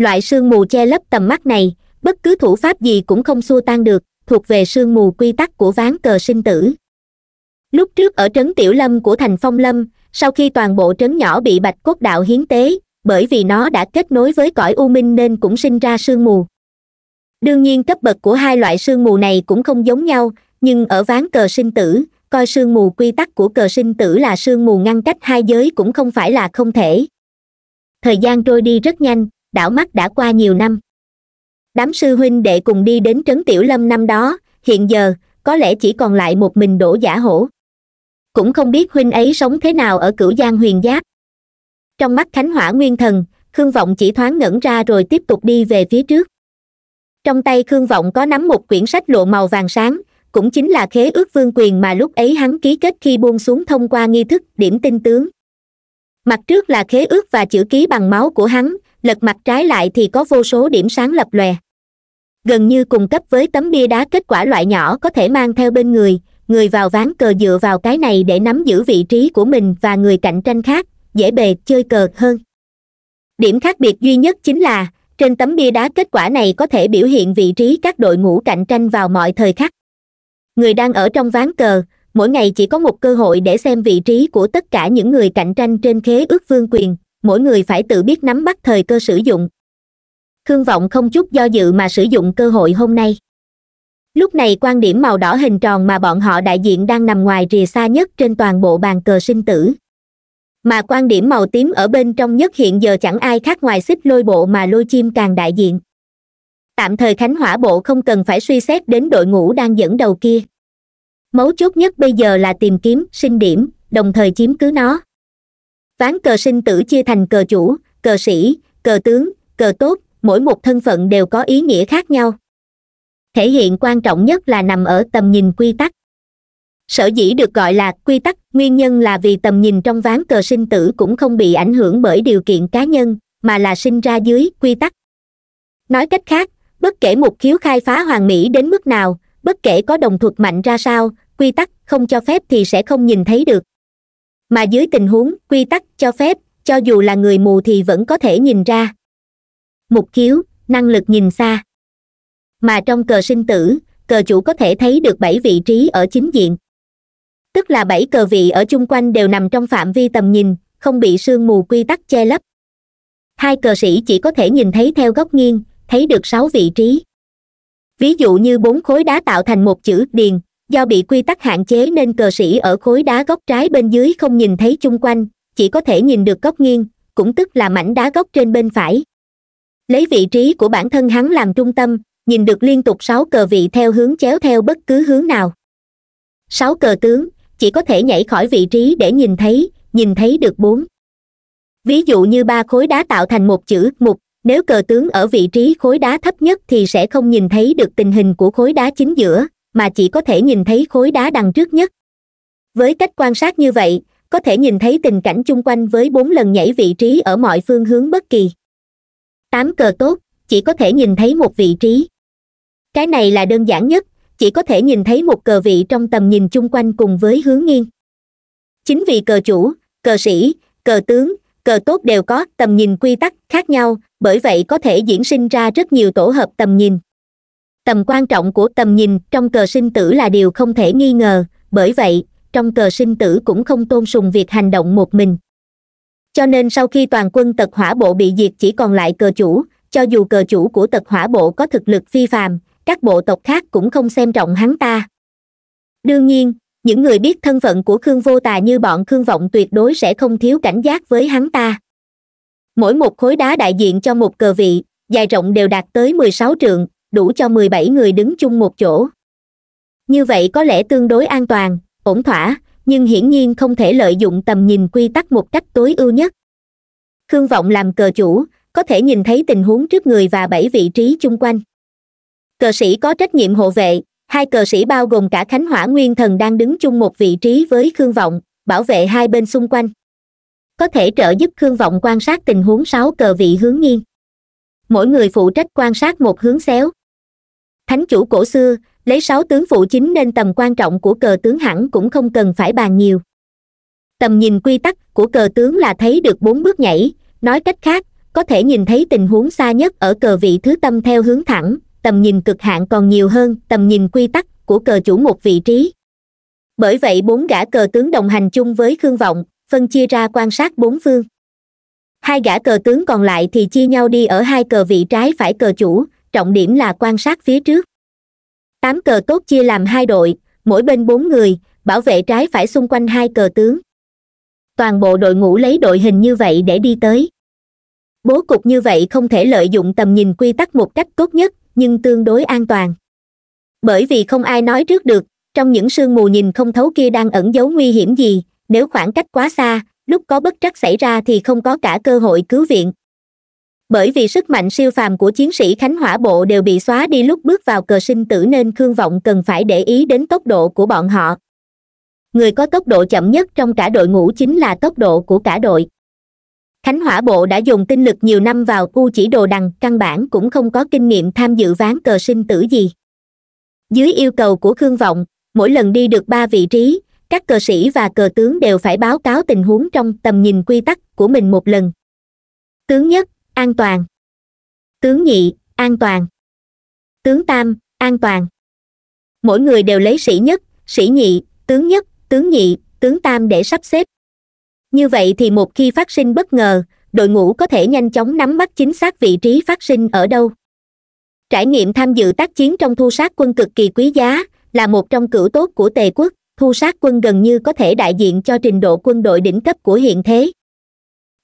[SPEAKER 1] loại sương mù che lấp tầm mắt này bất cứ thủ pháp gì cũng không xua tan được thuộc về sương mù quy tắc của ván cờ sinh tử lúc trước ở trấn tiểu lâm của thành phong lâm sau khi toàn bộ trấn nhỏ bị bạch cốt đạo hiến tế bởi vì nó đã kết nối với cõi u minh nên cũng sinh ra sương mù đương nhiên cấp bậc của hai loại sương mù này cũng không giống nhau nhưng ở ván cờ sinh tử coi sương mù quy tắc của cờ sinh tử là sương mù ngăn cách hai giới cũng không phải là không thể thời gian trôi đi rất nhanh đảo mắt đã qua nhiều năm đám sư huynh đệ cùng đi đến trấn tiểu lâm năm đó hiện giờ có lẽ chỉ còn lại một mình đổ giả hổ cũng không biết huynh ấy sống thế nào ở cửu giang huyền giáp trong mắt khánh hỏa nguyên thần khương vọng chỉ thoáng ngẩn ra rồi tiếp tục đi về phía trước trong tay khương vọng có nắm một quyển sách lụa màu vàng sáng cũng chính là khế ước vương quyền mà lúc ấy hắn ký kết khi buông xuống thông qua nghi thức điểm tinh tướng mặt trước là khế ước và chữ ký bằng máu của hắn lật mặt trái lại thì có vô số điểm sáng lập lòe gần như cùng cấp với tấm bia đá kết quả loại nhỏ có thể mang theo bên người người vào ván cờ dựa vào cái này để nắm giữ vị trí của mình và người cạnh tranh khác dễ bề chơi cờ hơn điểm khác biệt duy nhất chính là trên tấm bia đá kết quả này có thể biểu hiện vị trí các đội ngũ cạnh tranh vào mọi thời khắc người đang ở trong ván cờ mỗi ngày chỉ có một cơ hội để xem vị trí của tất cả những người cạnh tranh trên khế ước vương quyền mỗi người phải tự biết nắm bắt thời cơ sử dụng khương vọng không chút do dự mà sử dụng cơ hội hôm nay lúc này quan điểm màu đỏ hình tròn mà bọn họ đại diện đang nằm ngoài rìa xa nhất trên toàn bộ bàn cờ sinh tử mà quan điểm màu tím ở bên trong nhất hiện giờ chẳng ai khác ngoài xích lôi bộ mà lôi chim càng đại diện tạm thời khánh hỏa bộ không cần phải suy xét đến đội ngũ đang dẫn đầu kia mấu chốt nhất bây giờ là tìm kiếm sinh điểm đồng thời chiếm cứ nó ván cờ sinh tử chia thành cờ chủ cờ sĩ cờ tướng cờ tốt mỗi một thân phận đều có ý nghĩa khác nhau thể hiện quan trọng nhất là nằm ở tầm nhìn quy tắc sở dĩ được gọi là quy tắc nguyên nhân là vì tầm nhìn trong ván cờ sinh tử cũng không bị ảnh hưởng bởi điều kiện cá nhân mà là sinh ra dưới quy tắc nói cách khác bất kể một khiếu khai phá hoàng mỹ đến mức nào bất kể có đồng thuật mạnh ra sao quy tắc không cho phép thì sẽ không nhìn thấy được mà dưới tình huống quy tắc cho phép cho dù là người mù thì vẫn có thể nhìn ra mục khiếu năng lực nhìn xa mà trong cờ sinh tử cờ chủ có thể thấy được bảy vị trí ở chính diện tức là bảy cờ vị ở chung quanh đều nằm trong phạm vi tầm nhìn không bị sương mù quy tắc che lấp hai cờ sĩ chỉ có thể nhìn thấy theo góc nghiêng thấy được sáu vị trí ví dụ như bốn khối đá tạo thành một chữ điền do bị quy tắc hạn chế nên cờ sĩ ở khối đá góc trái bên dưới không nhìn thấy chung quanh chỉ có thể nhìn được góc nghiêng cũng tức là mảnh đá góc trên bên phải lấy vị trí của bản thân hắn làm trung tâm nhìn được liên tục sáu cờ vị theo hướng chéo theo bất cứ hướng nào sáu cờ tướng chỉ có thể nhảy khỏi vị trí để nhìn thấy nhìn thấy được bốn ví dụ như ba khối đá tạo thành một chữ mục nếu cờ tướng ở vị trí khối đá thấp nhất thì sẽ không nhìn thấy được tình hình của khối đá chính giữa mà chỉ có thể nhìn thấy khối đá đằng trước nhất với cách quan sát như vậy có thể nhìn thấy tình cảnh chung quanh với bốn lần nhảy vị trí ở mọi phương hướng bất kỳ tám cờ tốt chỉ có thể nhìn thấy một vị trí cái này là đơn giản nhất chỉ có thể nhìn thấy một cờ vị trong tầm nhìn chung quanh cùng với hướng nghiêng chính vì cờ chủ cờ sĩ cờ tướng cờ tốt đều có tầm nhìn quy tắc khác nhau bởi vậy có thể diễn sinh ra rất nhiều tổ hợp tầm nhìn tầm quan trọng của tầm nhìn trong cờ sinh tử là điều không thể nghi ngờ bởi vậy trong cờ sinh tử cũng không tôn sùng việc hành động một mình cho nên sau khi toàn quân tật hỏa bộ bị diệt chỉ còn lại cờ chủ cho dù cờ chủ của tật hỏa bộ có thực lực phi phàm các bộ tộc khác cũng không xem trọng hắn ta đương nhiên những người biết thân phận của khương vô tà như bọn khương vọng tuyệt đối sẽ không thiếu cảnh giác với hắn ta mỗi một khối đá đại diện cho một cờ vị dài rộng đều đạt tới mười sáu trượng đủ cho mười bảy người đứng chung một chỗ như vậy có lẽ tương đối an toàn ổn thỏa nhưng hiển nhiên không thể lợi dụng tầm nhìn quy tắc một cách tối ưu nhất khương vọng làm cờ chủ có thể nhìn thấy tình huống trước người và bảy vị trí chung quanh cờ sĩ có trách nhiệm hộ vệ hai cờ sĩ bao gồm cả khánh hỏa nguyên thần đang đứng chung một vị trí với khương vọng bảo vệ hai bên xung quanh có thể trợ giúp khương vọng quan sát tình huống sáu cờ vị hướng nghiêng mỗi người phụ trách quan sát một hướng xéo thánh chủ cổ xưa lấy sáu tướng phụ chính nên tầm quan trọng của cờ tướng hẳn cũng không cần phải bàn nhiều tầm nhìn quy tắc của cờ tướng là thấy được bốn bước nhảy nói cách khác có thể nhìn thấy tình huống xa nhất ở cờ vị thứ tâm theo hướng thẳng tầm nhìn cực hạn còn nhiều hơn tầm nhìn quy tắc của cờ chủ một vị trí bởi vậy bốn gã cờ tướng đồng hành chung với khương vọng phân chia ra quan sát bốn phương hai gã cờ tướng còn lại thì chia nhau đi ở hai cờ vị trái phải cờ chủ trọng điểm là quan sát phía trước tám cờ tốt chia làm hai đội mỗi bên bốn người bảo vệ trái phải xung quanh hai cờ tướng toàn bộ đội ngũ lấy đội hình như vậy để đi tới bố cục như vậy không thể lợi dụng tầm nhìn quy tắc một cách tốt nhất nhưng tương đối an toàn bởi vì không ai nói trước được trong những sương mù nhìn không thấu kia đang ẩn giấu nguy hiểm gì nếu khoảng cách quá xa lúc có bất trắc xảy ra thì không có cả cơ hội cứu viện bởi vì sức mạnh siêu phàm của chiến sĩ khánh hỏa bộ đều bị xóa đi lúc bước vào cờ sinh tử nên khương vọng cần phải để ý đến tốc độ của bọn họ người có tốc độ chậm nhất trong cả đội ngũ chính là tốc độ của cả đội khánh hỏa bộ đã dùng tinh lực nhiều năm vào u chỉ đồ đằng căn bản cũng không có kinh nghiệm tham dự ván cờ sinh tử gì dưới yêu cầu của khương vọng mỗi lần đi được ba vị trí các cờ sĩ và cờ tướng đều phải báo cáo tình huống trong tầm nhìn quy tắc của mình một lần tướng nhất an toàn tướng nhị an toàn tướng tam an toàn mỗi người đều lấy sĩ nhất sĩ nhị tướng nhất tướng nhị tướng tam để sắp xếp như vậy thì một khi phát sinh bất ngờ đội ngũ có thể nhanh chóng nắm bắt chính xác vị trí phát sinh ở đâu trải nghiệm tham dự tác chiến trong thu sát quân cực kỳ quý giá là một trong cửu tốt của tề quốc thu sát quân gần như có thể đại diện cho trình độ quân đội đỉnh cấp của hiện thế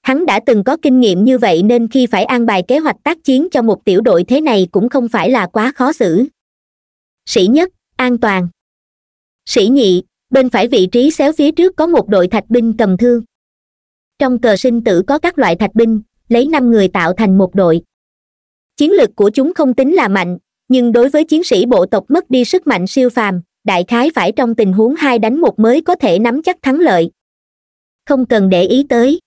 [SPEAKER 1] hắn đã từng có kinh nghiệm như vậy nên khi phải an bài kế hoạch tác chiến cho một tiểu đội thế này cũng không phải là quá khó xử sĩ nhất an toàn sĩ nhị bên phải vị trí xéo phía trước có một đội thạch binh cầm thương trong cờ sinh tử có các loại thạch binh lấy năm người tạo thành một đội chiến lực của chúng không tính là mạnh nhưng đối với chiến sĩ bộ tộc mất đi sức mạnh siêu phàm đại khái phải trong tình huống hai đánh một mới có thể nắm chắc thắng lợi không cần để ý tới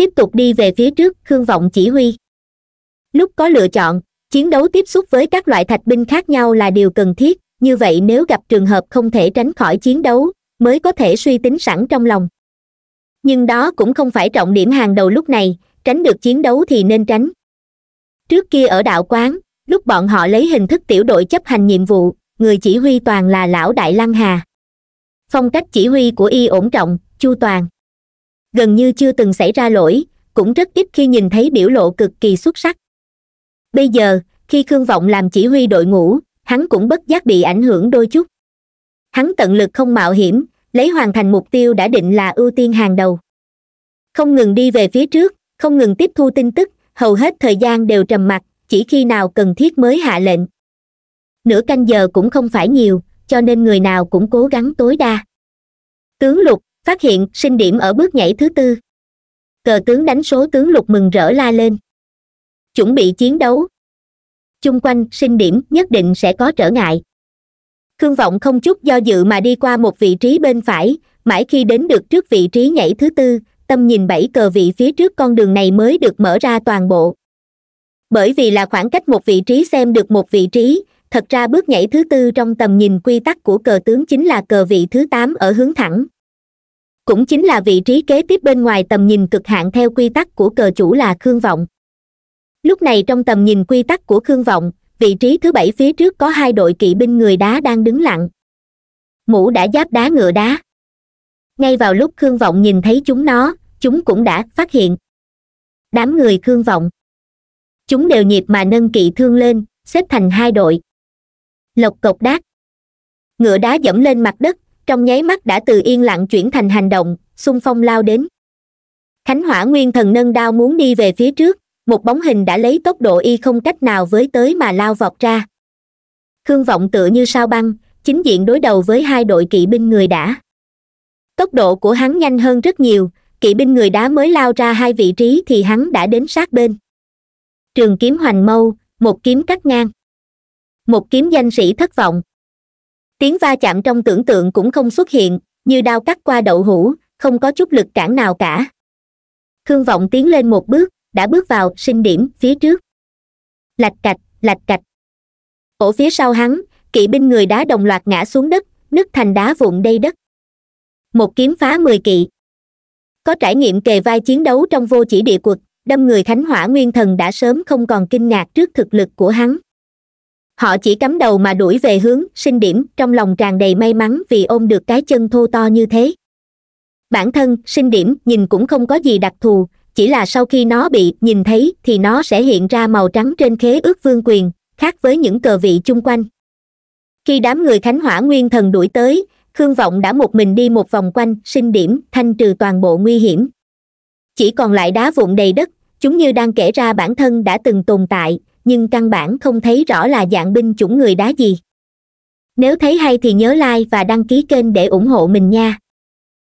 [SPEAKER 1] tiếp tục đi về phía trước khương vọng chỉ huy lúc có lựa chọn chiến đấu tiếp xúc với các loại thạch binh khác nhau là điều cần thiết như vậy nếu gặp trường hợp không thể tránh khỏi chiến đấu mới có thể suy tính sẵn trong lòng nhưng đó cũng không phải trọng điểm hàng đầu lúc này tránh được chiến đấu thì nên tránh trước kia ở đạo quán lúc bọn họ lấy hình thức tiểu đội chấp hành nhiệm vụ người chỉ huy toàn là lão đại lăng hà phong cách chỉ huy của y ổn trọng chu toàn gần như chưa từng xảy ra lỗi cũng rất ít khi nhìn thấy biểu lộ cực kỳ xuất sắc bây giờ khi khương vọng làm chỉ huy đội ngũ hắn cũng bất giác bị ảnh hưởng đôi chút hắn tận lực không mạo hiểm lấy hoàn thành mục tiêu đã định là ưu tiên hàng đầu không ngừng đi về phía trước không ngừng tiếp thu tin tức hầu hết thời gian đều trầm mặc chỉ khi nào cần thiết mới hạ lệnh nửa canh giờ cũng không phải nhiều cho nên người nào cũng cố gắng tối đa tướng lục phát hiện sinh điểm ở bước nhảy thứ tư cờ tướng đánh số tướng lục mừng rỡ la lên chuẩn bị chiến đấu chung quanh sinh điểm nhất định sẽ có trở ngại khương vọng không chút do dự mà đi qua một vị trí bên phải mãi khi đến được trước vị trí nhảy thứ tư tâm nhìn bảy cờ vị phía trước con đường này mới được mở ra toàn bộ bởi vì là khoảng cách một vị trí xem được một vị trí thật ra bước nhảy thứ tư trong tầm nhìn quy tắc của cờ tướng chính là cờ vị thứ tám ở hướng thẳng cũng chính là vị trí kế tiếp bên ngoài tầm nhìn cực hạn theo quy tắc của cờ chủ là khương vọng lúc này trong tầm nhìn quy tắc của khương vọng vị trí thứ bảy phía trước có hai đội kỵ binh người đá đang đứng lặng mũ đã giáp đá ngựa đá ngay vào lúc khương vọng nhìn thấy chúng nó chúng cũng đã phát hiện đám người khương vọng chúng đều nhịp mà nâng kỵ thương lên xếp thành hai đội lộc cộc đát ngựa đá dẫm lên mặt đất trong nháy mắt đã từ yên lặng chuyển thành hành động xung phong lao đến khánh hỏa nguyên thần nâng đao muốn đi về phía trước một bóng hình đã lấy tốc độ y không cách nào với tới mà lao vọt ra khương vọng tựa như sao băng chính diện đối đầu với hai đội kỵ binh người đã tốc độ của hắn nhanh hơn rất nhiều kỵ binh người đá mới lao ra hai vị trí thì hắn đã đến sát bên trường kiếm hoành mâu một kiếm cắt ngang một kiếm danh sĩ thất vọng tiếng va chạm trong tưởng tượng cũng không xuất hiện như đao cắt qua đậu hũ không có chút lực cản nào cả khương vọng tiến lên một bước đã bước vào sinh điểm phía trước lạch cạch lạch cạch cổ phía sau hắn kỵ binh người đá đồng loạt ngã xuống đất nứt thành đá vụn đầy đất một kiếm phá mười kỵ có trải nghiệm kề vai chiến đấu trong vô chỉ địa quật đâm người khánh hỏa nguyên thần đã sớm không còn kinh ngạc trước thực lực của hắn họ chỉ cắm đầu mà đuổi về hướng sinh điểm trong lòng tràn đầy may mắn vì ôm được cái chân thô to như thế bản thân sinh điểm nhìn cũng không có gì đặc thù chỉ là sau khi nó bị nhìn thấy thì nó sẽ hiện ra màu trắng trên khế ước vương quyền khác với những cờ vị chung quanh khi đám người khánh hỏa nguyên thần đuổi tới khương vọng đã một mình đi một vòng quanh sinh điểm thanh trừ toàn bộ nguy hiểm chỉ còn lại đá vụn đầy đất chúng như đang kể ra bản thân đã từng tồn tại nhưng căn bản không thấy rõ là dạng binh chủng người đá gì nếu thấy hay thì nhớ like và đăng ký kênh để ủng hộ mình nha